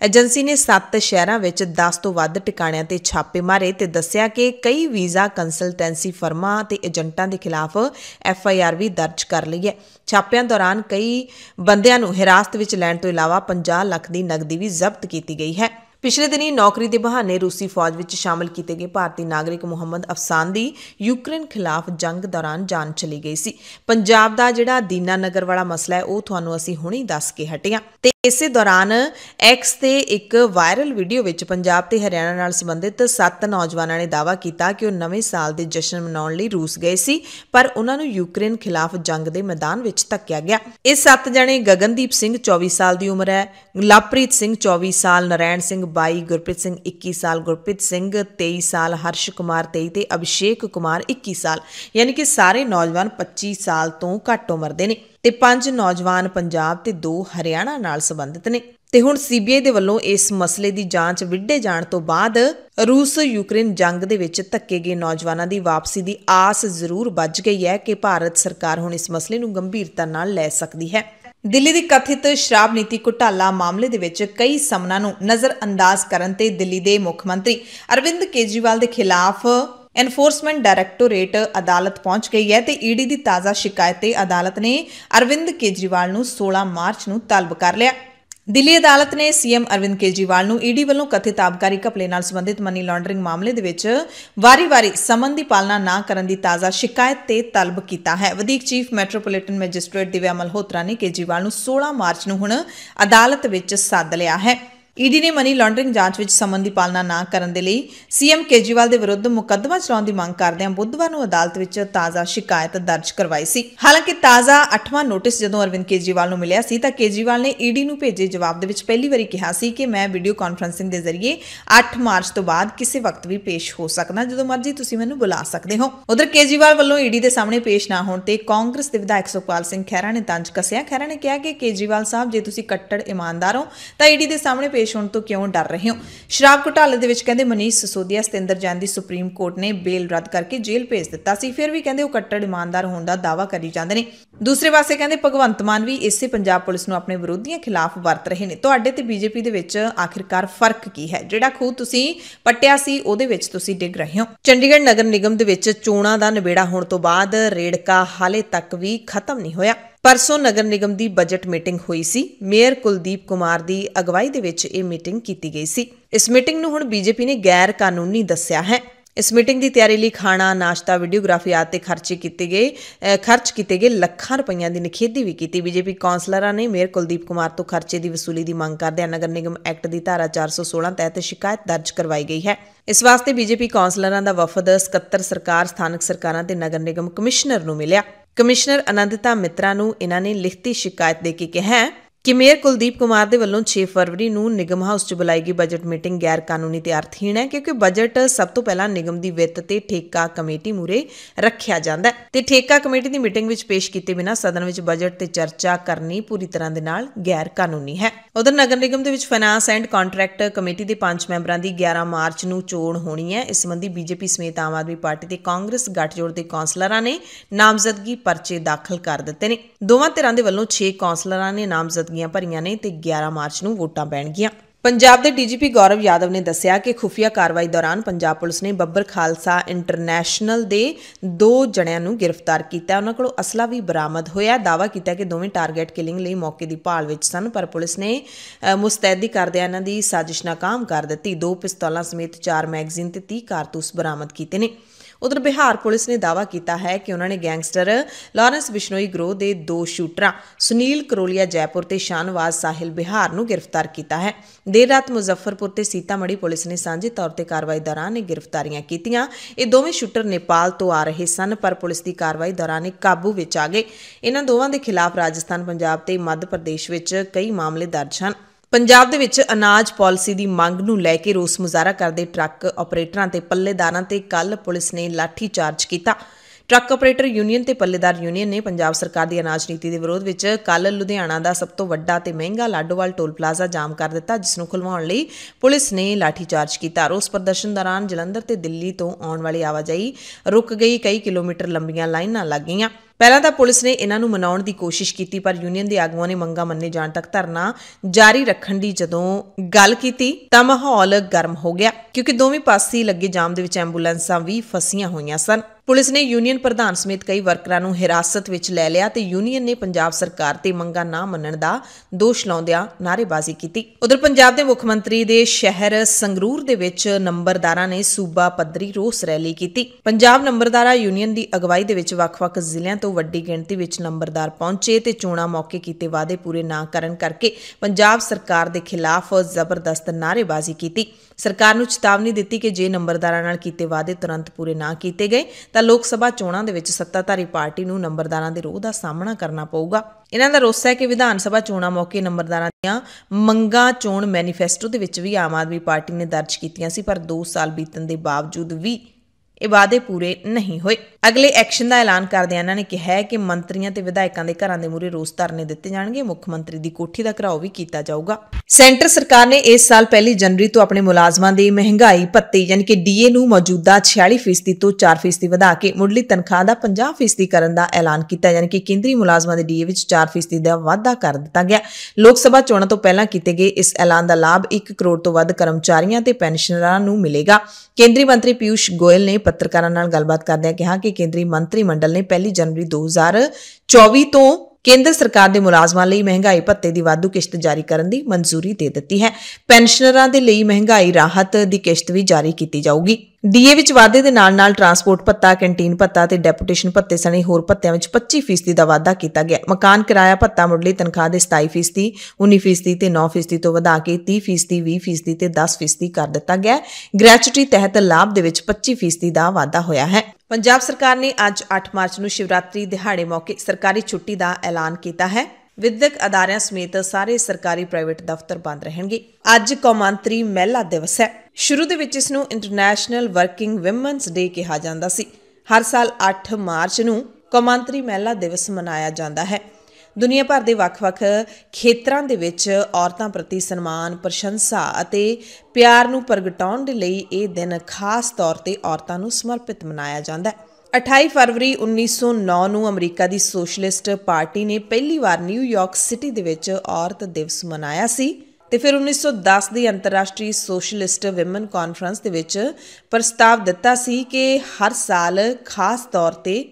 Speaker 1: ਏਜੰਸੀ ਨੇ 7 ਸ਼ਹਿਰਾਂ ਵਿੱਚ 10 ਤੋਂ ਵੱਧ ਟਿਕਾਣਿਆਂ ਤੇ ਛਾਪੇ ਮਾਰੇ ਤੇ ਦੱਸਿਆ ਕਿ ਕਈ ਵੀਜ਼ਾ ਕੰਸਲਟੈਂਸੀ ਫਰਮਾਂ ਤੇ ਏਜੰਟਾਂ ਦੇ ਖਿਲਾਫ ਐਫ ਆਈ ਆਰ ਵੀ ਦਰਜ ਕਰ ਲਈ ਹੈ ਛਾਪਿਆਂ ਦੌਰਾਨ ਕਈ ਬੰਦਿਆਂ ਨੂੰ ਹਿਰਾਸਤ ਵਿੱਚ ਲੈਣ ਤੋਂ ਇਲਾਵਾ 50 ਲੱਖ ਦੀ ਨਕਦੀ ਵੀ ਜ਼ਬਤ ਕੀਤੀ ਗਈ ਹੈ ਪਿਛਲੇ ਦਿਨੀ ਨੌਕਰੀ ਦੇ ਬਹਾਨੇ ਰੂਸੀ ਫੌਜ ਵਿੱਚ ਸ਼ਾਮਲ ਕੀਤੇ ਗਏ ਭਾਰਤੀ ਨਾਗਰਿਕ ਮੁਹੰਮਦ ਅਫਸਾਨ ਦੀ ਯੂਕਰੇਨ ਖਿਲਾਫ ਜੰਗ ਦੌਰਾਨ ਜਾਨ ਚਲੀ ਗਈ ਸੀ ਪੰਜਾਬ ਦਾ ਜਿਹੜਾ ਦੀਨਾ ਨਗਰ ਵਾਲਾ ਮਸਲਾ ਹੈ ਉਹ ਤੁਹਾਨੂੰ ਅਸੀਂ ਹੁਣੇ ਦੱਸ ਕੇ ਹਟਿਆ ਤੇ ਇਸੇ ਦੌਰਾਨ ਐਕਸ ਤੇ ਇੱਕ ਵਾਇਰਲ ਵੀਡੀਓ ਵਿੱਚ ਪੰਜਾਬ ਤੇ ਹਰਿਆਣਾ ਨਾਲ ਸੰਬੰਧਿਤ ਸੱਤ ਨੌਜਵਾਨਾਂ ਨੇ ਦਾਵਾ ਕੀਤਾ ਕਿ ਉਹ ਨਵੇਂ ਸਾਲ ਦੇ ਜਸ਼ਨ ਮਨਾਉਣ ਲਈ ਰੂਸ ਗਏ ਸੀ ਪਰ ਉਹਨਾਂ ਨੂੰ ਯੂਕਰੇਨ ਖਿਲਾਫ ਜੰਗ ਦੇ ਮੈਦਾਨ ਵਿੱਚ ਧੱਕਿਆ ਗਿਆ ਇਹ ਸੱਤ ਜਣੇ ਗਗਨਦੀਪ ਸਿੰਘ 24 ਸਾਲ ਦੀ ਉਮਰ ਹੈ ਲਾਪ੍ਰੀਤ ਸਿੰਘ 24 ਸਾਲ ਨਰੈਣ ਸਿੰਘ 22 ਗੁਰਪ੍ਰੀਤ ਸਿੰਘ 21 ਸਾਲ ਗੁਰਪ੍ਰੀਤ ਸਿੰਘ 23 ਸਾਲ ਹਰਸ਼ ਕੁਮਾਰ 23 ਤੇ ਅਭਿਸ਼ੇਕ ਕੁਮਾਰ 21 ਸਾਲ ਯਾਨੀ ਕਿ ਸਾਰੇ ਨੌਜਵਾਨ 25 ਸਾਲ ਤੋਂ ਘੱਟ ਉਮਰ ਦੇ ਨੇ ਤੇ ਪੰਜ ਨੌਜਵਾਨ ਪੰਜਾਬ ਤੇ ਦੋ ਹਰਿਆਣਾ ਨਾਲ ਸੰਬੰਧਿਤ ਨੇ ਤੇ ਹੁਣ ਸੀਬੀਆਈ ਦੇ ਵੱਲੋਂ ਇਸ ਮਸਲੇ ਦੀ ਜਾਂਚ ਵਿੱਢੇ ਜਾਣ ਤੋਂ ਬਾਅਦ ਰੂਸ ਯੂਕਰੇਨ ਜੰਗ ਦੇ ਵਿੱਚ ਧੱਕੇ ਗਏ ਨੌਜਵਾਨਾਂ ਦੀ ਵਾਪਸੀ ਦੀ ਆਸ ਜ਼ਰੂਰ ਵੱਜ ਗਈ ਹੈ ਕਿ ਭਾਰਤ ਸਰਕਾਰ ਹੁਣ ਇਸ ਮਸਲੇ ਨੂੰ ਗੰਭੀਰਤਾ ਨਾਲ ਲੈ ਸਕਦੀ ਹੈ ਦਿੱਲੀ ਦੀ ਕਥਿਤ ਸ਼ਰਾਬ ਨੀਤੀ ਘੁਟਾਲਾ ਮਾਮਲੇ ਦੇ ਵਿੱਚ ਕਈ ਸਮਨਾਂ ਨੂੰ ਨਜ਼ਰਅੰਦਾਜ਼ ਕਰਨ ਤੇ ਦਿੱਲੀ ਦੇ ਮੁੱਖ ਮੰਤਰੀ ਅਰਵਿੰਦ ਕੇਜੀਵਾਲ ਦੇ ਖਿਲਾਫ ਐਨਫੋਰਸਮੈਂਟ ਡਾਇਰੈਕਟੋਰੇਟ ਅਦਾਲਤ ਪਹੁੰਚ ਗਈ ਹੈ ਤੇ ਈਡੀ ਦੀ ਤਾਜ਼ਾ ਸ਼ਿਕਾਇਤ ਤੇ ਅਦਾਲਤ ਨੇ ਅਰਵਿੰਦ ਕੇਜਰੀਵਾਲ ਨੂੰ 16 ਮਾਰਚ ਨੂੰ ਤਲਬ ਕਰ ਲਿਆ ਦਿੱਲੀ ਅਦਾਲਤ ਨੇ ਸੀਐਮ ਅਰਵਿੰਦ ਕੇਜੀਵਾਲ ਨੂੰ ਈਡੀ ਵੱਲੋਂ ਕਥਿਤ ਆਬਕਾਰੀ ਘਪਲੇ ਨਾਲ ਸੰਬੰਧਿਤ ਮਨੀ ਲਾਂਡਰਿੰਗ ਮਾਮਲੇ ਦੇ ਵਿੱਚ ਵਾਰੀ-ਵਾਰੀ ਸਮਨ ਦੀ ਪਾਲਣਾ ਨਾ ਕਰਨ ਦੀ ਤਾਜ਼ਾ ਸ਼ਿਕਾਇਤ ਤੇ ਤਲਬ ਕੀਤਾ ਹੈ ਵਧੀਕ chief metropolitan magistrate Divya Hotra ਨੇ ਕੇਜੀਵਾਲ ਨੂੰ 16 ਮਾਰਚ ਨੂੰ ਹੁਣ ਅਦਾਲਤ ਵਿੱਚ ਸੱਦ ਲਿਆ ਹੈ ਈਡੀ ਨੇ ਮਨੀ ਲਾਂਡਰਿੰਗ ਜਾਂਚ ਵਿੱਚ ਸਮਨ ਦੀ ਪਾਲਣਾ ਨਾ ਕਰਨ ਦੇ ਲਈ ਸੀਐਮ ਕੇਜੀਵਾਲ ਦੇ ਵਿਰੁੱਧ ਮੁਕੱਦਮਾ ਚਲਾਉਣ ਦੀ ਮੰਗ ਕਰਦਿਆਂ ਬੁੱਧਵਾਰ ਨੂੰ ਅਦਾਲਤ ਵਿੱਚ ਤਾਜ਼ਾ ਸ਼ਿਕਾਇਤ ਦਰਜ ਕਰਵਾਈ ਸੀ ਹਾਲਾਂਕਿ ਤਾਜ਼ਾ 8ਵਾਂ ਨੋਟਿਸ ਜਦੋਂ ਅਰਵਿੰਦ ਕੇਜੀਵਾਲ ਨੂੰ ਮਿਲਿਆ ਸੀ ਤਾਂ ਕੇਜੀਵਾਲ ਨੇ ਈਡੀ ਨੂੰ ਭੇਜੇ ਜਵਾਬ ਦੇ ਵਿੱਚ ਪਹਿਲੀ ਵਾਰੀ ਕਿਹਾ ਸੀ ਕਿ ਮੈਂ ਵੀਡੀਓ ਕਾਨਫਰੰਸਿੰਗ ਦੇ ਜ਼ਰੀਏ 8 ਮਾਰਚ ਤੋਂ ਬਾਅਦ ਕਿਸੇ ਵਕਤ ਵੀ ਪੇਸ਼ ਹੋ ਸਕਦਾ ਜਦੋਂ ਮਰਜ਼ੀ ਤੁਸੀਂ ਮੈਨੂੰ ਬੁਲਾ ਸਕਦੇ ਹੋ ਉਧਰ ਕੇਜੀਵਾਲ ਵੱਲੋਂ ਈਡੀ ਦੇ ਸਾਹਮਣੇ ਪੇਸ਼ ਨਾ ਹੋਣ ਤੇ ਕਾਂਗਰਸ ਦੇ ਵਿਧਾਇਕ ਸੁਖਪਾਲ ਸਿੰਘ ਖਹਿਰਾ ਨੇ ਤੰਜ ਕੱਸਿਆ ਖਹਿਰਾ ਨੇ ਕਿਹਾ ਕਿ ਕੇਜੀਵਾਲ ਸਾਹਿਬ ਜੇ ਤੁਸੀਂ ਕੱਟੜ ਇਮਾਨਦਾਰ ਹੋ ਤਾਂ ਈਡੀ ਦੇ ਸਾਹਮਣੇ ਪੇਸ਼ ਪੇਸ਼ ਹੋਣ ਤੋਂ ਕਿਉਂ ਡਰ ਰਹੇ ਹੋ ਸ਼ਰਾਬ ਘੁਟਾਲੇ ਦੇ ਵਿੱਚ ਕਹਿੰਦੇ ਮਨੀਸ਼ ਸਸੋਦੀਆ ਸਤਿੰਦਰ ਜੈਨ ਦੀ ਸੁਪਰੀਮ ਕੋਰਟ ਨੇ ਬੇਲ ਰੱਦ ਕਰਕੇ ਜੇਲ੍ਹ ਭੇਜ ਦਿੱਤਾ ਸੀ ਫਿਰ ਵੀ ਕਹਿੰਦੇ ਉਹ ਕੱਟੜ ਇਮਾਨਦਾਰ ਹੋਣ ਦਾ ਦਾਵਾ ਕਰੀ ਜਾਂਦੇ ਨੇ ਦੂਸਰੇ ਪਾਸੇ ਕਹਿੰਦੇ ਭਗਵੰਤ ਮਾਨ ਵੀ ਇਸੇ ਪੰਜਾਬ ਪੁਲਿਸ ਨੂੰ ਆਪਣੇ ਵਿਰੋਧੀਆਂ ਖਿਲਾਫ ਵਰਤ ਰਹੇ ਨੇ ਤੁਹਾਡੇ ਤੇ ਬੀਜੇਪੀ ਦੇ ਵਿੱਚ ਆਖਿਰਕਾਰ ਫਰਕ ਕੀ ਹੈ ਜਿਹੜਾ ਖੂਹ ਤੁਸੀਂ ਪੱਟਿਆ ਸੀ ਉਹਦੇ ਵਿੱਚ ਤੁਸੀਂ ਡਿੱਗ ਰਹੇ ਹੋ ਚੰਡੀਗੜ੍ਹ ਨਗਰ ਨਿਗਮ ਦੇ ਵਿੱਚ ਚੋਣਾਂ ਦਾ ਨਿਬੇੜਾ ਹੋਣ ਤੋਂ ਬਾਅਦ ਰੇੜਕਾ ਹਾਲੇ ਤੱਕ ਵੀ ਖਤਮ ਨਹੀਂ ਹੋਇਆ ਪਰਸੋਂ ਨਗਰ ਨਿਗਮ ਦੀ ਬਜਟ ਮੀਟਿੰਗ ਹੋਈ ਸੀ ਮੇਅਰ ਕੁਲਦੀਪ ਕੁਮਾਰ ਦੀ ਅਗਵਾਈ ਦੇ ਵਿੱਚ ਇਹ ਮੀਟਿੰਗ ਕੀਤੀ ਗਈ ਸੀ ਇਸ ਮੀਟਿੰਗ ਨੂੰ ਹੁਣ ਬੀਜੇਪੀ ਨੇ ਗੈਰ ਕਾਨੂੰਨੀ ਦੱਸਿਆ ਹੈ ਇਸ ਮੀਟਿੰਗ ਦੀ ਤਿਆਰੀ ਲਈ ਖਾਣਾ ਨਾਸ਼ਤਾ ਵੀਡੀਓਗ੍ਰਾਫੀ ਆਦਿ ਤੇ ਖਰਚੇ ਕੀਤੇ ਗਏ ਖਰਚ ਕੀਤੇ ਗਏ ਲੱਖਾਂ ਰੁਪਈਆਂ ਦੀ ਨਿਖੇਧੀ ਵੀ ਕੀਤੀ ਬੀਜੇਪੀ ਕੌਂਸਲਰਾਂ ਨੇ ਮੇਅਰ ਕੁਲਦੀਪ ਕੁਮਾਰ ਤੋਂ ਖਰਚੇ ਦੀ ਵਸੂਲੀ ਦੀ ਮੰਗ ਕਰਦੇ ਆ ਨਗਰ ਨਿਗਮ ਐਕਟ ਦੀ ਧਾਰਾ 416 ਤਹਿਤ ਸ਼ਿਕਾਇਤ ਦਰਜ ਕਰਵਾਈ ਗਈ ਹੈ ਇਸ ਵਾਸਤੇ ਬੀਜੇਪੀ ਕੌਂਸਲਰਾਂ ਦਾ ਵਫਦ ਸਕੱਤਰ ਸਰਕਾਰ ਸਥਾਨਕ ਸਰਕਾਰਾਂ ਤੇ ਨਗਰ ਨਿਗਮ ਕਮਿਸ਼ਨਰ ਨੂੰ ਮਿਲਿਆ ਕਮਿਸ਼ਨਰ ਅਨੰਦਤਾ ਮਿਤਰਾ ਨੂੰ ਇਹਨਾਂ ਨੇ ਲਿਖਤੀ ਸ਼ਿਕਾਇਤ ਦੇ ਕੇ ਕਿਹਾ ਹੈ ਕਿ ਮੇਅਰ ਕੁਲਦੀਪ ਕੁਮਾਰ ਦੇ ਵੱਲੋਂ 6 ਫਰਵਰੀ ਨੂੰ ਨਿਗਮ ਹਾਊਸ 'ਚ ਬੁਲਾਈ ਗਈ ਬਜਟ ਮੀਟਿੰਗ ਗੈਰ ਕਾਨੂੰਨੀ ਤੇ ਅਰਥਹੀਣ ਹੈ ਕਿਉਂਕਿ ਬਜਟ ਸਭ ਤੋਂ ਪਹਿਲਾਂ ਨਿਗਮ ਦੀ ਵਿੱਤ ਤੇ ਠੇਕਾ ਕਮੇਟੀ ਮੂਰੇ ਰੱਖਿਆ ਜਾਂਦਾ ਹੈ ਤੇ ਠੇਕਾ ਕਮੇਟੀ ਦੀ ਮੀਟਿੰਗ ਵਿੱਚ ਪੇਸ਼ ਕੀਤੇ ਬਿਨਾਂ ਸਦਨ ਵਿੱਚ ਬਜਟ ਤੇ ਚਰਚਾ ਕਰਨੀ ਪੂਰੀ ਤਰ੍ਹਾਂ ਦੇ ਨਾਲ ਗੈਰ ਕਾਨੂੰਨੀ ਹੈ ਉਧਰ ਨਗਰ ਨਿਗਮ ਦੇ ਵਿੱਚ ਫਾਈਨਾਂਸ ਐਂਡ ਕੰਟਰੈਕਟ ਕਮੇਟੀ ਦੇ 5 ਮੈਂਬਰਾਂ ਦੀ 11 ਮਾਰਚ ਨੂੰ ਚੋਣ ਹੋਣੀ ਹੈ ਇਸ ਸੰਬੰਧੀ ਬੀਜੇਪੀ ਸਮੇਤ ਆਮ ਆਦਮੀ ਪਾਰਟੀ ਤੇ ਕਾਂਗਰਸ ਗੱਠਜੋੜ ਦੇ ਕੌਂਸਲਰਾਂ ਨੇ ਨਾਮਜ਼ਦਗੀ ਪਰਚੇ ਦਾਖਲ ਕਰ ਦਿੱਤੇ ਨੇ ਦੋਵਾਂ ਧਿਰਾਂ ਦੇ ਵੱਲੋਂ 6 ਕੌਂਸਲਰਾਂ ਨੇ ਨਾਮਜ਼ਦ ਵਰਦੀਆਂ ਭਰੀਆਂ ਨੇ ਤੇ 11 ਮਾਰਚ ਨੂੰ ਵੋਟਾਂ ਪੈਣਗੀਆਂ ਪੰਜਾਬ ਦੇ ਡੀਜੀਪੀ ਗੌਰਵ ਯਾਦਵ ਨੇ ਦੱਸਿਆ ਕਿ ਖੁਫੀਆ ਕਾਰਵਾਈ ਦੌਰਾਨ ਪੰਜਾਬ ਪੁਲਿਸ ਨੇ ਬੱਬਰ ਖਾਲਸਾ ਇੰਟਰਨੈਸ਼ਨਲ ਦੇ ਦੋ ਜਣਿਆਂ ਨੂੰ ਗ੍ਰਿਫਤਾਰ ਕੀਤਾ ਉਹਨਾਂ ਕੋਲੋਂ ਅਸਲਾ ਵੀ ਬਰਾਮਦ ਹੋਇਆ ਦਾਵਾ ਕੀਤਾ ਕਿ ਦੋਵੇਂ ਟਾਰਗੇਟ ਕਿਲਿੰਗ ਲਈ ਮੌਕੇ ਦੀ ਭਾਲ ਵਿੱਚ ਸਨ ਪਰ ਪੁਲਿਸ ਨੇ ਮੁਸਤੈਦੀ ਕਰਦਿਆਂ ਇਹਨਾਂ ਦੀ ਸਾਜ਼ਿਸ਼ ਨਾਕਾਮ ਕਰ ਦਿੱਤੀ ਦੋ ਪਿਸਤੌਲਾਂ ਸਮੇਤ ਚਾਰ ਮੈਗਜ਼ੀਨ ਤੇ 30 ਕਾਰਤੂਸ ਬਰਾਮਦ ਕੀਤੇ ਨੇ ਉਧਰ ਬਿਹਾਰ ਪੁਲਿਸ ਨੇ ਦਾਵਾ ਕੀਤਾ ਹੈ ਕਿ ਉਹਨਾਂ ਨੇ ਗੈਂਗਸਟਰ ਲਾਰੈਂਸ ਬਿਸ਼ਨੋਈ ਗਰੋਹ ਦੇ ਦੋ ਸ਼ੂਟਰਾਂ ਸੁਨੀਲ ਕਰੋਲੀਆ ਜੈਪੁਰ ਤੇ ਸ਼ਾਨਵਾਜ਼ ਸਾਹਿਲ ਬਿਹਾਰ ਨੂੰ ਗ੍ਰਿਫਤਾਰ ਕੀਤਾ ਹੈ ਦੇਰ ਰਾਤ ਮੁਜ਼ੱਫਰਪੁਰ ਤੇ ਸੀਤਾਮੜੀ ਪੁਲਿਸ ਨੇ ਸਾਂਝੇ ਤੌਰ ਤੇ ਕਾਰਵਾਈ ਦੌਰਾਨ ਇਹ ਗ੍ਰਿਫਤਾਰੀਆਂ ਕੀਤੀਆਂ ਇਹ ਦੋਵੇਂ ਸ਼ੂਟਰ ਨੇਪਾਲ ਤੋਂ ਆ ਰਹੇ ਸਨ ਪਰ ਪੁਲਿਸ ਦੀ ਕਾਰਵਾਈ ਦੌਰਾਨ ਇਹ ਕਾਬੂ ਵਿੱਚ ਆ ਗਏ ਇਹਨਾਂ ਦੋਵਾਂ ਦੇ ਖਿਲਾਫ ਰਾਜਸਥਾਨ ਪੰਜਾਬ ਤੇ ਮੱਧ ਪ੍ਰਦੇਸ਼ ਵਿੱਚ ਕਈ ਮਾਮਲੇ ਦਰਜ ਹਨ ਪੰਜਾਬ ਦੇ ਵਿੱਚ ਅਨਾਜ ਪਾਲਿਸੀ ਦੀ ਮੰਗ ਨੂੰ ਲੈ ਕੇ ਰੋਸ ਮੁਜ਼ਾਹਰਾ ਕਰਦੇ ਟਰੱਕ ਆਪਰੇਟਰਾਂ ਤੇ ਪੱਲੇਦਾਰਾਂ ਤੇ ਕੱਲ ਪੁਲਿਸ ਨੇ ਲਾਠੀ ਚਾਰਜ ਕੀਤਾ ਟਰੱਕ ਆਪਰੇਟਰ ਯੂਨੀਅਨ ਤੇ ਪੱਲੇਦਾਰ ਯੂਨੀਅਨ ਨੇ ਪੰਜਾਬ ਸਰਕਾਰ ਦੀ ਅਨਾਜ ਨੀਤੀ ਦੇ ਵਿਰੋਧ ਵਿੱਚ ਕੱਲ ਲੁਧਿਆਣਾ ਦਾ ਸਭ ਤੋਂ ਵੱਡਾ ਤੇ ਮਹਿੰਗਾ ਲਾਡੋਵਾਲ ਟੋਲ ਪਲਾਜ਼ਾ ਜਾਮ ਕਰ ਦਿੱਤਾ ਜਿਸ ਨੂੰ ਖੁਲਵਾਉਣ ਲਈ ਪੁਲਿਸ ਨੇ ਲਾਠੀ ਚਾਰਜ ਕੀਤਾ ਰੋਸ ਪ੍ਰਦਰਸ਼ਨ ਦੌਰਾਨ ਜਲੰਧਰ ਤੇ ਦਿੱਲੀ ਤੋਂ ਆਉਣ ਵਾਲੀ ਆਵਾਜਾਈ ਰੁਕ ਗਈ ਕਈ ਕਿਲੋਮੀਟਰ ਲੰਬੀਆਂ ਲਾਈਨਾਂ ਲੱਗ ਗਈਆਂ ਪਹਿਲਾਂ ਤਾਂ ਪੁਲਿਸ ਨੇ ਇਹਨਾਂ ਨੂੰ ਮਨਾਉਣ ਦੀ ਕੋਸ਼ਿਸ਼ ਕੀਤੀ ਪਰ ਯੂਨੀਅਨ ਦੇ ਆਗੂਆਂ ਨੇ ਮੰਗਾ ਮੰਨੇ ਜਾਣ ਤੱਕ ਧਰਨਾ ਜਾਰੀ ਰੱਖਣ ਦੀ ਜਦੋਂ ਗੱਲ ਕੀਤੀ ਤਾਂ ਮਾਹੌਲ ਗਰਮ ਹੋ ਗਿਆ ਕਿਉਂਕਿ ਦੋਵੇਂ ਪਾਸੇ ਲੱਗੇ ਜਾਮ ਦੇ ਵਿੱਚ ਐਂਬੂਲੈਂਸਾਂ ਵੀ ਫਸੀਆਂ ਹੋਈਆਂ ਸਨ ਪੁਲਿਸ ਨੇ ਯੂਨੀਅਨ ਪ੍ਰਧਾਨ ਸਮੇਤ ਕਈ ਵਰਕਰਾਂ ਨੂੰ ਹਿਰਾਸਤ ਵਿੱਚ ਲੈ ਲਿਆ ਤੇ ਯੂਨੀਅਨ ਨੇ ਪੰਜਾਬ ਸਰਕਾਰ ਤੇ ਮੰਗਾਂ ਨਾ ਮੰਨਣ ਦਾ ਦੋਸ਼ ਲਾਉਂਦਿਆਂ ਨਾਰੇਬਾਜ਼ੀ ਕੀਤੀ ਉਧਰ ਪੰਜਾਬ ਦੇ ਮੁੱਖ ਮੰਤਰੀ ਦੇ ਸ਼ਹਿਰ ਸੰਗਰੂਰ ਦੇ ਵਿੱਚ ਨੰਬਰਦਾਰਾਂ ਨੇ ਸੂਬਾ ਪੱਧਰੀ ਰੋਸ ਰੈਲੀ ਕੀਤੀ ਪੰਜਾਬ ਨੰਬਰਦਾਰਾ ਯੂਨੀਅਨ ਦੀ ਅਗਵਾਈ ਦੇ ਵਿੱਚ ਵੱਖ-ਵੱਖ ਜ਼ਿਲ੍ਹਿਆਂ ਤੋਂ ਵੱਡੀ ਗਿਣਤੀ ਵਿੱਚ ਨੰਬਰਦਾਰ ਪਹੁੰਚੇ ਤੇ ਚੋਣਾਂ ਮੌਕੇ ਕੀਤੇ ਵਾਅਦੇ ਪੂਰੇ ਨਾ ਕਰਨ ਕਰਕੇ ਪੰਜਾਬ ਸਰਕਾਰ ਦੇ ਖਿਲਾਫ ਜ਼ਬਰਦਸਤ ਨਾਰੇਬਾਜ਼ੀ ਕੀਤੀ ਸਰਕਾਰ ਨੂੰ ਚੇਤਾਵਨੀ ਦਿੱਤੀ ਕਿ ਜੇ ਨੰਬਰਦਾਰਾਂ ਨਾਲ ਕੀਤੇ ਵਾਅਦੇ ਤੁਰੰਤ ਪੂਰੇ ਨਾ ਕੀਤੇ ਗਏ ਤਾਂ ਤਾਂ ਲੋਕ ਸਭਾ ਚੋਣਾਂ ਦੇ ਵਿੱਚ ਸੱਤਾਧਾਰੀ ਪਾਰਟੀ ਨੂੰ ਨੰਬਰਦਾਰਾਂ ਦੇ ਰੋਹ ਦਾ ਸਾਹਮਣਾ ਕਰਨਾ ਪਊਗਾ ਇਹਨਾਂ ਦਾ ਰੋਸ ਹੈ ਕਿ ਵਿਧਾਨ ਸਭਾ ਚੋਣਾਂ ਮੌਕੇ ਨੰਬਰਦਾਰਾਂ ਦੀਆਂ ਮੰਗਾਂ ਚੋਣ ਮੈਨੀਫੈਸਟੋ ਦੇ ਵਿੱਚ ਵੀ ਆਮ ਆਦਮੀ ਪਾਰਟੀ ਨੇ ਦਰਜ ਕੀਤੀਆਂ ਸੀ ਪਰ 2 ਸਾਲ ਬੀਤਣ ਦੇ ਬਾਵਜੂਦ ਵੀ ਇਹ ਵਾਅਦੇ ਪੂਰੇ ਨਹੀਂ ਹੋਏ ਅਗਲੇ ਐਕਸ਼ਨ ਦਾ ਐਲਾਨ ਕਰਦਿਆਂ ਇਹਨਾਂ ਨੇ ਕਿਹਾ ਹੈ ਕਿ ਮੰਤਰੀਆਂ ਤੇ ਵਿਧਾਇਕਾਂ ਦੇ ਘਰਾਂ ਦੇ ਮੂਰੇ ਰੋਸ ਧਰਨੇ ਦਿੱਤੇ ਜਾਣਗੇ ਮੁੱਖ ਮੰਤਰੀ ਦੀ ਕੋਠੀ ਦਾ ਘਰਾਓ ਵੀ ਕੀਤਾ ਜਾਊਗਾ ਸੈਂਟਰ ਸਰਕਾਰ ਨੇ ਇਸ ਸਾਲ ਪਹਿਲੀ ਜਨਵਰੀ ਤੋਂ ਆਪਣੇ ਮੁਲਾਜ਼ਮਾਂ ਦੇ ਮਹਿੰਗਾਈ ਭੱਤੇ ਯਾਨੀ ਕਿ ਡੀਏ ਨੂੰ ਮੌਜੂਦਾ 46% ਤੋਂ 4% ਵਧਾ ਕੇ ਮੁੱਢਲੀ ਤਨਖਾਹ ਦਾ 50% ਕਰਨ ਦਾ ਐਲਾਨ ਕੀਤਾ ਯਾਨੀ ਕਿ ਕੇਂਦਰੀ ਮੁਲਾਜ਼ਮਾਂ ਦੇ ਡੀਏ ਵਿੱਚ 4% ਦਾ ਵਾਧਾ ਕਰ ਦਿੱਤਾ ਗਿਆ ਲੋਕ ਸਭਾ ਚੋਣਾਂ ਤੋਂ ਪਹਿਲਾਂ ਕੀਤੇ ਗਏ ਇਸ ਐਲਾਨ ਦਾ ਲਾਭ 1 ਕਰੋੜ ਤੋਂ ਵੱਧ ਕਰਮਚਾਰੀਆਂ ਤੇ ਪੈਨਸ਼ਨਰਾਂ ਨੂੰ ਮਿਲੇਗਾ ਕੇਂਦਰੀ ਮੰਤਰੀ ਪਿਊਸ਼ ਗੋਇਲ ਨੇ ਪੱਤਰਕਾਰਾਂ ਨਾਲ ਗੱਲਬਾਤ ਕਰਦਿਆਂ ਕਿਹਾ ਕਿ ਕੇਂਦਰੀ ਮੰਤਰੀ ਮੰਡਲ ਨੇ 1 ਜਨਵਰੀ 2024 ਤੋਂ ਕੇਂਦਰ ਸਰਕਾਰ ਦੇ ਮੁਲਾਜ਼ਮਾਂ ਲਈ ਮਹਿੰਗਾਈ ਭੱਤੇ ਦੀ ਵਾਧੂ ਕਿਸ਼ਤ ਜਾਰੀ ਕਰਨ ਦੀ ਮਨਜ਼ੂਰੀ ਦੇ ਦਿੱਤੀ ਹੈ ਪੈਨਸ਼ਨਰਾਂ ਦੇ ਲਈ ਮਹਿੰਗਾਈ ਰਾਹਤ ਦੀ ਕਿਸ਼ਤ ਵੀ ਜਾਰੀ ਕੀਤੀ ਜਾਊਗੀ ਡੀਏ ਵਿੱਚ ਵਾਧੇ ਦੇ ਨਾਲ ਨਾਲ ਟਰਾਂਸਪੋਰਟ ਭੱਤਾ ਕੈਂਟੀਨ ਭੱਤਾ ਤੇ ਡੈਪੂਟੇਸ਼ਨ ਭੱਤੇ ਸਣੇ ਹੋਰ ਭੱਤਿਆਂ ਵਿੱਚ 25% ਦਾ ਵਾਧਾ ਕੀਤਾ ਗਿਆ ਮਕਾਨ ਕਿਰਾਇਆ ਭੱਤਾ ਮੁੱਢਲੀ ਤਨਖਾਹ ਦੇ 27% 19% ਤੇ 9% ਤੋਂ ਵਧਾ ਕੇ 30% 20% ਤੇ 10% ਕਰ ਦਿੱਤਾ ਗਿਆ ਗ੍ਰੈਚੁਟੀ ਤਹਿਤ ਲਾਭ ਦੇ ਵਿੱਚ 25% ਦਾ ਵਾਧਾ ਹੋਇਆ ਹੈ ਪੰਜਾਬ ਸਰਕਾਰ ਨੇ ਅੱਜ 8 ਮਾਰਚ ਨੂੰ ਸ਼ਿਵਰਾਤਰੀ ਦਿਹਾੜੇ ਮੌਕੇ ਸਰਕਾਰੀ ਛੁੱਟੀ ਦਾ ਐਲਾਨ ਕੀਤਾ ਹੈ ਵਿਦਿਅਕ ਅਦਾਰਿਆਂ ਸਮੇਤ ਸਾਰੇ ਸਰਕਾਰੀ ਪ੍ਰਾਈਵੇਟ ਦਫ਼ਤਰ ਬੰਦ ਰਹਿਣਗੇ ਅੱਜ ਕੌਮਾਂਤਰੀ ਮਹਿਲਾ ਦਿਵਸ ਹੈ ਸ਼ੁਰੂ ਦੇ ਵਿੱਚ ਇਸ ਨੂੰ ਇੰਟਰਨੈਸ਼ਨਲ ਵਰਕਿੰਗ ਔਮਨਸ ਡੇ ਕਿਹਾ ਜਾਂਦਾ ਸੀ ਹਰ ਸਾਲ 8 ਮਾਰਚ ਨੂੰ ਕੌਮਾਂਤਰੀ ਮਹਿਲਾ ਦਿਵਸ ਮਨਾਇਆ ਜਾਂਦਾ ਹੈ ਦੁਨੀਆ ਭਰ ਦੇ ਵੱਖ-ਵੱਖ ਖੇਤਰਾਂ ਦੇ ਵਿੱਚ ਔਰਤਾਂ ਪ੍ਰਤੀ ਸਨਮਾਨ, ਪ੍ਰਸ਼ੰਸਾ ਅਤੇ ਪਿਆਰ ਨੂੰ ਪ੍ਰਗਟਾਉਣ ਦੇ ਲਈ ਇਹ ਦਿਨ ਖਾਸ ਤੌਰ ਤੇ ਔਰਤਾਂ ਨੂੰ ਸਮਰਪਿਤ ਮਨਾਇਆ ਜਾਂਦਾ ਹੈ 28 ਫਰਵਰੀ 1909 ਨੂੰ ਅਮਰੀਕਾ ਦੀ ਸੋਸ਼ਲਿਸਟ ਪਾਰਟੀ ਨੇ ਪਹਿਲੀ ਵਾਰ ਨਿਊਯਾਰਕ ਸਿਟੀ ਦੇ ਵਿੱਚ ਔਰਤ ਦਿਵਸ ਮਨਾਇਆ ਸੀ ਤੇ ਫਿਰ 1910 ਦੀ ਅੰਤਰਰਾਸ਼ਟਰੀ ਸੋਸ਼ਲਿਸਟ ਔਮਨ ਕਾਨਫਰੰਸ ਦੇ ਵਿੱਚ ਪ੍ਰਸਤਾਵ ਦਿੱਤਾ ਸੀ ਕਿ ਹਰ ਸਾਲ ਖਾਸ ਤੌਰ ਤੇ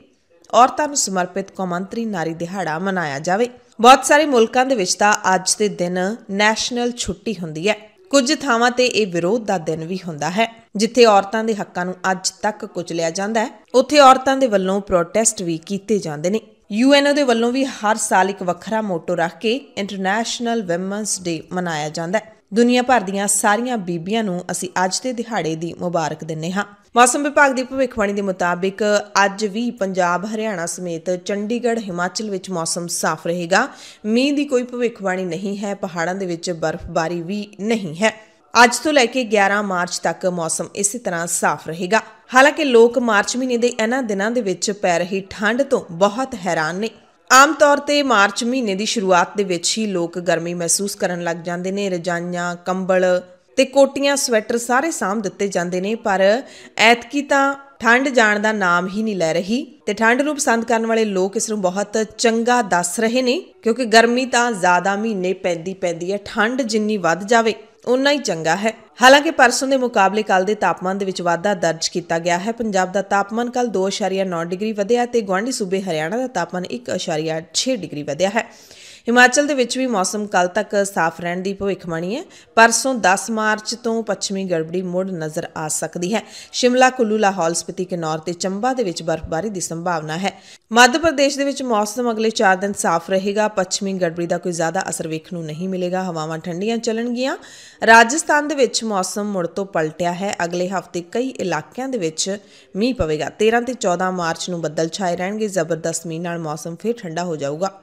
Speaker 1: ਔਰਤਾਂ ਨੂੰ ਸਮਰਪਿਤ ਕੌਮਾਂਤਰੀ ਨਾਰੀ ਦਿਹਾੜਾ ਮਨਾਇਆ ਜਾਵੇ ਬਹੁਤ ਸਾਰੇ ਮੁਲਕਾਂ ਦੇ ਵਿੱਚ ਤਾਂ ਅੱਜ ਦੇ ਦਿਨ ਨੈਸ਼ਨਲ ਛੁੱਟੀ ਹੁੰਦੀ ਹੈ ਕੁਝ ਥਾਵਾਂ ਤੇ ਇਹ ਵਿਰੋਧ ਦਾ ਦਿਨ ਵੀ ਹੁੰਦਾ ਹੈ ਜਿੱਥੇ ਔਰਤਾਂ ਦੇ ਹੱਕਾਂ ਨੂੰ ਅੱਜ ਤੱਕ ਕੁਚਲਿਆ ਜਾਂਦਾ ਹੈ ਉੱਥੇ ਔਰਤਾਂ ਦੇ ਵੱਲੋਂ ਪ੍ਰੋਟੈਸਟ ਵੀ ਕੀਤੇ ਜਾਂਦੇ ਨੇ ਯੂਐਨਓ ਦੇ ਵੱਲੋਂ ਵੀ ਹਰ ਸਾਲ ਇੱਕ ਵੱਖਰਾ ਮੋਟੋ ਰੱਖ ਕੇ ਇੰਟਰਨੈਸ਼ਨਲ ਵਿਮਨਸ ਡੇ ਮਨਾਇਆ ਜਾਂਦਾ ਹੈ ਦੁਨੀਆ ਭਰ ਦੀਆਂ ਸਾਰੀਆਂ ਬੀਬੀਆਂ ਨੂੰ ਅਸੀਂ ਅੱਜ ਦੇ ਦਿਹਾੜੇ ਦੀ ਮੁਬਾਰਕ ਦਿੰਨੇ ਹਾਂ ਮੌਸਮ ਵਿਭਾਗ ਦੀ ਭਵਿੱਖਬਾਣੀ ਦੇ ਮੁਤਾਬਿਕ ਅੱਜ ਵੀ ਪੰਜਾਬ ਹਰਿਆਣਾ ਸਮੇਤ ਚੰਡੀਗੜ੍ਹ ਹਿਮਾਚਲ ਵਿੱਚ ਮੌਸਮ ਸਾਫ਼ ਰਹੇਗਾ ਮੀਂਹ ਦੀ ਕੋਈ ਭਵਿੱਖਬਾਣੀ ਨਹੀਂ ਹੈ ਪਹਾੜਾਂ ਦੇ ਵਿੱਚ ਬਰਫ਼ਬਾਰੀ ਵੀ ਨਹੀਂ ਹੈ ਅੱਜ ਤੋਂ ਲੈ ਕੇ 11 ਮਾਰਚ ਤੱਕ ਮੌਸਮ ਇਸੇ ਤਰ੍ਹਾਂ ਸਾਫ਼ ਰਹੇਗਾ ਹਾਲਾਂਕਿ ਲੋਕ ਮਾਰਚ ਮਹੀਨੇ ਦੇ ਇਹਨਾਂ ਦਿਨਾਂ ਦੇ ਵਿੱਚ ਪੈ ਰਹੀ ਠੰਡ ਤੋਂ ਬਹੁਤ ਹੈਰਾਨ ਨੇ ਆਮ ਤੌਰ ਤੇ ਮਾਰਚ ਮਹੀਨੇ ਦੀ ਸ਼ੁਰੂਆਤ ਦੇ ਵਿੱਚ ਹੀ ਲੋਕ ਗਰਮੀ ਮਹਿਸੂਸ ਕਰਨ ਲੱਗ ਜਾਂਦੇ ਨੇ ਰਜਾਈਆਂ ਕੰਬਲ ਤੇ ਕੋਟੀਆਂ ਸਵੈਟਰ ਸਾਰੇ ਸਾਮ ਦਿੱਤੇ ਜਾਂਦੇ ਨੇ ਪਰ ਐਤਕੀ ਤਾਂ ਠੰਡ ਜਾਣ ਦਾ ਨਾਮ ਹੀ ਨਹੀਂ ਲੈ ਰਹੀ ਤੇ ਠੰਡ ਨੂੰ ਪਸੰਦ ਕਰਨ ਵਾਲੇ ਲੋਕ ਇਸ ਨੂੰ ਬਹੁਤ ਚੰਗਾ ਦੱਸ ਰਹੇ ਨੇ ਕਿਉਂਕਿ ਗਰਮੀ ਤਾਂ ਜ਼ਿਆਦਾ ਮਹੀਨੇ ਪੈਂਦੀ ਪੈਂਦੀ ਹੈ ਠੰਡ ਜਿੰਨੀ ਵੱਧ ਜਾਵੇ ਉਨਾ ਹੀ ਚੰਗਾ ਹੈ ਹਾਲਾਂਕਿ ਪਰਸੋਂ ਦੇ ਮੁਕਾਬਲੇ ਕੱਲ ਦੇ ਤਾਪਮਾਨ ਦੇ ਵਿੱਚ ਵਾਧਾ ਦਰਜ ਕੀਤਾ ਗਿਆ ਹੈ ਪੰਜਾਬ ਦਾ ਤਾਪਮਾਨ ਕੱਲ 2.9 ਡਿਗਰੀ ਵਧਿਆ ਤੇ ਗੁਆਂਢੀ ਸੂਬੇ ਹਰਿਆਣਾ ਦਾ ਤਾਪਮਾਨ 1.6 ਡਿਗਰੀ ਵਧਿਆ ਹੈ ਹਿਮਾਚਲ ਦੇ ਵਿੱਚ ਵੀ ਮੌਸਮ ਕੱਲ ਤੱਕ ਸਾਫ਼ ਰਹਿਣ ਦੀ ਭਵਿੱਖਬਾਣੀ ਹੈ ਪਰਸੋਂ 10 ਮਾਰਚ ਤੋਂ ਪੱਛਮੀ ਗੜਬੜੀ ਮੁੜ ਨਜ਼ਰ ਆ ਸਕਦੀ ਹੈ ਸ਼ਿਮਲਾ ਕੁੱਲੂ ਲਾਹੌਲ ਕੇ ਕਿਨੌਰ ਤੇ ਚੰਬਾ ਦੇ ਵਿੱਚ ਬਰਫ਼ਬਾਰੀ ਦੀ ਸੰਭਾਵਨਾ ਹੈ ਮੱਧ ਪ੍ਰਦੇਸ਼ ਦੇ ਵਿੱਚ ਮੌਸਮ ਅਗਲੇ 4 ਦਿਨ ਸਾਫ਼ ਰਹੇਗਾ ਪੱਛਮੀ ਗੜਬੜੀ ਦਾ ਕੋਈ ਜ਼ਿਆਦਾ ਅਸਰ ਵੇਖਣ ਨੂੰ ਨਹੀਂ ਮਿਲੇਗਾ ਹਵਾਵਾਂ ਠੰਡੀਆਂ ਚੱਲਣਗੀਆਂ ਰਾਜਸਥਾਨ ਦੇ ਵਿੱਚ ਮੌਸਮ ਮੁੜ ਤੋਂ ਪਲਟਿਆ ਹੈ ਅਗਲੇ ਹਫ਼ਤੇ ਕਈ ਇਲਾਕਿਆਂ ਦੇ ਵਿੱਚ ਮੀਂਹ ਪਵੇਗਾ 13 ਤੇ 14 ਮਾਰਚ ਨੂੰ ਬੱਦਲ ਛਾਏ ਰਹਿਣਗੇ ਜ਼ਬਰਦਸਤ ਮੀਂਹ ਨਾਲ ਮੌਸਮ ਫਿਰ ਠੰਡਾ ਹੋ ਜਾਊਗਾ